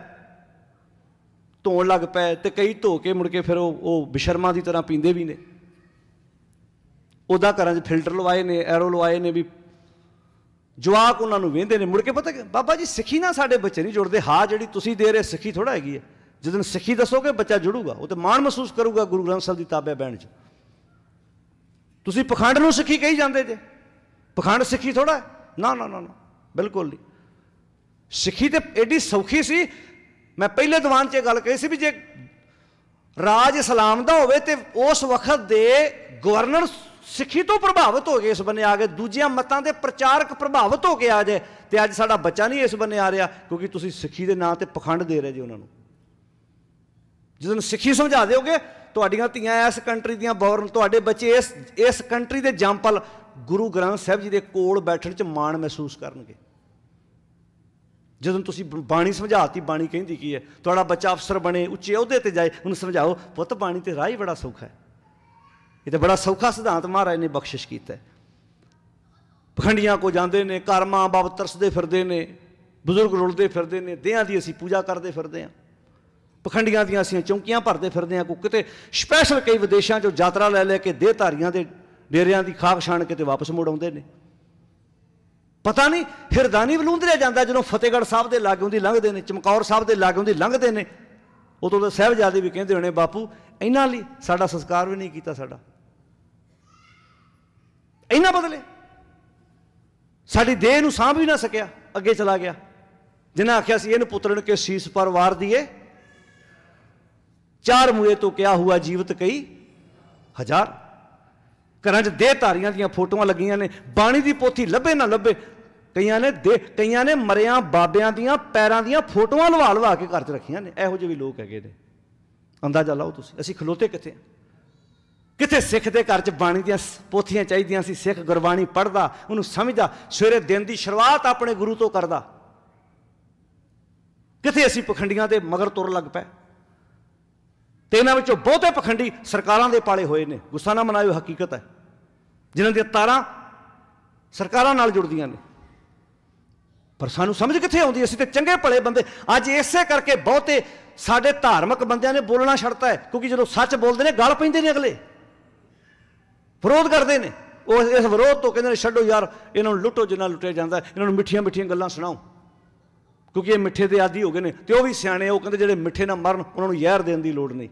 ਧੋਣ ਲੱਗ ਪਏ ਤੇ ਕਈ ਧੋ ਕੇ ਮੁੜ ਕੇ ਫਿਰ ਉਹ ਉਹ ਬਿਸ਼ਰਮਾ ਦੀ ਤਰ੍ਹਾਂ ਪੀਂਦੇ ਵੀ ਨੇ ਉਹਦਾ ਘਰਾਂ 'ਚ ਫਿਲਟਰ ਲਵਾਏ ਨੇ ਐਰੋ ਲਵਾਏ ਨੇ ਵੀ ਜਵਾਕ ਉਹਨਾਂ ਨੂੰ ਵੇਂਦੇ ਨੇ ਮੁੜ ਕੇ ਪਤਾ ਬਾਬਾ ਜੀ ਸਿੱਖੀ ਨਾਲ ਸਾਡੇ ਬੱਚੇ ਨਹੀਂ ਜੁੜਦੇ ਹਾਂ ਜਿਹੜੀ ਤੁਸੀਂ ਦੇ ਰਹੇ ਸਿੱਖੀ ਥੋੜਾ ਹੈਗੀ ਹੈ ਜਦੋਂ ਸਿੱਖੀ ਦੱਸੋਗੇ ਬੱਚਾ ਜੁੜੂਗਾ ਉਹ ਤੇ ਮਾਣ ਮਹਿਸੂਸ ਕਰੂਗਾ ਗੁਰੂ ਗ੍ਰੰਥ ਸਾਹਿਬ ਦੀ ਤਾਬੇ ਬਹਿਣ 'ਚ ਤੁਸੀਂ ਪਖੰਡ ਨੂੰ ਸਿੱਖੀ ਕਹੀ ਜਾਂਦੇ ਜੇ ਪਖੰਡ ਸਿੱਖੀ ਥੋੜਾ ਨਾ ਨਾ ਨਾ ਨਾ ਬਿਲਕੁਲ ਨਹੀਂ ਸਿੱਖੀ ਤੇ ਐਡੀ ਸੌਖੀ ਸੀ ਮੈਂ ਪਹਿਲੇ ਦੀਵਾਨ 'ਚ ਗੱਲ ਕਹੀ ਸੀ ਵੀ ਜੇ ਰਾਜ ਇਸਲਾਮ ਦਾ ਹੋਵੇ ਤੇ ਉਸ ਵਕਤ ਦੇ ਗਵਰਨਰ ਸਿੱਖੀ ਤੋਂ ਪ੍ਰਭਾਵਿਤ ਹੋ ਗਏ ਇਸ ਬੰਨੇ ਆ ਗਏ ਦੂਜਿਆਂ ਮਤਾਂ ਦੇ ਪ੍ਰਚਾਰਕ ਪ੍ਰਭਾਵਿਤ ਹੋ ਕੇ ਆ ਜੇ ਤੇ ਅੱਜ ਸਾਡਾ ਬੱਚਾ ਨਹੀਂ ਇਸ ਬੰਨੇ ਆ ਰਿਹਾ ਕਿਉਂਕਿ ਤੁਸੀਂ ਸਿੱਖੀ ਦੇ ਨਾਂ ਤੇ ਪਖੰਡ ਦੇ ਰਹੇ ਜੀ ਉਹਨਾਂ ਨੂੰ ਜਦੋਂ ਸਿੱਖੀ ਸਮਝਾ ਦਿਓਗੇ ਤੁਹਾਡੀਆਂ ਧੀਆਂ ਇਸ ਕੰਟਰੀ ਦੀਆਂ ਬੌਰਨ ਤੁਹਾਡੇ ਬੱਚੇ ਇਸ ਇਸ ਕੰਟਰੀ ਦੇ ਜੰਪਲ ਗੁਰੂ ਗ੍ਰੰਥ ਸਾਹਿਬ ਜੀ ਦੇ ਕੋਲ ਬੈਠਣ 'ਚ ਮਾਣ ਮਹਿਸੂਸ ਕਰਨਗੇ ਜਦੋਂ ਤੁਸੀਂ ਬਾਣੀ ਸਮਝਾਤੀ ਬਾਣੀ ਕਹਿੰਦੀ ਕੀ ਹੈ ਤੁਹਾਡਾ ਬੱਚਾ ਅਫਸਰ ਬਣੇ ਉੱਚੇ ਅਹੁਦੇ ਤੇ ਜਾਏ ਉਹਨੂੰ ਸਮਝਾਓ ਪੁੱਤ ਬਾਣੀ ਤੇ ਰਾਹ ਹੀ ਬੜਾ ਸੌਖਾ ਹੈ ਇਹ ਤਾਂ ਬੜਾ ਸੌਖਾ ਸਿਧਾਂਤ ਮਹਾਰਾਜ ਨੇ ਬਖਸ਼ਿਸ਼ ਕੀਤਾ ਪਖੰਡੀਆਂ ਕੋ ਜਾਂਦੇ ਨੇ ਕਰਮਾਂ ਬਾਬ ਤਰਸਦੇ ਫਿਰਦੇ ਨੇ ਬਜ਼ੁਰਗ ਰੁਲਦੇ ਫਿਰਦੇ ਨੇ ਦੇਹਾਂ ਦੀ ਅਸੀਂ ਪੂਜਾ ਕਰਦੇ ਫਿਰਦੇ ਆ ਪਖੰਡੀਆਂ ਦੀਆਂ ਅਸੀਂ ਚੌਂਕੀਆਂ ਭਰਦੇ ਫਿਰਦੇ ਆ ਕੋ ਕਿਤੇ ਸਪੈਸ਼ਲ ਕਈ ਵਿਦੇਸ਼ਾਂ ਚੋਂ ਯਾਤਰਾ ਲੈ ਲੈ ਕੇ ਦੇਹ ਧਾਰੀਆਂ ਦੇ ਡੇਰਿਆਂ ਦੀ ਖਾਕ ਛਾਣ ਕੇ ਤੇ ਵਾਪਸ ਮੁੜ ਆਉਂਦੇ ਨੇ ਪਤਾ ਨਹੀਂ ਹਿਰਦਾਨੀ ਬਲੂੰਦਰਿਆ ਜਾਂਦਾ ਜਦੋਂ ਫਤੇਗੜ ਸਾਹਿਬ ਦੇ ਲਾਗੇ ਹੁੰਦੀ ਲੰਘਦੇ ਨੇ ਚਮਕੌਰ ਸਾਹਿਬ ਦੇ ਲਾਗੇ ਹੁੰਦੀ ਲੰਘਦੇ ਨੇ ਉਦੋਂ ਤਾਂ ਸਹਿਬਜ਼ਾਦੇ ਵੀ ਕਹਿੰਦੇ ਹੋਣੇ ਬਾਪੂ ਇਹਨਾਂ ਲਈ ਸਾਡਾ ਸੰਸਕਾਰ ਵੀ ਨਹੀਂ ਕੀਤਾ ਸਾਡਾ ਇੰਨਾ ਬਦਲੇ ਸਾਡੀ ਦੇਹ ਨੂੰ ਸਾਂਭ ਵੀ ਨਾ ਸਕਿਆ ਅੱਗੇ ਚਲਾ ਗਿਆ ਜਿਨ੍ਹਾਂ ਆਖਿਆ ਸੀ ਇਹਨੂੰ ਪੁੱਤਰਨ ਕੇ ਸੀਸ ਪਰ ਵਾਰ ਦਈਏ ਚਾਰ ਮੂਏ ਤੋਂ ਕਿਹਾ ਹੁਆ ਜੀਵਤ ਕਈ ਹਜ਼ਾਰ ਘਰਾਂ 'ਚ ਦੇਹ ਧਾਰੀਆਂ ਦੀਆਂ ਫੋਟੋਆਂ ਲੱਗੀਆਂ ਨੇ ਬਾਣੀ ਦੀ ਪੋਥੀ ਲੱਭੇ ਨਾ ਲੱਭੇ ਕਈਆਂ ਨੇ ਦੇ ਕਈਆਂ ਨੇ ਮਰਿਆਂ ਬਾਬਿਆਂ ਦੀਆਂ ਪੈਰਾਂ ਦੀਆਂ ਫੋਟੋਆਂ ਲਵਾ ਲਵਾ ਕੇ ਘਰ 'ਚ ਰੱਖੀਆਂ ਨੇ ਇਹੋ ਜਿਹੇ ਵੀ ਲੋਕ ਹੈਗੇ ਨੇ ਅੰਦਾਜ਼ਾ ਲਾਓ ਤੁਸੀਂ ਅਸੀਂ ਖਲੋਤੇ ਕਿੱਥੇ ਆ ਕਿਤੇ ਸਿੱਖ ਦੇ ਘਰ 'ਚ ਬਾਣੀ ਦੀਆਂ ਪੋਥੀਆਂ ਚਾਹੀਦੀਆਂ ਸੀ ਸਿੱਖ ਗੁਰਬਾਣੀ ਪੜਦਾ ਉਹਨੂੰ ਸਮਝਦਾ ਸਵੇਰੇ ਦਿਨ ਦੀ ਸ਼ੁਰੂਆਤ ਆਪਣੇ ਗੁਰੂ ਤੋਂ ਕਰਦਾ ਕਿਥੇ ਅਸੀਂ ਪਖੰਡੀਆਂ ਦੇ ਮਗਰ ਤੁਰ ਲੱਗ ਪਏ ਤੇ ਇਹਨਾਂ ਵਿੱਚੋਂ ਬਹੁਤੇ ਪਖੰਡੀ ਸਰਕਾਰਾਂ ਦੇ ਪਾਲੇ ਹੋਏ ਨੇ ਗੁੱਸਾ ਨਾ ਮਨਾਇਓ ਹਕੀਕਤ ਹੈ ਜਿਨ੍ਹਾਂ ਦੀਆਂ ਤਾਰਾਂ ਸਰਕਾਰਾਂ ਨਾਲ ਜੁੜਦੀਆਂ ਨੇ ਪਰ ਸਾਨੂੰ ਸਮਝ ਕਿੱਥੇ ਆਉਂਦੀ ਅਸੀਂ ਤੇ ਚੰਗੇ ਭਲੇ ਬੰਦੇ ਅੱਜ ਇਸੇ ਕਰਕੇ ਬਹੁਤੇ ਸਾਡੇ ਧਾਰਮਿਕ ਬੰਦਿਆਂ ਨੇ ਬੋਲਣਾ ਛੱਡਤਾ ਹੈ ਕਿਉਂਕਿ ਜਦੋਂ ਸੱਚ ਬੋਲਦੇ ਨੇ ਗੱਲ ਪੈਂਦੇ ਨੇ ਅਗਲੇ ਵਿਰੋਧ ਕਰਦੇ ਨੇ ਉਹ ਇਸ ਵਿਰੋਧ ਤੋਂ ਕਹਿੰਦੇ ਨੇ ਛੱਡੋ ਯਾਰ ਇਹਨਾਂ ਨੂੰ ਲੁੱਟੋ ਜਿੰਨਾ ਲੁੱਟਿਆ ਜਾਂਦਾ ਇਹਨਾਂ ਨੂੰ ਮਿੱਠੀਆਂ ਮਿੱਠੀਆਂ ਗੱਲਾਂ ਸੁਣਾਓ ਕਿਉਂਕਿ ਇਹ ਮਿੱਠੇ ਦੇ ਆਦੀ ਹੋ ਗਏ ਨੇ ਤੇ ਉਹ ਵੀ ਸਿਆਣੇ ਉਹ ਕਹਿੰਦੇ ਜਿਹੜੇ ਮਿੱਠੇ ਨਾ ਮਰਨ ਉਹਨਾਂ ਨੂੰ ਜ਼ਹਿਰ ਦੇਣ ਦੀ ਲੋੜ ਨਹੀਂ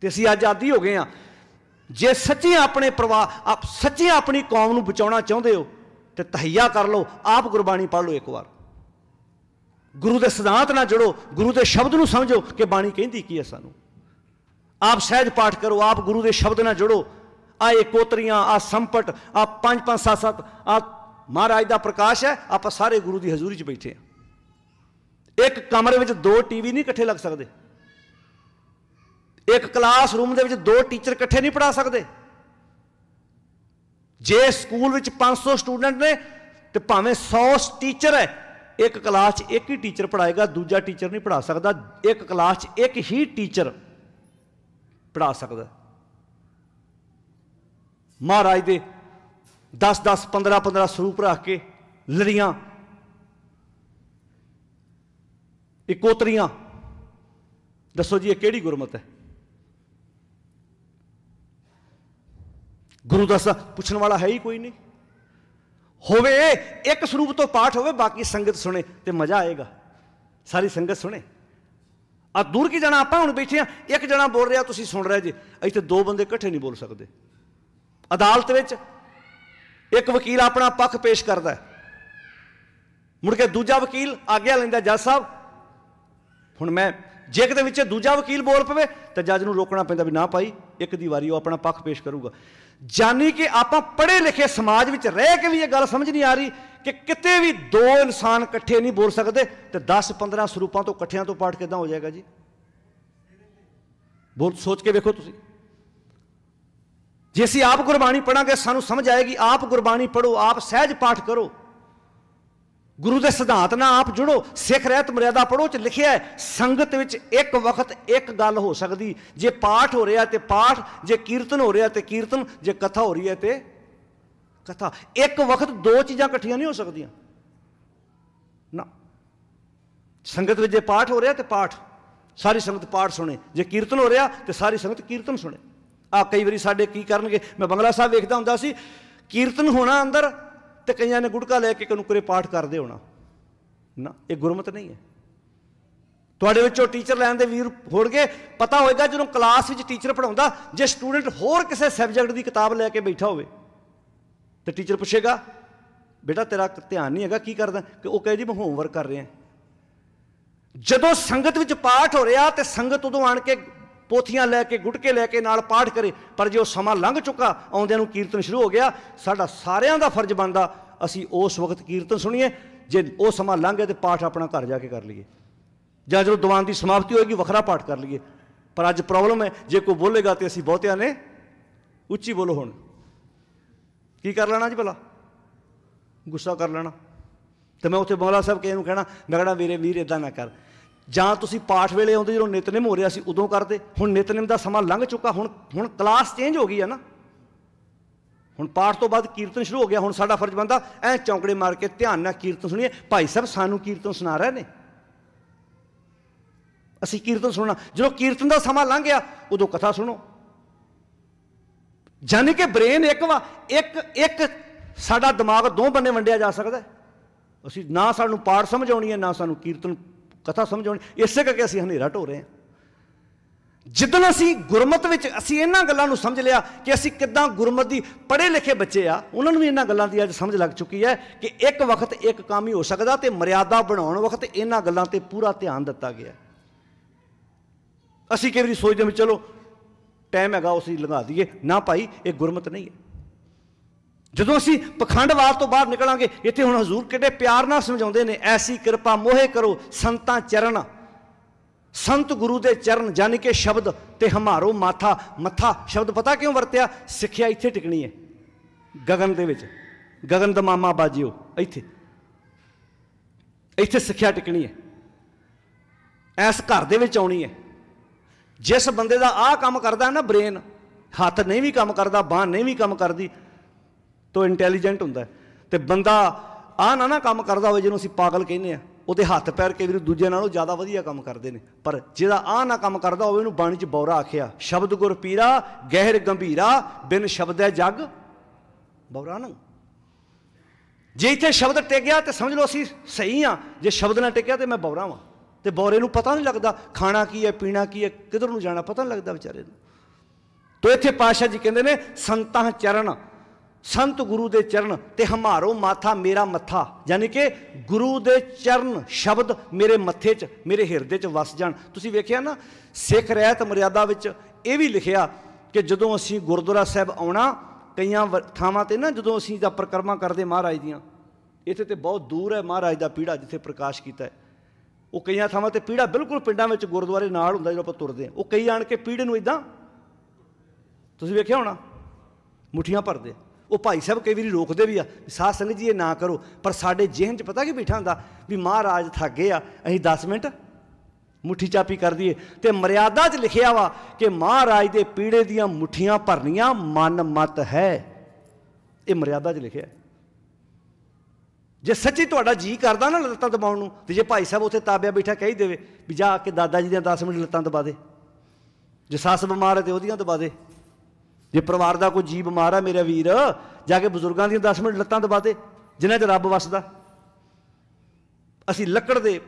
ਤੇ ਅਸੀਂ ਅੱਜ ਆਦੀ ਹੋ ਗਏ ਆ ਜੇ ਸੱਚੀ ਆਪਣੇ ਪਰਵਾਹ ਆਪ ਸੱਚੀ ਆਪਣੀ ਕੌਮ ਨੂੰ ਬਚਾਉਣਾ ਚਾਹੁੰਦੇ ਹੋ ਤੇ ਤਹਈਆ ਕਰ ਲਓ ਆਪ ਗੁਰਬਾਣੀ ਪੜ੍ਹ ਲਓ ਇੱਕ ਵਾਰ ਗੁਰੂ ਦੇ ਸਿਧਾਂਤ ਨਾਲ ਜੁੜੋ ਗੁਰੂ ਦੇ ਸ਼ਬਦ ਨੂੰ ਸਮਝੋ ਕਿ ਬਾਣੀ ਕਹਿੰਦੀ ਕੀ ਹੈ ਸਾਨੂੰ ਆਪ ਸਹਿਜ ਪਾਠ ਕਰੋ ਆਪ ਗੁਰੂ ਦੇ ਸ਼ਬਦ ਨਾਲ ਜੁੜੋ ਆ ਇਕੋਤਰੀਆਂ ਆ ਸੰਪਟ ਆ ਪੰਜ ਪੰਜ ਸੱਤ ਸੱਤ ਆ ਮਹਾਰਾਜ ਦਾ ਪ੍ਰਕਾਸ਼ ਹੈ ਆਪਾਂ ਸਾਰੇ ਗੁਰੂ ਦੀ ਹਜ਼ੂਰੀ 'ਚ ਬੈਠੇ ਆ ਇੱਕ ਕਮਰੇ ਵਿੱਚ ਦੋ ਟੀਵੀ ਨਹੀਂ ਇਕੱਠੇ ਲੱਗ ਸਕਦੇ ਇੱਕ ਕਲਾਸ ਰੂਮ ਦੇ ਵਿੱਚ ਦੋ ਟੀਚਰ ਇਕੱਠੇ ਨਹੀਂ ਪੜਾ ਸਕਦੇ ਜੇ ਸਕੂਲ ਵਿੱਚ 500 ਸਟੂਡੈਂਟ ਨੇ ਤੇ ਭਾਵੇਂ 100 ਟੀਚਰ ਹੈ ਇੱਕ ਕਲਾਸ 'ਚ ਇੱਕ ਹੀ ਟੀਚਰ ਪੜਾਏਗਾ ਦੂਜਾ ਟੀਚਰ ਨਹੀਂ ਪੜਾ ਸਕਦਾ ਇੱਕ ਕਲਾਸ 'ਚ ਇੱਕ ਹੀ ਟੀਚਰ ਪੜਾ ਸਕਦਾ ਮਹਾਰਾਜ ਦੇ 10 10 15 15 ਸਰੂਪ ਰੱਖ ਕੇ ਲੜੀਆਂ ਇਕੋਤਰੀਆਂ ਦੱਸੋ ਜੀ ਇਹ ਕਿਹੜੀ ਗੁਰਮਤ ਹੈ ਗੁਰੂ ਦਾਸਾ ਪੁੱਛਣ ਵਾਲਾ ਹੈ ਹੀ ਕੋਈ ਨਹੀਂ ਹੋਵੇ ਇੱਕ ਸਰੂਪ ਤੋਂ ਪਾਠ ਹੋਵੇ ਬਾਕੀ ਸੰਗਤ ਸੁਣੇ ਤੇ ਮਜ਼ਾ ਆਏਗਾ ਸਾਰੀ ਸੰਗਤ ਸੁਣੇ ਆ ਦੂਰ ਕੀ ਜਣਾ ਆਪਾਂ ਹੁਣ ਬੈਠੇ ਆ ਇੱਕ ਜਣਾ ਬੋਲ ਰਿਹਾ ਤੁਸੀਂ ਸੁਣ ਰਹੇ ਜੀ ਇੱਥੇ ਦੋ ਬੰਦੇ ਇਕੱਠੇ ਨਹੀਂ ਬੋਲ ਸਕਦੇ ਅਦਾਲਤ ਵਿੱਚ ਇੱਕ ਵਕੀਲ ਆਪਣਾ ਪੱਖ ਪੇਸ਼ ਕਰਦਾ ਹੈ ਮੁੜ ਕੇ ਦੂਜਾ ਵਕੀਲ ਆਗਿਆ ਲੈਂਦਾ ਜੱਜ ਸਾਹਿਬ ਹੁਣ ਮੈਂ ਜੇ ਕਿਤੇ ਵਿੱਚ ਦੂਜਾ ਵਕੀਲ ਬੋਲ ਪਵੇ ਤਾਂ ਜੱਜ ਨੂੰ ਰੋਕਣਾ ਪੈਂਦਾ ਵੀ ਨਾ ਭਾਈ ਇੱਕ ਦੀ ਵਾਰੀ ਉਹ ਆਪਣਾ ਪੱਖ ਪੇਸ਼ ਕਰੂਗਾ ਜਾਨੀ ਕਿ ਆਪਾਂ ਪੜ੍ਹੇ ਲਿਖੇ ਸਮਾਜ ਵਿੱਚ ਰਹਿ ਕੇ ਵੀ ਇਹ ਗੱਲ ਸਮਝ ਨਹੀਂ ਆ ਰਹੀ ਕਿ ਕਿਤੇ ਵੀ ਦੋ ਇਨਸਾਨ ਇਕੱਠੇ ਨਹੀਂ ਬੋਲ ਸਕਦੇ ਤੇ 10 15 ਸਰੂਪਾਂ ਤੋਂ ਇਕੱਠਿਆਂ ਤੋਂ ਪਾਠ ਕਿਦਾਂ ਹੋ ਜਾਏਗਾ ਜੀ ਬਹੁਤ ਸੋਚ ਕੇ ਵੇਖੋ ਤੁਸੀਂ ਜੇ ਅਸੀਂ ਆਪ ਗੁਰਬਾਣੀ ਪੜਾਂਗੇ ਸਾਨੂੰ ਸਮਝ ਆਏਗੀ ਆਪ ਗੁਰਬਾਣੀ ਪੜੋ ਆਪ ਸਹਿਜ ਪਾਠ ਕਰੋ ਗੁਰੂ ਦੇ ਸਿਧਾਂਤ ਨਾਲ ਆਪ ਜੁੜੋ ਸਿੱਖ ਰਹਿਤ ਮਰਿਆਦਾ ਪੜੋ ਚ ਲਿਖਿਆ ਹੈ ਸੰਗਤ ਵਿੱਚ ਇੱਕ ਵਕਤ ਇੱਕ ਗੱਲ ਹੋ ਸਕਦੀ ਜੇ ਪਾਠ ਹੋ ਰਿਹਾ ਤੇ ਪਾਠ ਜੇ ਕੀਰਤਨ ਹੋ ਰਿਹਾ ਤੇ ਕੀਰਤਨ ਜੇ ਕਥਾ ਹੋ ਰਹੀ ਹੈ ਤੇ ਕਥਾ ਇੱਕ ਵਕਤ ਦੋ ਚੀਜ਼ਾਂ ਇਕੱਠੀਆਂ ਨਹੀਂ ਹੋ ਸਕਦੀਆਂ ਨਾ ਸੰਗਤ ਵਿੱਚ ਜੇ ਪਾਠ ਹੋ ਰਿਹਾ ਤੇ ਪਾਠ ਸਾਰੀ ਸੰਗਤ ਪਾਠ ਸੁਣੇ ਜੇ ਕੀਰਤਨ ਹੋ ਰਿਹਾ ਤੇ ਸਾਰੀ ਸੰਗਤ ਕੀਰਤਨ ਸੁਣੇ ਆ ਕਈ ਵਾਰੀ ਸਾਡੇ ਕੀ ਕਰਨਗੇ ਮੈਂ ਬੰਗਲਾ ਸਾਹਿਬ ਵੇਖਦਾ ਹੁੰਦਾ ਸੀ ਕੀਰਤਨ ਹੋਣਾ ਅੰਦਰ ਤੇ ਕਈਆਂ ਨੇ ਗੁਟਕਾ ਲੈ ਕੇ ਕਨੁਕਰੇ ਪਾਠ ਕਰਦੇ ਹੋਣਾ ਨਾ ਇਹ ਗੁਰਮਤ ਨਹੀਂ ਹੈ ਤੁਹਾਡੇ ਵਿੱਚੋਂ ਟੀਚਰ ਲੈਣ ਦੇ ਵੀਰ ਹੋਣਗੇ ਪਤਾ ਹੋਏਗਾ ਜਦੋਂ ਕਲਾਸ ਵਿੱਚ ਟੀਚਰ ਪੜਾਉਂਦਾ ਜੇ ਸਟੂਡੈਂਟ ਹੋਰ ਕਿਸੇ ਸਬਜੈਕਟ ਦੀ ਕਿਤਾਬ ਲੈ ਕੇ ਬੈਠਾ ਹੋਵੇ ਤੇ ਟੀਚਰ ਪੁੱਛੇਗਾ ਬੇਟਾ ਤੇਰਾ ਧਿਆਨ ਨਹੀਂ ਹੈਗਾ ਕੀ ਕਰਦਾ ਕਿ ਉਹ ਕਹੇ ਜੀ ਮੈਂ ਹੋਮਵਰਕ ਕਰ ਰਿਹਾ ਜਦੋਂ ਸੰਗਤ ਵਿੱਚ ਪਾਠ ਹੋ ਰਿਹਾ ਤੇ ਸੰਗਤ ਉਦੋਂ ਆਣ ਕੇ ਪੋਥੀਆਂ ਲੈ ਕੇ ਗੁਟਕੇ ਲੈ ਕੇ ਨਾਲ ਪਾਠ ਕਰੇ ਪਰ ਜੇ ਉਹ ਸਮਾਂ ਲੰਘ ਚੁੱਕਾ ਆਉਂਦਿਆਂ ਨੂੰ ਕੀਰਤਨ ਸ਼ੁਰੂ ਹੋ ਗਿਆ ਸਾਡਾ ਸਾਰਿਆਂ ਦਾ ਫਰਜ਼ ਬਣਦਾ ਅਸੀਂ ਉਸ ਵਕਤ ਕੀਰਤਨ ਸੁਣੀਏ ਜੇ ਉਹ ਸਮਾਂ ਲੰਘ ਗਿਆ ਤੇ ਪਾਠ ਆਪਣਾ ਘਰ ਜਾ ਕੇ ਕਰ ਲਈਏ ਜਾਂ ਜਦੋਂ ਦੀਵਾਨ ਦੀ ਸਮਾਪਤੀ ਹੋਏਗੀ ਵੱਖਰਾ ਪਾਠ ਕਰ ਲਈਏ ਪਰ ਅੱਜ ਪ੍ਰੋਬਲਮ ਹੈ ਜੇ ਕੋਈ ਬੋਲੇਗਾ ਤੇ ਅਸੀਂ ਬਹੁਤਿਆਂ ਨੇ ਉੱਚੀ ਬੋਲੋ ਹੁਣ ਕੀ ਕਰ ਲੈਣਾ ਜੀ ਭਲਾ ਗੁੱਸਾ ਕਰ ਲੈਣਾ ਤੇ ਮੈਂ ਉੱਥੇ ਮੌਲਾ ਸਾਹਿਬ ਕਿਸੇ ਨੂੰ ਕਹਿਣਾ ਮੈਂ ਕਹਣਾ ਵੀਰੇ ਵੀਰ ਇਦਾਂ ਨਾ ਕਰ ਜਾਂ ਤੁਸੀਂ ਪਾਠ ਵੇਲੇ ਆਉਂਦੇ ਜਦੋਂ ਨਿਤਨੇਮ ਹੋ ਰਿਹਾ ਸੀ ਉਦੋਂ ਕਰਦੇ ਹੁਣ ਨਿਤਨੇਮ ਦਾ ਸਮਾਂ ਲੰਘ ਚੁੱਕਾ ਹੁਣ ਹੁਣ ਕਲਾਸ ਚੇਂਜ ਹੋ ਗਈ ਹੈ ਨਾ ਹੁਣ ਪਾਠ ਤੋਂ ਬਾਅਦ ਕੀਰਤਨ ਸ਼ੁਰੂ ਹੋ ਗਿਆ ਹੁਣ ਸਾਡਾ ਫਰਜ਼ ਬੰਦਾ ਐ ਚੌਂਕੜੇ ਮਾਰ ਕੇ ਧਿਆਨ ਨਾਲ ਕੀਰਤਨ ਸੁਣੀਏ ਭਾਈ ਸਾਹਿਬ ਸਾਨੂੰ ਕੀਰਤਨ ਸੁਣਾ ਰਹੇ ਨੇ ਅਸੀਂ ਕੀਰਤਨ ਸੁਣਨਾ ਜਦੋਂ ਕੀਰਤਨ ਦਾ ਸਮਾਂ ਲੰਘ ਗਿਆ ਉਦੋਂ ਕਥਾ ਸੁਣੋ ਜਾਨੀ ਕਿ ਬ੍ਰੇਨ ਇੱਕ ਵਾ ਇੱਕ ਇੱਕ ਸਾਡਾ ਦਿਮਾਗ ਦੋ ਬੰਨੇ ਵੰਡਿਆ ਜਾ ਸਕਦਾ ਅਸੀਂ ਨਾ ਸਾਨੂੰ ਪਾਠ ਸਮਝ ਆਉਣੀ ਹੈ ਨਾ ਸਾਨੂੰ ਕੀਰਤਨ ਕਥਾ ਸਮਝਾਉਣੀ ਇਸੇ ਕਰਕੇ ਅਸੀਂ ਹਨੇਰਾ ਢੋ ਰਹੇ ਹਾਂ ਜਿੱਦਣ ਅਸੀਂ ਗੁਰਮਤ ਵਿੱਚ ਅਸੀਂ ਇਹਨਾਂ ਗੱਲਾਂ ਨੂੰ ਸਮਝ ਲਿਆ ਕਿ ਅਸੀਂ ਕਿੱਦਾਂ ਗੁਰਮਤ ਦੀ ਪੜ੍ਹੇ ਲਿਖੇ ਬੱਚੇ ਆ ਉਹਨਾਂ ਨੂੰ ਵੀ ਇਹਨਾਂ ਗੱਲਾਂ ਦੀ ਅੱਜ ਸਮਝ ਲੱਗ ਚੁੱਕੀ ਹੈ ਕਿ ਇੱਕ ਵਕਤ ਇੱਕ ਕੰਮ ਹੀ ਹੋ ਸਕਦਾ ਤੇ ਮਰਿਆਦਾ ਬਣਾਉਣ ਵਕਤ ਇਹਨਾਂ ਗੱਲਾਂ ਤੇ ਪੂਰਾ ਧਿਆਨ ਦਿੱਤਾ ਗਿਆ ਅਸੀਂ ਕਈ ਵਾਰੀ ਸੋਚਦੇ ਹਾਂ ਚਲੋ ਟਾਈਮ ਹੈਗਾ ਉਸੇ ਲੰਘਾ ਦਈਏ ਨਾ ਭਾਈ ਇਹ ਗੁਰਮਤ ਨਹੀਂ ਹੈ ਜਦੋਂ ਅਸੀਂ ਪਖੰਡਵਾਦ ਤੋਂ ਬਾਹਰ ਨਿਕਲਾਂਗੇ ਇੱਥੇ ਹੁਣ ਹਜ਼ੂਰ ਕਿਤੇ ਪਿਆਰ ਨਾਲ ਸਮਝਾਉਂਦੇ ਨੇ ਐਸੀ ਕਿਰਪਾ ਮੋਹੇ ਕਰੋ ਸੰਤਾਂ ਚਰਨ ਸੰਤ ਗੁਰੂ ਦੇ ਚਰਨ ਜਾਨੀ ਕੇ ਸ਼ਬਦ ਤੇ ਹਮਾਰੋ ਮਾਥਾ ਮੱਥਾ ਸ਼ਬਦ ਪਤਾ ਕਿਉਂ ਵਰਤਿਆ ਸਿੱਖਿਆ ਇੱਥੇ ਟਿਕਣੀ ਹੈ ਗगन ਦੇ ਵਿੱਚ ਗगन ਦਾ ਮਾਮਾ ਬਾਜਿਓ ਇੱਥੇ ਇੱਥੇ ਸਿੱਖਿਆ ਟਿਕਣੀ ਹੈ ਇਸ ਘਰ ਦੇ ਵਿੱਚ ਆਉਣੀ ਹੈ ਜਿਸ ਬੰਦੇ ਦਾ ਆਹ ਕੰਮ ਕਰਦਾ ਹੈ ਨਾ ਬ੍ਰੇਨ ਹੱਥ ਨਹੀਂ ਵੀ ਕੰਮ ਕਰਦਾ ਬਾਹ ਨਹੀਂ ਵੀ ਕੰਮ ਕਰਦੀ ਤੋਂ ਇੰਟੈਲੀਜੈਂਟ ਹੁੰਦਾ ਤੇ ਬੰਦਾ ਆ ਨਾ ਨਾ ਕੰਮ ਕਰਦਾ ਹੋਵੇ ਜਿਹਨੂੰ ਅਸੀਂ ਪਾਗਲ ਕਹਿੰਦੇ ਆ ਉਹਦੇ ਹੱਥ ਪੈਰ ਕੇ ਵੀ ਦੂਜੇ ਨਾਲੋਂ ਜ਼ਿਆਦਾ ਵਧੀਆ ਕੰਮ ਕਰਦੇ ਨੇ ਪਰ ਜਿਹਦਾ ਆ ਨਾ ਕੰਮ ਕਰਦਾ ਹੋਵੇ ਉਹਨੂੰ ਬਾਣੀ 'ਚ ਬੌਰਾ ਆਖਿਆ ਸ਼ਬਦ ਗੁਰ ਪੀਰਾ ਗਹਿਰ ਗੰਭੀਰਾ ਬਿਨ ਸ਼ਬਦੈ ਜਗ ਬੌਰਾ ਨੰ ਜੇ ਇੱਥੇ ਸ਼ਬਦ ਟਿਕਿਆ ਤੇ ਸਮਝ ਲਓ ਅਸੀਂ ਸਹੀ ਆ ਜੇ ਸ਼ਬਦ ਨਾ ਟਿਕਿਆ ਤੇ ਮੈਂ ਬੌਰਾ ਵਾਂ ਤੇ ਬੌਰੇ ਨੂੰ ਪਤਾ ਨਹੀਂ ਲੱਗਦਾ ਖਾਣਾ ਕੀ ਹੈ ਪੀਣਾ ਕੀ ਹੈ ਕਿਧਰ ਨੂੰ ਜਾਣਾ ਪਤਾ ਨਹੀਂ ਲੱਗਦਾ ਵਿਚਾਰੇ ਨੂੰ ਤੋ ਇੱਥੇ ਪਾਸ਼ਾ ਜੀ ਕਹਿੰਦੇ ਨੇ ਸੰਤਾਂ ਚਰਨ ਸੰਤ ਗੁਰੂ ਦੇ ਚਰਨ ਤੇ ਹਮਾਰੋ ਮਾਥਾ ਮੇਰਾ ਮੱਥਾ ਯਾਨੀ ਕਿ ਗੁਰੂ ਦੇ ਚਰਨ ਸ਼ਬਦ ਮੇਰੇ ਮੱਥੇ 'ਚ ਮੇਰੇ ਹਿਰਦੇ 'ਚ ਵਸ ਜਾਣ ਤੁਸੀਂ ਵੇਖਿਆ ਨਾ ਸਿੱਖ ਰਹਿਤ ਮਰਿਆਦਾ ਵਿੱਚ ਇਹ ਵੀ ਲਿਖਿਆ ਕਿ ਜਦੋਂ ਅਸੀਂ ਗੁਰਦੁਆਰਾ ਸਾਹਿਬ ਆਉਣਾ ਕਈਆਂ ਥਾਵਾਂ ਤੇ ਨਾ ਜਦੋਂ ਅਸੀਂ ਦਾ ਪ੍ਰਕਰਮਾ ਕਰਦੇ ਮਹਾਰਾਜ ਦੀਆਂ ਇੱਥੇ ਤੇ ਬਹੁਤ ਦੂਰ ਹੈ ਮਹਾਰਾਜ ਦਾ ਪੀੜਾ ਜਿੱਥੇ ਪ੍ਰਕਾਸ਼ ਕੀਤਾ ਹੈ ਉਹ ਕਈਆਂ ਥਾਵਾਂ ਤੇ ਪੀੜਾ ਬਿਲਕੁਲ ਪਿੰਡਾਂ ਵਿੱਚ ਗੁਰਦੁਆਰੇ ਨਾਲ ਹੁੰਦਾ ਜਦੋਂ ਆਪਾਂ ਤੁਰਦੇ ਆ ਉਹ ਕਈ ਆਣ ਕੇ ਪੀੜੇ ਨੂੰ ਇਦਾਂ ਤੁਸੀਂ ਵੇਖਿਆ ਹੋਣਾ ਮੁਠੀਆਂ ਭਰਦੇ ਉਹ ਭਾਈ ਸਾਹਿਬ ਕਈ ਵਾਰੀ ਰੋਕਦੇ ਵੀ ਆ ਸਾਧ ਸੰਗਤ ਜੀ ਇਹ ਨਾ ਕਰੋ ਪਰ ਸਾਡੇ ਜਿਹਨ 'ਚ ਪਤਾ ਕੀ ਬੈਠਾ ਹੁੰਦਾ ਵੀ ਮਹਾਰਾਜ ਥੱਕ ਗਏ ਆ ਅਸੀਂ 10 ਮਿੰਟ ਮੁਠੀ ਚਾਪੀ ਕਰ ਦਈਏ ਤੇ ਮਰਿਆਦਾ 'ਚ ਲਿਖਿਆ ਵਾ ਕਿ ਮਹਾਰਾਜ ਦੇ ਪੀੜੇ ਦੀਆਂ ਮੁਠੀਆਂ ਭਰਨੀਆਂ ਮਨ ਮਤ ਹੈ ਇਹ ਮਰਿਆਦਾ 'ਚ ਲਿਖਿਆ ਜੇ ਸੱਚੀ ਤੁਹਾਡਾ ਜੀ ਕਰਦਾ ਨਾ ਲੱਤਾਂ ਦਬਾਉਣ ਨੂੰ ਤੇ ਜੇ ਭਾਈ ਸਾਹਿਬ ਉੱਥੇ ਤਾਬਿਆ ਬੈਠਾ ਕਹਿ ਦੇਵੇ ਵੀ ਜਾ ਕੇ ਦਾਦਾ ਜੀ ਦੀਆਂ 10 ਮਿੰਟ ਲੱਤਾਂ ਦਬਾ ਦੇ ਜੇ ਸੱਸ ਬਿਮਾਰ ਹੈ ਤੇ ਉਹਦੀਆਂ ਦਬਾ ਦੇ ਜੇ ਪਰਿਵਾਰ ਦਾ ਕੋਈ ਜੀ ਬਿਮਾਰ ਆ ਮੇਰਾ ਵੀਰ ਜਾ ਕੇ ਬਜ਼ੁਰਗਾਂ ਦੀਆਂ 10 ਮਿੰਟ ਲੱਤਾਂ ਦਬਾ ਦੇ ਜਿਨ੍ਹਾਂ 'ਚ ਰੱਬ ਵਸਦਾ ਅਸੀਂ ਲੱਕੜ ਦੇ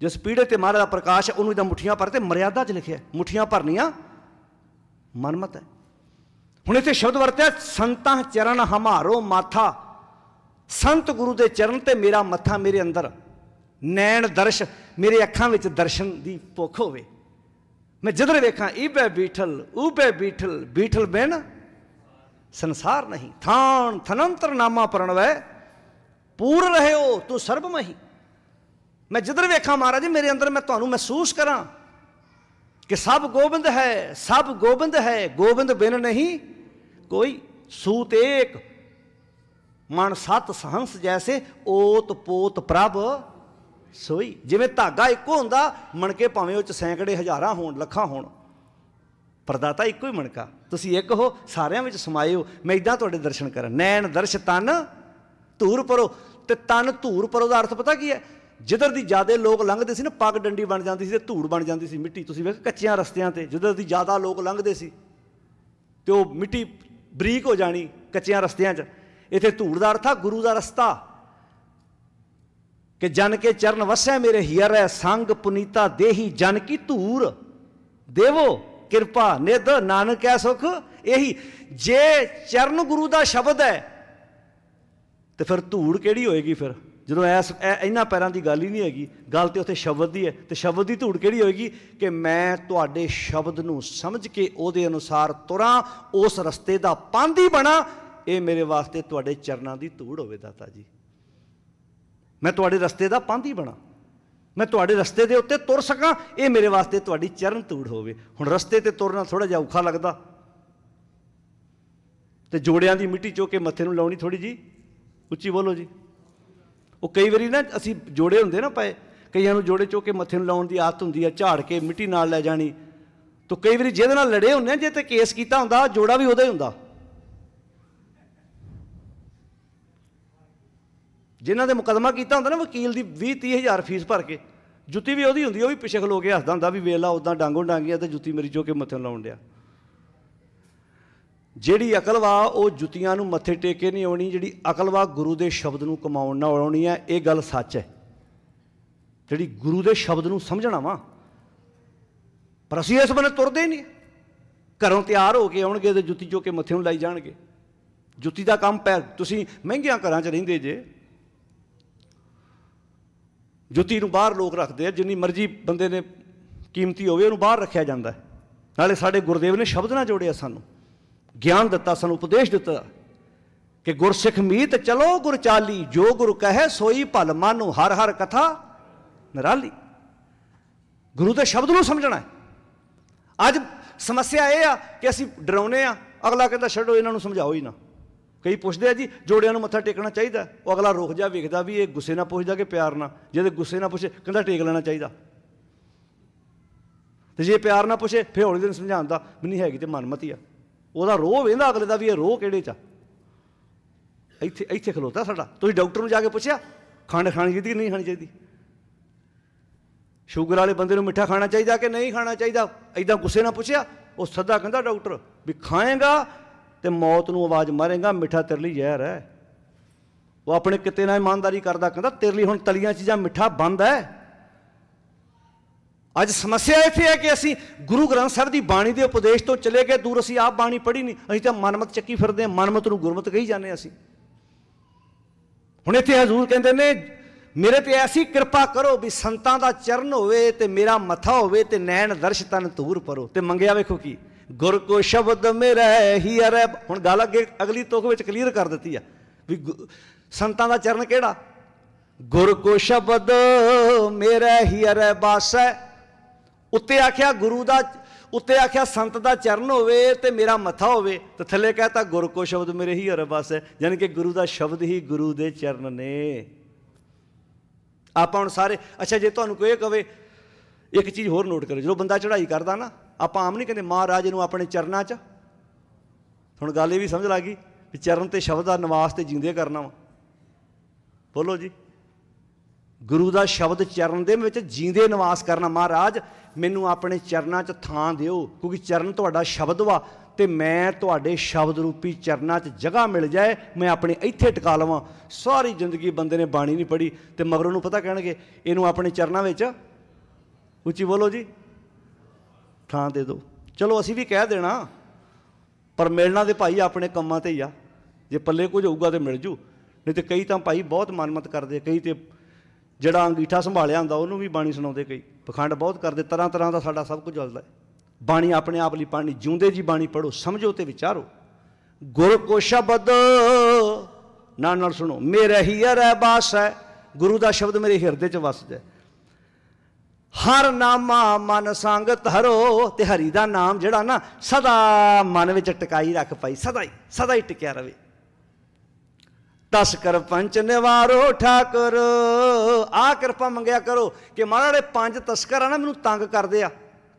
ਜੋ ਸਪੀਡ ਤੇ ਮਹਾਰਾਜ ਦਾ ਪ੍ਰਕਾਸ਼ ਉਹਨੂੰ ਇਹਦਾ ਮੁਠੀਆਂ ਪਰ ਤੇ ਮਰਿਆਦਾ 'ਚ ਲਿਖਿਆ ਮੁਠੀਆਂ ਭਰਨੀਆਂ ਮਨਮਤ ਹੈ ਹੁਣ ਇੱਥੇ ਸ਼ਬਦ ਵਰਤਿਆ ਸੰਤਾਂ ਚਰਨ ਹਮਾਰੋ ਮਾਥਾ ਸੰਤ ਗੁਰੂ ਦੇ ਚਰਨ ਤੇ ਮੇਰਾ ਮੱਥਾ ਮੇਰੇ ਅੰਦਰ ਨੈਣ ਦਰਸ਼ ਮੇਰੇ ਅੱਖਾਂ ਵਿੱਚ ਦਰਸ਼ਨ ਦੀ ਭੁੱਖ ਹੋਵੇ मैं जिधर देखा इबे बीठल उबे बीठल बीठल बेन संसार नहीं थान थनंतर नामा प्रण प्रणवय पूर रहे हो तू सर्वमही मैं जिधर वेखा महाराज मेरे अंदर मैं तो महसूस करा कि सब गोबिंद है सब गोबिंद है गोबिंद बिन नहीं कोई सूत एक मन सत सहंस जैसे ओत पोत प्रभ ਸੋਈ ਜਿਵੇਂ ਧਾਗਾ ਇੱਕੋ ਹੁੰਦਾ ਮਣਕੇ ਭਾਵੇਂ ਉਹ ਚ ਸੈਂਕੜੇ ਹਜ਼ਾਰਾਂ ਹੋਣ ਲੱਖਾਂ ਹੋਣ ਪਰਦਾਤਾ ਇੱਕੋ ਹੀ ਮਣਕਾ ਤੁਸੀਂ ਇੱਕ ਹੋ ਸਾਰਿਆਂ ਵਿੱਚ ਸਮਾਏ ਹੋ ਮੈਂ ਇਦਾਂ ਤੁਹਾਡੇ ਦਰਸ਼ਨ ਕਰਨ ਨੈਣ ਦਰਸ਼ ਤਨ ਧੂਰ ਪਰੋ ਤੇ ਤਨ ਧੂਰ ਪਰੋ ਦਾ ਅਰਥ ਪਤਾ ਕੀ ਹੈ ਜਿੱਧਰ ਦੀ ਜਿਆਦੇ ਲੋਕ ਲੰਘਦੇ ਸੀ ਨਾ ਪੱਗ ਡੰਡੀ ਬਣ ਜਾਂਦੀ ਸੀ ਤੇ ਧੂੜ ਬਣ ਜਾਂਦੀ ਸੀ ਮਿੱਟੀ ਤੁਸੀਂ ਵੇਖ ਕੱਚਿਆਂ ਰਸਤਿਆਂ ਤੇ ਜਿੱਧਰ ਦੀ ਜਿਆਦਾ ਲੋਕ ਲੰਘਦੇ ਸੀ ਤੇ ਉਹ ਮਿੱਟੀ ਬਰੀਕ ਹੋ ਜਾਣੀ ਕੱਚਿਆਂ ਰਸਤਿਆਂ 'ਚ ਇਥੇ ਧੂੜ ਦਾ ਅਰਥ ਆ ਗੁਰੂ ਦਾ ਰਸਤਾ ਕਿ ਜਨ ਕੇ ਚਰਨ ਵਸੈ ਮੇਰੇ ਹਿਰੈ ਸੰਗ ਪੁਨੀਤਾ ਦੇਹੀ ਜਨ ਕੀ ਧੂਰ ਦੇਵੋ ਕਿਰਪਾ ਨਿਦ ਨਾਨਕ ਐ ਸੁਖ ਇਹੀ ਜੇ ਚਰਨ ਗੁਰੂ ਦਾ ਸ਼ਬਦ ਹੈ ਤੇ ਫਿਰ ਧੂੜ ਕਿਹੜੀ ਹੋਏਗੀ ਫਿਰ ਜਦੋਂ ਐਸ ਇਹਨਾਂ ਪੈਰਾਂ ਦੀ ਗੱਲ ਹੀ ਨਹੀਂ ਹੈਗੀ ਗੱਲ ਤੇ ਉੱਥੇ ਸ਼ਬਦ ਦੀ ਹੈ ਤੇ ਸ਼ਬਦ ਦੀ ਧੂੜ ਕਿਹੜੀ ਹੋਏਗੀ ਕਿ ਮੈਂ ਤੁਹਾਡੇ ਸ਼ਬਦ ਨੂੰ ਸਮਝ ਕੇ ਉਹਦੇ ਅਨੁਸਾਰ ਤੁਰਾਂ ਉਸ ਰਸਤੇ ਦਾ ਪਾਂਦੀ ਬਣਾ ਇਹ ਮੇਰੇ ਵਾਸਤੇ ਤੁਹਾਡੇ ਚਰਨਾਂ ਦੀ ਧੂੜ ਹੋਵੇ ਦਾਤਾ ਜੀ ਮੈਂ ਤੁਹਾਡੇ ਰਸਤੇ ਦਾ ਪਾਂਧੀ ਬਣਾ ਮੈਂ ਤੁਹਾਡੇ ਰਸਤੇ ਦੇ ਉੱਤੇ ਤੁਰ ਸਕਾਂ ਇਹ ਮੇਰੇ ਵਾਸਤੇ ਤੁਹਾਡੀ ਚਰਨ ਤੂੜ ਹੋਵੇ ਹੁਣ ਰਸਤੇ ਤੇ ਤੁਰਨਾ ਥੋੜਾ ਜਿਹਾ ਔਖਾ ਲੱਗਦਾ ਤੇ ਜੋੜਿਆਂ ਦੀ ਮਿੱਟੀ ਚੋ ਕੇ ਮੱਥੇ ਨੂੰ ਲਾਉਣੀ ਥੋੜੀ ਜੀ ਉੱਚੀ ਬੋਲੋ ਜੀ ਉਹ ਕਈ ਵਾਰੀ ਨਾ ਅਸੀਂ ਜੋੜੇ ਹੁੰਦੇ ਨਾ ਪਏ ਕਈਆਂ ਨੂੰ ਜੋੜੇ ਚੋ ਕੇ ਮੱਥੇ ਨੂੰ ਲਾਉਣ ਦੀ ਆਦਤ ਹੁੰਦੀ ਆ ਝਾੜ ਕੇ ਮਿੱਟੀ ਨਾਲ ਲੈ ਜਾਣੀ ਤੋ ਕਈ ਵਾਰੀ ਜਿਹਦੇ ਨਾਲ ਲੜੇ ਹੁੰਦੇ ਆ ਜੇ ਤੇ ਕੇਸ ਕੀਤਾ ਹੁੰਦਾ ਜੋੜਾ ਵੀ ਉਹਦਾ ਹੀ ਹੁੰਦਾ ਜਿਨ੍ਹਾਂ ਦੇ ਮੁਕਦਮਾ ਕੀਤਾ ਹੁੰਦਾ ਨਾ ਵਕੀਲ ਦੀ 20 30000 ਫੀਸ ਭਰ ਕੇ ਜੁੱਤੀ ਵੀ ਉਹਦੀ ਹੁੰਦੀ ਉਹ ਵੀ ਪਿਛੇ ਖਲੋ ਕੇ ਹੱਸਦਾ ਹੁੰਦਾ ਵੀ ਵੇਲਾ ਉਦਾਂ ਡਾਂਗੋ ਡਾਂਗੀਆਂ ਤੇ ਜੁੱਤੀ ਮੇਰੀ ਜੋ ਕੇ ਮੱਥੇ ਲਾਉਣ ਡਿਆ ਜਿਹੜੀ ਅਕਲਵਾ ਉਹ ਜੁੱਤੀਆਂ ਨੂੰ ਮੱਥੇ ਟੇਕੇ ਨਹੀਂ ਆਉਣੀ ਜਿਹੜੀ ਅਕਲਵਾ ਗੁਰੂ ਦੇ ਸ਼ਬਦ ਨੂੰ ਕਮਾਉਣ ਨਾਲ ਆਉਣੀ ਹੈ ਇਹ ਗੱਲ ਸੱਚ ਹੈ ਜਿਹੜੀ ਗੁਰੂ ਦੇ ਸ਼ਬਦ ਨੂੰ ਸਮਝਣਾ ਵਾ ਪਰ ਅਸੀਂ ਇਸ ਬਨੇ ਤੁਰਦੇ ਨਹੀਂ ਘਰੋਂ ਤਿਆਰ ਹੋ ਕੇ ਆਉਣਗੇ ਤੇ ਜੁੱਤੀ ਜੋ ਕੇ ਮੱਥੇ ਨੂੰ ਲਾਈ ਜਾਣਗੇ ਜੁੱਤੀ ਦਾ ਕੰਮ ਪੈ ਤੁਸੀਂ ਮਹਿੰਗੀਆਂ ਘਰਾਂ 'ਚ ਰਹਿੰਦੇ ਜੇ ਜੁੱਤੀ ਨੂੰ ਬਾਹਰ ਲੋਕ ਰੱਖਦੇ ਆ ਜਿੰਨੀ ਮਰਜ਼ੀ ਬੰਦੇ ਨੇ ਕੀਮਤੀ ਹੋਵੇ ਉਹਨੂੰ ਬਾਹਰ ਰੱਖਿਆ ਜਾਂਦਾ ਨਾਲੇ ਸਾਡੇ ਗੁਰਦੇਵ ਨੇ ਸ਼ਬਦ ਨਾਲ ਜੋੜਿਆ ਸਾਨੂੰ ਗਿਆਨ ਦਿੱਤਾ ਸਾਨੂੰ ਉਪਦੇਸ਼ ਦਿੱਤਾ ਕਿ ਗੁਰਸਿੱਖ ਮੀਤ ਚਲੋ ਗੁਰ ਚਾਲੀ ਜੋ ਗੁਰ ਕਹੇ ਸੋਈ ਭਲ ਮਾਨੂ ਹਰ ਹਰ ਕਥਾ ਨਰਾਲੀ ਗੁਰੂ ਦੇ ਸ਼ਬਦ ਨੂੰ ਸਮਝਣਾ ਹੈ ਅੱਜ ਸਮੱਸਿਆ ਇਹ ਆ ਕਿ ਅਸੀਂ ਡਰਾਉਨੇ ਆ ਅਗਲਾ ਕਹਿੰਦਾ ਛੱਡੋ ਇਹਨਾਂ ਨੂੰ ਸਮਝਾਓ ਹੀ ਨਾ ਕਈ ਪੁੱਛਦੇ ਆ ਜੀ ਜੋੜਿਆਂ ਨੂੰ ਮੱਥਾ ਟੇਕਣਾ ਚਾਹੀਦਾ ਉਹ ਅਗਲਾ ਰੁਕ ਜਾ ਵੇਖਦਾ ਵੀ ਇਹ ਗੁੱਸੇ ਨਾਲ ਪੁੱਛਦਾ ਕਿ ਪਿਆਰ ਨਾਲ ਜਿਹਦੇ ਗੁੱਸੇ ਨਾਲ ਪੁੱਛੇ ਕਹਿੰਦਾ ਟੇਕ ਲੈਣਾ ਚਾਹੀਦਾ ਤੇ ਜੇ ਪਿਆਰ ਨਾਲ ਪੁੱਛੇ ਫਿਰ ਹੌਲੀ ਦਿਨ ਸਮਝਾਉਂਦਾ ਨਹੀਂ ਹੈਗੀ ਤੇ ਮਨਮਤੀ ਆ ਉਹਦਾ ਰੋਹ ਵੇਂਦਾ ਅਗਲੇ ਦਾ ਵੀ ਇਹ ਰੋਹ ਕਿਹੜੇ ਚ ਇੱਥੇ ਇੱਥੇ ਖਲੋਤਾ ਸਾਡਾ ਤੁਸੀਂ ਡਾਕਟਰ ਨੂੰ ਜਾ ਕੇ ਪੁੱਛਿਆ ਖੰਡ ਖਾਣੀ ਚਾਹੀਦੀ ਨਹੀਂ ਖਾਣੀ ਚਾਹੀਦੀ ਸ਼ੂਗਰ ਵਾਲੇ ਬੰਦੇ ਨੂੰ ਮਿੱਠਾ ਖਾਣਾ ਚਾਹੀਦਾ ਕਿ ਨਹੀਂ ਖਾਣਾ ਚਾਹੀਦਾ ਐਦਾਂ ਗੁੱਸੇ ਨਾਲ ਪੁੱਛਿਆ ਉਹ ਸਦਾ ਕਹਿੰਦਾ ਡਾਕਟਰ ਵੀ ਖਾਏਗਾ ਤੇ ਮੌਤ ਨੂੰ ਆਵਾਜ਼ ਮਾਰੇਗਾ ਮਿੱਠਾ ਤੇਰੇ ਲਈ ਜ਼ਹਿਰ ਹੈ ਉਹ ਆਪਣੇ ਕਿਤੇ ਨਾ ਇਮਾਨਦਾਰੀ ਕਰਦਾ ਕਹਿੰਦਾ ਤੇਰੇ ਲਈ ਹੁਣ ਤਲੀਆਂ ਚੀਜ਼ਾਂ ਮਿੱਠਾ ਬੰਦ ਹੈ ਅੱਜ ਸਮੱਸਿਆ ਇੱਥੇ ਹੈ ਕਿ ਅਸੀਂ ਗੁਰੂ ਗ੍ਰੰਥ ਸਾਹਿਬ ਦੀ ਬਾਣੀ ਦੇ ਉਪਦੇਸ਼ ਤੋਂ ਚਲੇ ਗਏ ਦੂਰ ਅਸੀਂ ਆਪ ਬਾਣੀ ਪੜ੍ਹੀ ਨਹੀਂ ਅਸੀਂ ਤਾਂ ਮਨਮਤ ਚੱਕੀ ਫਿਰਦੇ ਹਾਂ ਮਨਮਤ ਨੂੰ ਗੁਰਮਤ ਕਹੀ ਜਾਂਦੇ ਅਸੀਂ ਹੁਣ ਇੱਥੇ ਹਜ਼ੂਰ ਕਹਿੰਦੇ ਨੇ ਮੇਰੇ ਤੇ ਐਸੀ ਕਿਰਪਾ ਕਰੋ ਵੀ ਸੰਤਾਂ ਦਾ ਚਰਨ ਹੋਵੇ ਤੇ ਮੇਰਾ ਮੱਥਾ ਹੋਵੇ ਤੇ ਨੈਣ ਦਰਸ਼ ਤਨ ਧੂਰ ਪਰੋ ਤੇ ਮੰਗਿਆ ਵੇਖੋ ਕੀ ਗੁਰ ਕੋ ਸ਼ਬਦ ਮੇਰਾ ਹੀ ਅਰੇ ਹੁਣ ਗੱਲ ਅੱਗੇ ਅਗਲੀ ਤੁਕ ਵਿੱਚ ਕਲੀਅਰ ਕਰ ਦਿੱਤੀ ਆ ਵੀ ਸੰਤਾਂ ਦਾ ਚਰਨ ਕਿਹੜਾ ਗੁਰ ਕੋ ਸ਼ਬਦ ਮੇਰਾ ਹੀ ਅਰੇ ਬਾਸੈ ਉੱਤੇ ਆਖਿਆ ਗੁਰੂ ਦਾ ਉੱਤੇ ਆਖਿਆ ਸੰਤ ਦਾ ਚਰਨ ਹੋਵੇ ਤੇ ਮੇਰਾ ਮੱਥਾ ਹੋਵੇ ਤੇ ਥੱਲੇ ਕਹਤਾ ਗੁਰ ਕੋ ਸ਼ਬਦ ਮੇਰੇ ਹੀ ਅਰੇ ਬਾਸੈ ਯਾਨੀ ਕਿ ਗੁਰੂ ਦਾ ਸ਼ਬਦ ਹੀ ਗੁਰੂ ਦੇ ਚਰਨ ਨੇ ਆਪਾਂ ਹੁਣ ਸਾਰੇ ਅੱਛਾ ਜੇ ਤੁਹਾਨੂੰ ਕੋਈ ਕਵੇ ਇੱਕ ਚੀਜ਼ ਹੋਰ ਨੋਟ ਕਰੋ ਜਦੋਂ ਬੰਦਾ ਚੜ੍ਹਾਈ ਕਰਦਾ ਨਾ ਆਪਾਂ ਆਮ ਨਹੀਂ ਕਹਿੰਦੇ ਮਹਾਰਾਜ ਨੂੰ ਆਪਣੇ ਚਰਨਾਂ 'ਚ ਹੁਣ ਗੱਲ ਇਹ ਵੀ ਸਮਝ ਗਈ ਵੀ ਚਰਨ ਤੇ ਸ਼ਬਦ ਦਾ ਨਿਵਾਸ ਤੇ ਜਿੰਦੇ ਕਰਨਾ ਵਾ ਬੋਲੋ ਜੀ ਗੁਰੂ ਦਾ ਸ਼ਬਦ ਚਰਨ ਦੇ ਵਿੱਚ ਜਿੰਦੇ ਨਿਵਾਸ ਕਰਨਾ ਮਹਾਰਾਜ ਮੈਨੂੰ ਆਪਣੇ ਚਰਨਾਂ 'ਚ ਥਾਂ ਦਿਓ ਕਿਉਂਕਿ ਚਰਨ ਤੁਹਾਡਾ ਸ਼ਬਦ ਵਾ ਤੇ ਮੈਂ ਤੁਹਾਡੇ ਸ਼ਬਦ ਰੂਪੀ ਚਰਨਾਂ 'ਚ ਜਗ੍ਹਾ ਮਿਲ ਜਾਏ ਮੈਂ ਆਪਣੇ ਇੱਥੇ ਟਿਕਾ ਲਵਾਂ ਸਾਰੀ ਜ਼ਿੰਦਗੀ ਬੰਦੇ ਨੇ ਬਾਣੀ ਨਹੀਂ ਪੜ੍ਹੀ ਤੇ ਮਗਰੋਂ ਨੂੰ ਪਤਾ ਕਹਿਣਗੇ ਇਹਨੂੰ ਆਪਣੇ ਚਰਨਾਂ ਵਿੱਚ ਉੱਚੀ ਬੋਲੋ ਜੀ ਥਾਂ ਦੇ ਦਿਓ ਚਲੋ ਅਸੀਂ ਵੀ ਕਹਿ ਦੇਣਾ ਪਰ ਮਿਲਣਾ ਤੇ ਭਾਈ ਆਪਣੇ ਕੰਮਾਂ ਤੇ ਹੀ ਆ ਜੇ ਪੱਲੇ ਕੁਝ ਹੋਊਗਾ ਤੇ ਮਿਲ ਜੂ ਨਹੀਂ ਤੇ ਕਈ ਤਾਂ ਭਾਈ ਬਹੁਤ ਮਨਮਤ ਕਰਦੇ ਕਈ ਤੇ ਜਿਹੜਾ ਅੰਗੀਠਾ ਸੰਭਾਲਿਆ ਹੁੰਦਾ ਉਹਨੂੰ ਵੀ ਬਾਣੀ ਸੁਣਾਉਂਦੇ ਕਈ ਪਖੰਡ ਬਹੁਤ ਕਰਦੇ ਤਰ੍ਹਾਂ ਤਰ੍ਹਾਂ ਦਾ ਸਾਡਾ ਸਭ ਕੁਝ ਹੁੰਦਾ ਹੈ ਬਾਣੀ ਆਪਣੇ ਆਪ ਲਈ ਪਾਣੀ ਜਿਉਂਦੇ ਜੀ ਬਾਣੀ ਪੜੋ ਸਮਝੋ ਤੇ ਵਿਚਾਰੋ ਗੁਰ ਕੋ ਸ਼ਬਦ ਨਾਲ ਨਾਲ ਸੁਣੋ ਮੇਰੇ ਹੀ ਰਹਿ ਬਾਸ ਹੈ ਗੁਰੂ ਦਾ ਸ਼ਬਦ ਮੇਰੇ ਹਿਰਦੇ 'ਚ ਵਸਦਾ ਹੈ ਹਰ ਨਾਮਾ ਮਨ ਸੰਗ ਧਰੋ ਤੇ ਹਰੀ ਦਾ ਨਾਮ ਜਿਹੜਾ ਨਾ ਸਦਾ ਮਨ ਵਿੱਚ ਟਿਕਾਈ ਰੱਖ ਪਾਈ ਸਦਾ ਹੀ ਸਦਾ ਹੀ ਟਿਕਿਆ ਰਵੇ ਤਸ ਕਰ ਪੰਚ ਨਿਵਾਰੋ ਠਾਕੁਰ ਆ ਕਿਰਪਾ ਮੰਗਿਆ ਕਰੋ ਕਿ ਮਹਾਰਾਜ ਦੇ ਪੰਜ ਤਸਕਰ ਆ ਨਾ ਮੈਨੂੰ ਤੰਗ ਕਰਦੇ ਆ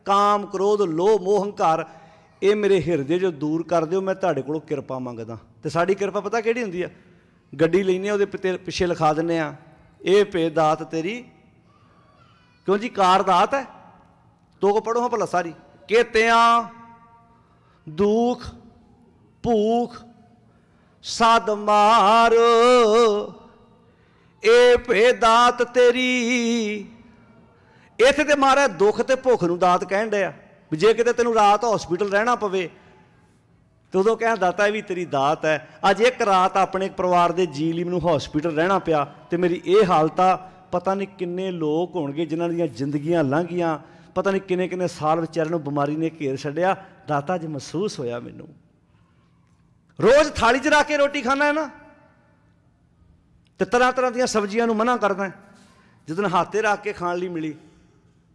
ਕਾਮ ਕ੍ਰੋਧ ਲੋਭ ਮੋਹ ਹੰਕਾਰ ਇਹ ਮੇਰੇ ਹਿਰਦੇ ਜੋ ਦੂਰ ਕਰ ਦਿਓ ਮੈਂ ਤੁਹਾਡੇ ਕੋਲੋਂ ਕਿਰਪਾ ਮੰਗਦਾ ਤੇ ਸਾਡੀ ਕਿਰਪਾ ਪਤਾ ਕਿਹੜੀ ਹੁੰਦੀ ਆ ਗੱਡੀ ਲੈਨੇ ਉਹਦੇ ਪਿੱਛੇ ਲਿਖਾ ਦਿੰਨੇ ਆ ਇਹ ਪੇ ਦਾਤ ਤੇਰੀ ਕਿਉਂ ਜੀ ਕਾਰ ਦਾਤ ਹੈ ਤੋ ਕੋ ਪੜੋ ਹਾਂ ਭਲਾ ਸਾਰੀ ਕੇਤਿਆਂ दुख ਭੂਖ ਸਦ ਮਾਰ ਏ ਭੇਦਾਤ ਤੇਰੀ ਇਥੇ ਤੇ ਮਾਰਾ ਦੁੱਖ ਤੇ ਭੁੱਖ ਨੂੰ ਦਾਤ ਕਹਿਣ ਡਿਆ ਜੇ ਕਿਤੇ ਤੈਨੂੰ ਰਾਤ ਹਸਪੀਟਲ ਰਹਿਣਾ ਪਵੇ ਤੇ ਉਦੋਂ ਕਹਿਣ ਦਾਤਾ ਵੀ ਤੇਰੀ ਦਾਤ ਹੈ ਅੱਜ ਇੱਕ ਰਾਤ ਆਪਣੇ ਪਰਿਵਾਰ ਦੇ ਜੀ ਲਈ ਮੈਨੂੰ ਹਸਪੀਟਲ ਰਹਿਣਾ ਪਿਆ ਤੇ ਮੇਰੀ ਇਹ ਹਾਲਤ ਆ ਪਤਾ ਨਹੀਂ ਕਿੰਨੇ ਲੋਕ ਹੋਣਗੇ ਜਿਨ੍ਹਾਂ ਦੀਆਂ ਜ਼ਿੰਦਗੀਆਂ ਲੰਘੀਆਂ ਪਤਾ ਨਹੀਂ ਕਿੰਨੇ ਕਿੰਨੇ ਸਾਲ ਵਿਚਾਰਿਆਂ ਨੂੰ ਬਿਮਾਰੀ ਨੇ ਘੇਰ ਛੱਡਿਆ ਦਾਤਾ ਜੀ ਮਹਿਸੂਸ ਹੋਇਆ ਮੈਨੂੰ ਰੋਜ਼ ਥਾਲੀ 'ਚ ਰੱਖ ਕੇ ਰੋਟੀ ਖਾਣਾ ਹੈ ਨਾ ਤੇ ਤਰ੍ਹਾਂ ਤਰ੍ਹਾਂ ਦੀਆਂ ਸਬਜ਼ੀਆਂ ਨੂੰ ਮਨਾ ਕਰਦਾ ਜਦੋਂ ਹਾਤੇ ਰੱਖ ਕੇ ਖਾਣ ਲਈ ਮਿਲੀ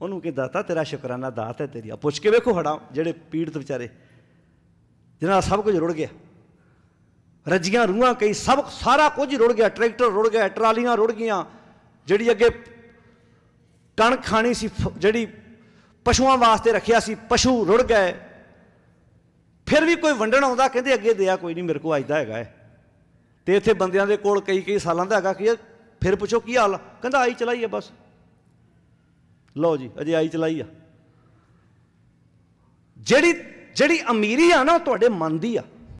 ਉਹਨੂੰ ਕਿ ਦਾਤਾ ਤੇਰਾ ਸ਼ੁਕਰਾਨਾ ਦਾਤ ਹੈ ਤੇਰੀ ਪੁੱਛ ਕੇ ਵੇਖੋ ਹੜਾ ਜਿਹੜੇ ਪੀੜਤ ਵਿਚਾਰੇ ਦਾ ਸਭ ਕੁਝ ਰੁੜ ਗਿਆ ਰੱਜੀਆਂ ਰੂਹਾਂ ਕਈ ਸਭ ਸਾਰਾ ਕੁਝ ਰੁੜ ਗਿਆ ਟਰੈਕਟਰ ਰੁੜ ਗਿਆ ਟਰਾਲੀਆਂ ਰੁੜ ਗਈਆਂ ਜਿਹੜੀ ਅੱਗੇ ਕਣ ਖਾਣੀ ਸੀ ਜਿਹੜੀ ਪਸ਼ੂਆਂ ਵਾਸਤੇ ਰੱਖਿਆ ਸੀ ਪਸ਼ੂ ਰੁੜ ਗਏ ਫਿਰ ਵੀ ਕੋਈ ਵੰਡਣ ਆਉਂਦਾ ਕਹਿੰਦੇ ਅੱਗੇ ਦਿਆ ਕੋਈ ਨਹੀਂ ਮੇਰੇ ਕੋ ਅਜਦਾ ਹੈਗਾ ਹੈ ਤੇ ਇੱਥੇ ਬੰਦਿਆਂ ਦੇ ਕੋਲ ਕਈ ਕਈ ਸਾਲਾਂ ਦਾ ਹੈਗਾ ਕਿ ਫਿਰ ਪੁੱਛੋ ਕੀ ਹਾਲ ਕਹਿੰਦਾ ਆਈ ਚਲਾਈ ਆ ਬਸ ਲਓ ਜੀ ਅਜੇ ਆਈ ਚਲਾਈ ਆ ਜਿਹੜੀ ਜਿਹੜੀ ਅਮੀਰੀ ਆ ਨਾ ਤੁਹਾਡੇ ਮਨ ਦੀ ਆ